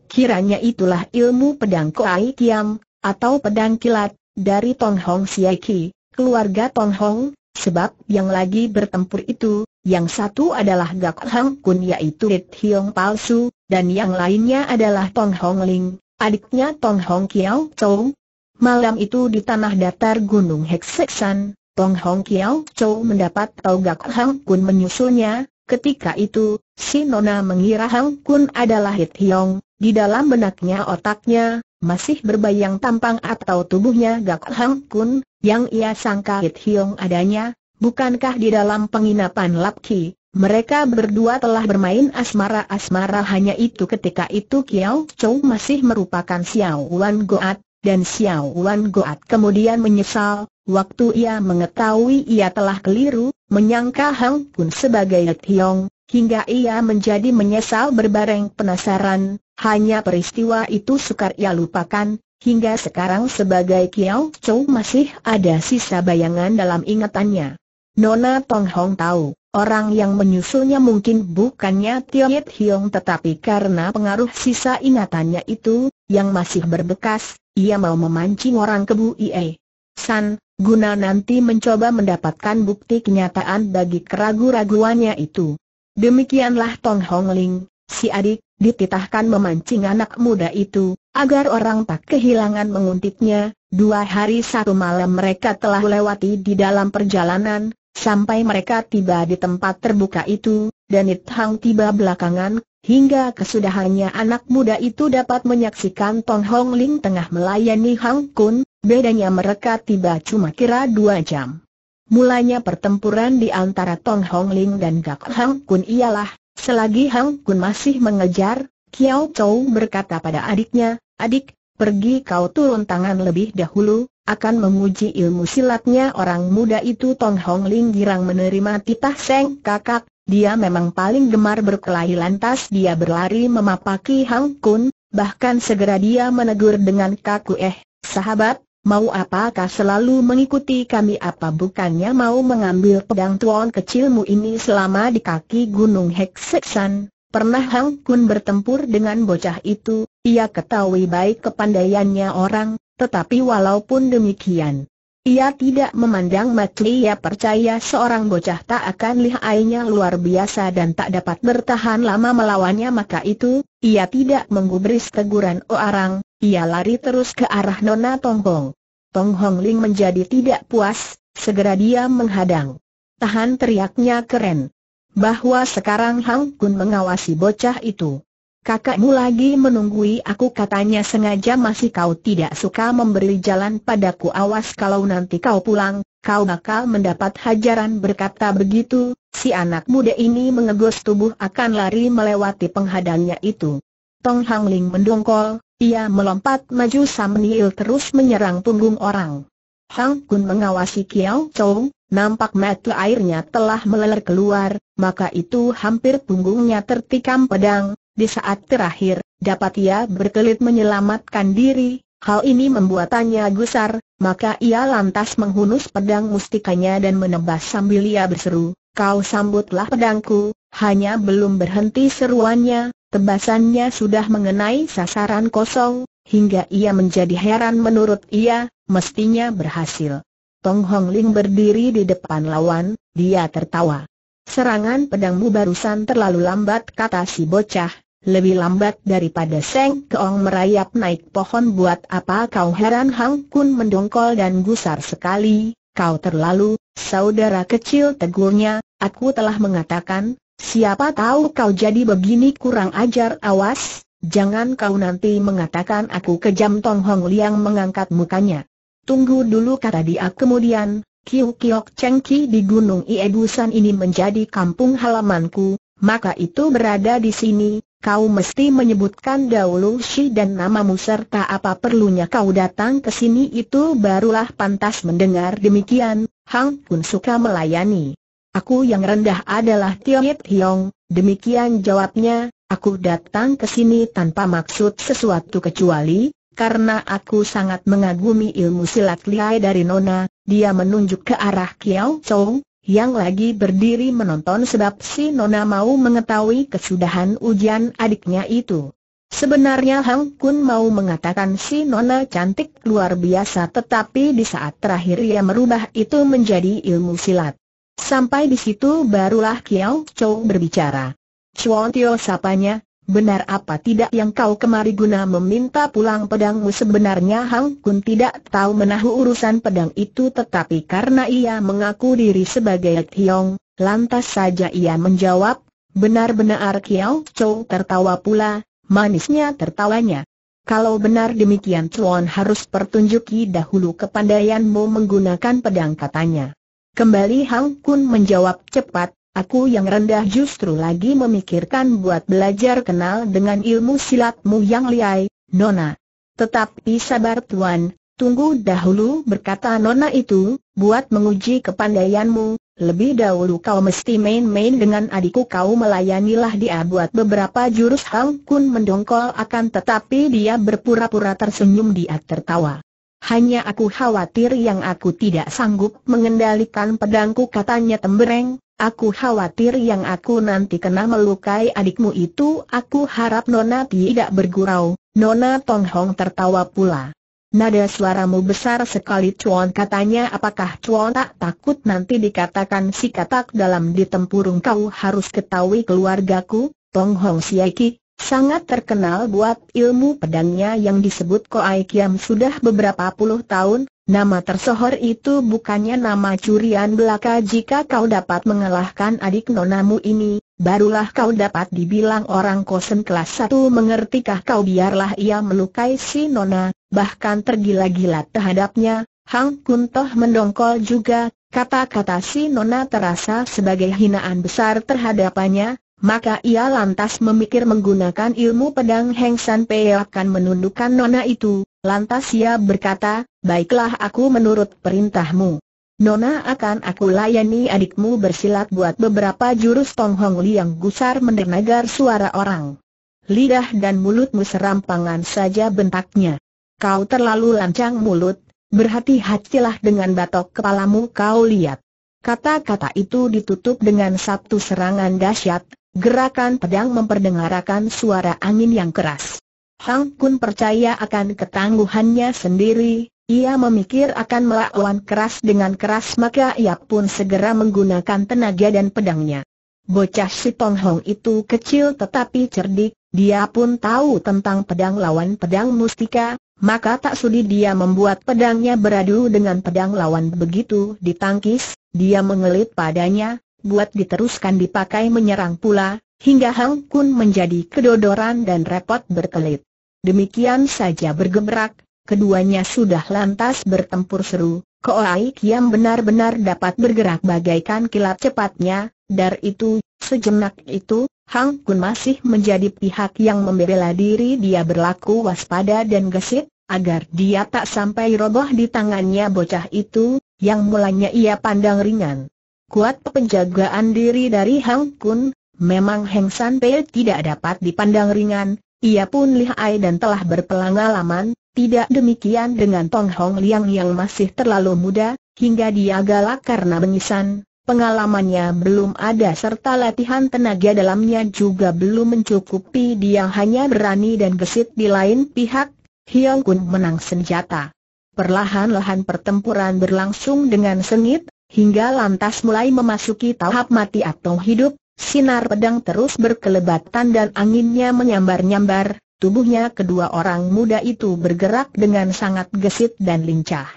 Kiranya itulah ilmu pedang Koai Kiam, atau pedang kilat, dari Tong Hong Siaki, keluarga Tong Hong, sebab yang lagi bertempur itu, yang satu adalah Gak Hang Kun yaitu Rit Hiong Palsu, dan yang lainnya adalah Tong Hong Ling, adiknya Tong Hong Kiao Chou. Malam itu di tanah datar Gunung Hekseksan, Tong Hong Kiao Chou mendapat tahu Gak Hang Kun menyusulnya, ketika itu, si Nona mengira Hang Kun adalah Rit Hiong, di dalam benaknya otaknya, masih berbayang tampang atau tubuhnya Gak Hang Kun, yang ia sangka Hit Hiong adanya, bukankah di dalam penginapan Ki, mereka berdua telah bermain asmara-asmara hanya itu ketika itu Kiao Chou masih merupakan Xiao Wan Goat, dan Xiao Wan Goat kemudian menyesal, waktu ia mengetahui ia telah keliru, menyangka Hang Kun sebagai Hiong, hingga ia menjadi menyesal berbareng penasaran, hanya peristiwa itu sukar ia lupakan, Hingga sekarang sebagai Kiao Chou masih ada sisa bayangan dalam ingatannya. Nona Tong Hong tahu, orang yang menyusulnya mungkin bukannya Yit Hiong tetapi karena pengaruh sisa ingatannya itu, yang masih berbekas, ia mau memancing orang kebu Ie. San, guna nanti mencoba mendapatkan bukti kenyataan bagi keraguan-raguannya itu. Demikianlah Tong Hong Ling, si adik, dititahkan memancing anak muda itu, agar orang tak kehilangan menguntitnya. Dua hari satu malam mereka telah lewati di dalam perjalanan, sampai mereka tiba di tempat terbuka itu, dan It Hang tiba belakangan, hingga kesudahannya anak muda itu dapat menyaksikan Tong Hong Ling tengah melayani Hang Kun, bedanya mereka tiba cuma kira dua jam. Mulanya pertempuran di antara Tong Hong Ling dan Gak Hang Kun ialah, Selagi Hang Kun masih mengejar, Kiao Chou berkata pada adiknya, Adik, pergi kau turun tangan lebih dahulu, akan menguji ilmu silatnya orang muda itu Tong Hong Ling girang menerima titah Seng kakak, dia memang paling gemar berkelahi lantas dia berlari memapaki Hang Kun, bahkan segera dia menegur dengan kaku eh, sahabat, Mau apakah selalu mengikuti kami apa bukannya mau mengambil pedang tuan kecilmu ini selama di kaki gunung Hekseksan? Pernah Hang Kun bertempur dengan bocah itu, ia ketahui baik kepandaiannya orang, tetapi walaupun demikian, ia tidak memandang mati ia percaya seorang bocah tak akan lihainya luar biasa dan tak dapat bertahan lama melawannya maka itu, ia tidak menggubris teguran orang, ia lari terus ke arah Nona Hong. Tong Hong Ling menjadi tidak puas, segera dia menghadang. Tahan teriaknya keren. Bahwa sekarang Hang Kun mengawasi bocah itu. Kakakmu lagi menunggui aku katanya sengaja masih kau tidak suka memberi jalan padaku awas kalau nanti kau pulang, kau bakal mendapat hajaran berkata begitu, si anak muda ini mengegos tubuh akan lari melewati penghadangnya itu. Tong Hang Ling mendongkol, ia melompat maju sambil terus menyerang punggung orang. Hang Kun mengawasi Kiao Chou, nampak mata airnya telah meleler keluar, maka itu hampir punggungnya tertikam pedang, di saat terakhir, dapat ia berkelit menyelamatkan diri, hal ini membuatannya gusar, maka ia lantas menghunus pedang mustikanya dan menebas sambil ia berseru, Kau sambutlah pedangku, hanya belum berhenti seruannya, tebasannya sudah mengenai sasaran kosong, hingga ia menjadi heran menurut ia, mestinya berhasil. Tong Hong Ling berdiri di depan lawan, dia tertawa. Serangan pedangmu barusan terlalu lambat kata si bocah, lebih lambat daripada Seng Keong merayap naik pohon buat apa kau heran Hang Kun mendongkol dan gusar sekali, Kau terlalu, saudara kecil tegurnya, aku telah mengatakan, siapa tahu kau jadi begini kurang ajar awas, jangan kau nanti mengatakan aku kejam Tong Hong Liang mengangkat mukanya. Tunggu dulu kata dia kemudian, Kiu Kiok Chengki di Gunung Iedusan ini menjadi kampung halamanku, maka itu berada di sini, kau mesti menyebutkan dahulu si dan namamu serta apa perlunya kau datang ke sini itu barulah pantas mendengar demikian, Hang pun suka melayani. Aku yang rendah adalah Tiet Hiong, demikian jawabnya, aku datang ke sini tanpa maksud sesuatu kecuali, karena aku sangat mengagumi ilmu silat liai dari Nona, dia menunjuk ke arah Kiao Chong, yang lagi berdiri menonton sebab si Nona mau mengetahui kesudahan ujian adiknya itu. Sebenarnya Hang Kun mau mengatakan si Nona cantik luar biasa tetapi di saat terakhir ia merubah itu menjadi ilmu silat. Sampai di situ barulah Kiao Chou berbicara. Chuan Tio sapanya, Benar apa tidak yang kau kemari guna meminta pulang pedangmu sebenarnya Hang Kun tidak tahu menahu urusan pedang itu tetapi karena ia mengaku diri sebagai Kiong, lantas saja ia menjawab, benar-benar Kiao Chow tertawa pula, manisnya tertawanya. Kalau benar demikian Chuan harus pertunjuki dahulu kepandaianmu menggunakan pedang katanya. Kembali Hang Kun menjawab cepat, Aku yang rendah justru lagi memikirkan buat belajar kenal dengan ilmu silatmu yang liai, Nona. Tetapi sabar Tuan, tunggu dahulu berkata Nona itu, buat menguji kepandaianmu, lebih dahulu kau mesti main-main dengan adikku kau melayanilah dia buat beberapa jurus Hang Kun mendongkol akan tetapi dia berpura-pura tersenyum dia tertawa. Hanya aku khawatir yang aku tidak sanggup mengendalikan pedangku katanya tembereng, aku khawatir yang aku nanti kena melukai adikmu itu aku harap Nona tidak bergurau, Nona Tong Hong tertawa pula. Nada suaramu besar sekali Chuan katanya apakah Chuan tak takut nanti dikatakan si katak dalam ditempurung kau harus ketahui keluargaku, Tong Hong Siaki, Sangat terkenal buat ilmu pedangnya yang disebut Koai Kiam sudah beberapa puluh tahun, nama tersohor itu bukannya nama curian belaka jika kau dapat mengalahkan adik nonamu ini, barulah kau dapat dibilang orang kosen kelas 1 mengertikah kau biarlah ia melukai si nona, bahkan tergila-gila terhadapnya, Hang Kuntoh mendongkol juga, kata-kata si nona terasa sebagai hinaan besar terhadapannya, maka ia lantas memikir menggunakan ilmu pedang Heng San Pei akan menundukkan nona itu, lantas ia berkata, baiklah aku menurut perintahmu. Nona akan aku layani adikmu bersilat buat beberapa jurus Tong Hong Li yang gusar mendengar suara orang. Lidah dan mulutmu serampangan saja bentaknya. Kau terlalu lancang mulut, berhati-hatilah dengan batok kepalamu kau lihat. Kata-kata itu ditutup dengan satu serangan dahsyat, Gerakan pedang memperdengarkan suara angin yang keras. Hang Kun percaya akan ketangguhannya sendiri, ia memikir akan melawan keras dengan keras maka ia pun segera menggunakan tenaga dan pedangnya. Bocah si Tong Hong itu kecil tetapi cerdik, dia pun tahu tentang pedang lawan pedang mustika, maka tak sudi dia membuat pedangnya beradu dengan pedang lawan begitu ditangkis, dia mengelit padanya, buat diteruskan dipakai menyerang pula, hingga Hang Kun menjadi kedodoran dan repot berkelit. Demikian saja bergebrak, keduanya sudah lantas bertempur seru, Koai Kiam benar-benar dapat bergerak bagaikan kilat cepatnya, dari itu, sejenak itu, Hang Kun masih menjadi pihak yang membela diri dia berlaku waspada dan gesit, agar dia tak sampai roboh di tangannya bocah itu, yang mulanya ia pandang ringan kuat penjagaan diri dari Hang Kun, memang Heng San Pei tidak dapat dipandang ringan, ia pun lihai dan telah berpengalaman, tidak demikian dengan Tong Hong Liang yang masih terlalu muda, hingga dia galak karena bengisan, pengalamannya belum ada serta latihan tenaga dalamnya juga belum mencukupi dia hanya berani dan gesit di lain pihak, Hyang Kun menang senjata. Perlahan-lahan pertempuran berlangsung dengan sengit, hingga lantas mulai memasuki tahap mati atau hidup, sinar pedang terus berkelebatan dan anginnya menyambar-nyambar, tubuhnya kedua orang muda itu bergerak dengan sangat gesit dan lincah.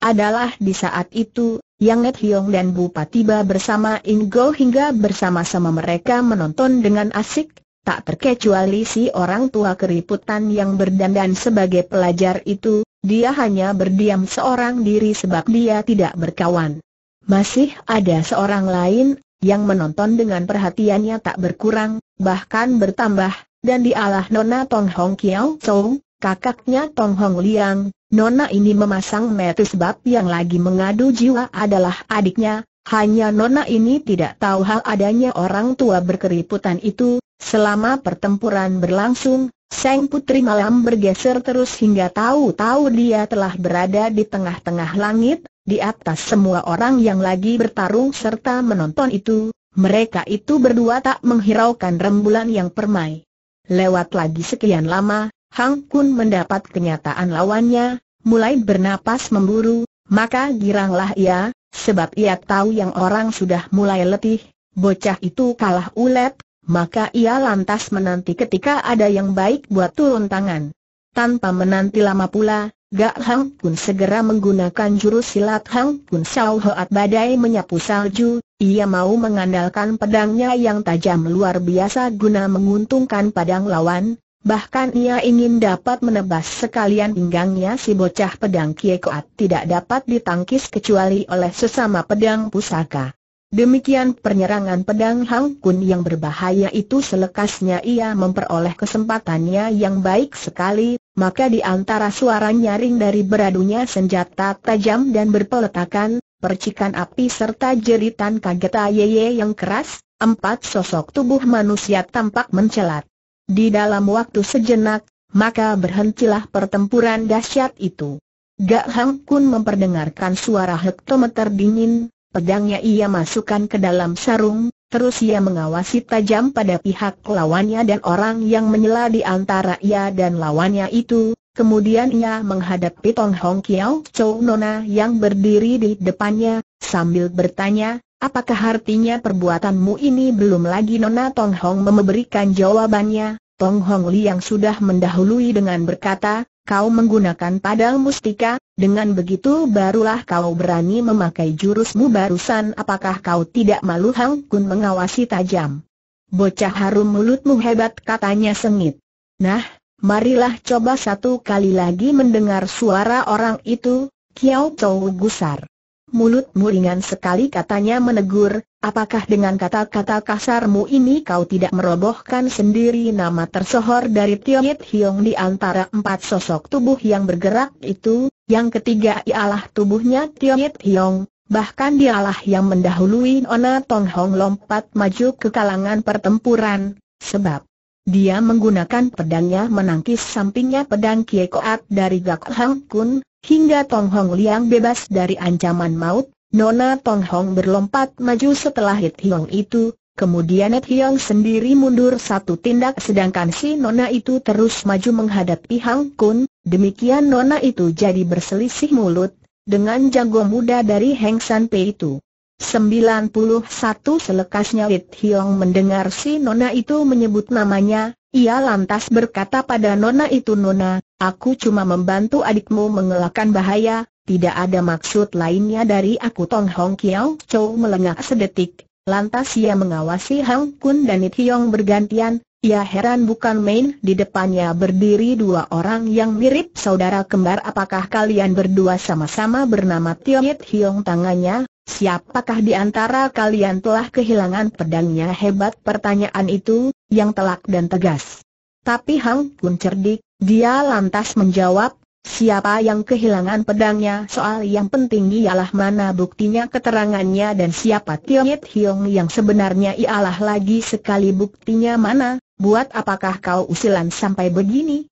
Adalah di saat itu, Yang Net Hiong dan Pa tiba bersama Ingo hingga bersama-sama mereka menonton dengan asik, tak terkecuali si orang tua keriputan yang berdandan sebagai pelajar itu, dia hanya berdiam seorang diri sebab dia tidak berkawan. Masih ada seorang lain, yang menonton dengan perhatiannya tak berkurang, bahkan bertambah, dan dialah Nona Tong Hong Kiao Chou, kakaknya Tong Hong Liang, Nona ini memasang metu sebab yang lagi mengadu jiwa adalah adiknya, hanya Nona ini tidak tahu hal adanya orang tua berkeriputan itu, selama pertempuran berlangsung, Sang Putri Malam bergeser terus hingga tahu-tahu dia telah berada di tengah-tengah langit, di atas semua orang yang lagi bertarung serta menonton itu, mereka itu berdua tak menghiraukan rembulan yang permai. Lewat lagi sekian lama, Hang Kun mendapat kenyataan lawannya, mulai bernapas memburu, maka giranglah ia, sebab ia tahu yang orang sudah mulai letih, bocah itu kalah ulet, maka ia lantas menanti ketika ada yang baik buat turun tangan. Tanpa menanti lama pula, Gak Hang pun segera menggunakan jurus silat Hang pun Sao Hoat Badai menyapu salju, ia mau mengandalkan pedangnya yang tajam luar biasa guna menguntungkan padang lawan, bahkan ia ingin dapat menebas sekalian pinggangnya si bocah pedang Kie Koat tidak dapat ditangkis kecuali oleh sesama pedang pusaka. Demikian penyerangan pedang Hang Kun yang berbahaya itu selekasnya ia memperoleh kesempatannya yang baik sekali, maka di antara suara nyaring dari beradunya senjata tajam dan berpeletakan, percikan api serta jeritan kaget Ayeye yang keras, empat sosok tubuh manusia tampak mencelat. Di dalam waktu sejenak, maka berhentilah pertempuran dahsyat itu. Gak Hang Kun memperdengarkan suara hektometer dingin, Pedangnya ia masukkan ke dalam sarung, terus ia mengawasi tajam pada pihak lawannya dan orang yang menyela di antara ia dan lawannya itu, Kemudian ia menghadapi Tong Hong Kiao Chou Nona yang berdiri di depannya, sambil bertanya, apakah artinya perbuatanmu ini belum lagi Nona Tong Hong memberikan jawabannya, Tong Hong Li yang sudah mendahului dengan berkata, kau menggunakan padang mustika, dengan begitu barulah kau berani memakai jurusmu barusan apakah kau tidak malu Hang Kun mengawasi tajam. Bocah harum mulutmu hebat katanya sengit. Nah, marilah coba satu kali lagi mendengar suara orang itu, Kiao Chou gusar. Mulutmu ringan sekali katanya menegur, Apakah dengan kata-kata kasarmu ini kau tidak merobohkan sendiri nama tersohor dari Tiong Yit Hiong di antara empat sosok tubuh yang bergerak itu? Yang ketiga ialah tubuhnya Tiong Yit Hiong, bahkan dialah yang mendahului Ona Tong Hong lompat maju ke kalangan pertempuran, sebab dia menggunakan pedangnya menangkis sampingnya pedang Kie Koat dari Gak Hang Kun, hingga Tong Hong Liang bebas dari ancaman maut, Nona Tong Hong berlompat maju setelah Hit Hiong itu, kemudian Hit Hiong sendiri mundur satu tindak sedangkan si Nona itu terus maju menghadapi Hang Kun, demikian Nona itu jadi berselisih mulut, dengan jago muda dari Heng San Pei itu. 91 selekasnya Hit Hiong mendengar si Nona itu menyebut namanya, ia lantas berkata pada Nona itu Nona, aku cuma membantu adikmu mengelakkan bahaya, tidak ada maksud lainnya dari aku Tong Hong Kiao Chow melengah sedetik, lantas ia mengawasi Hang Kun dan Hiong bergantian, ia heran bukan main di depannya berdiri dua orang yang mirip saudara kembar apakah kalian berdua sama-sama bernama Tio Hiong tangannya, Siapakah di antara kalian telah kehilangan pedangnya hebat pertanyaan itu, yang telak dan tegas. Tapi Hang Kun cerdik, dia lantas menjawab, Siapa yang kehilangan pedangnya soal yang penting ialah mana buktinya keterangannya dan siapa Tionyet Hiong yang sebenarnya ialah lagi sekali buktinya mana, buat apakah kau usilan sampai begini?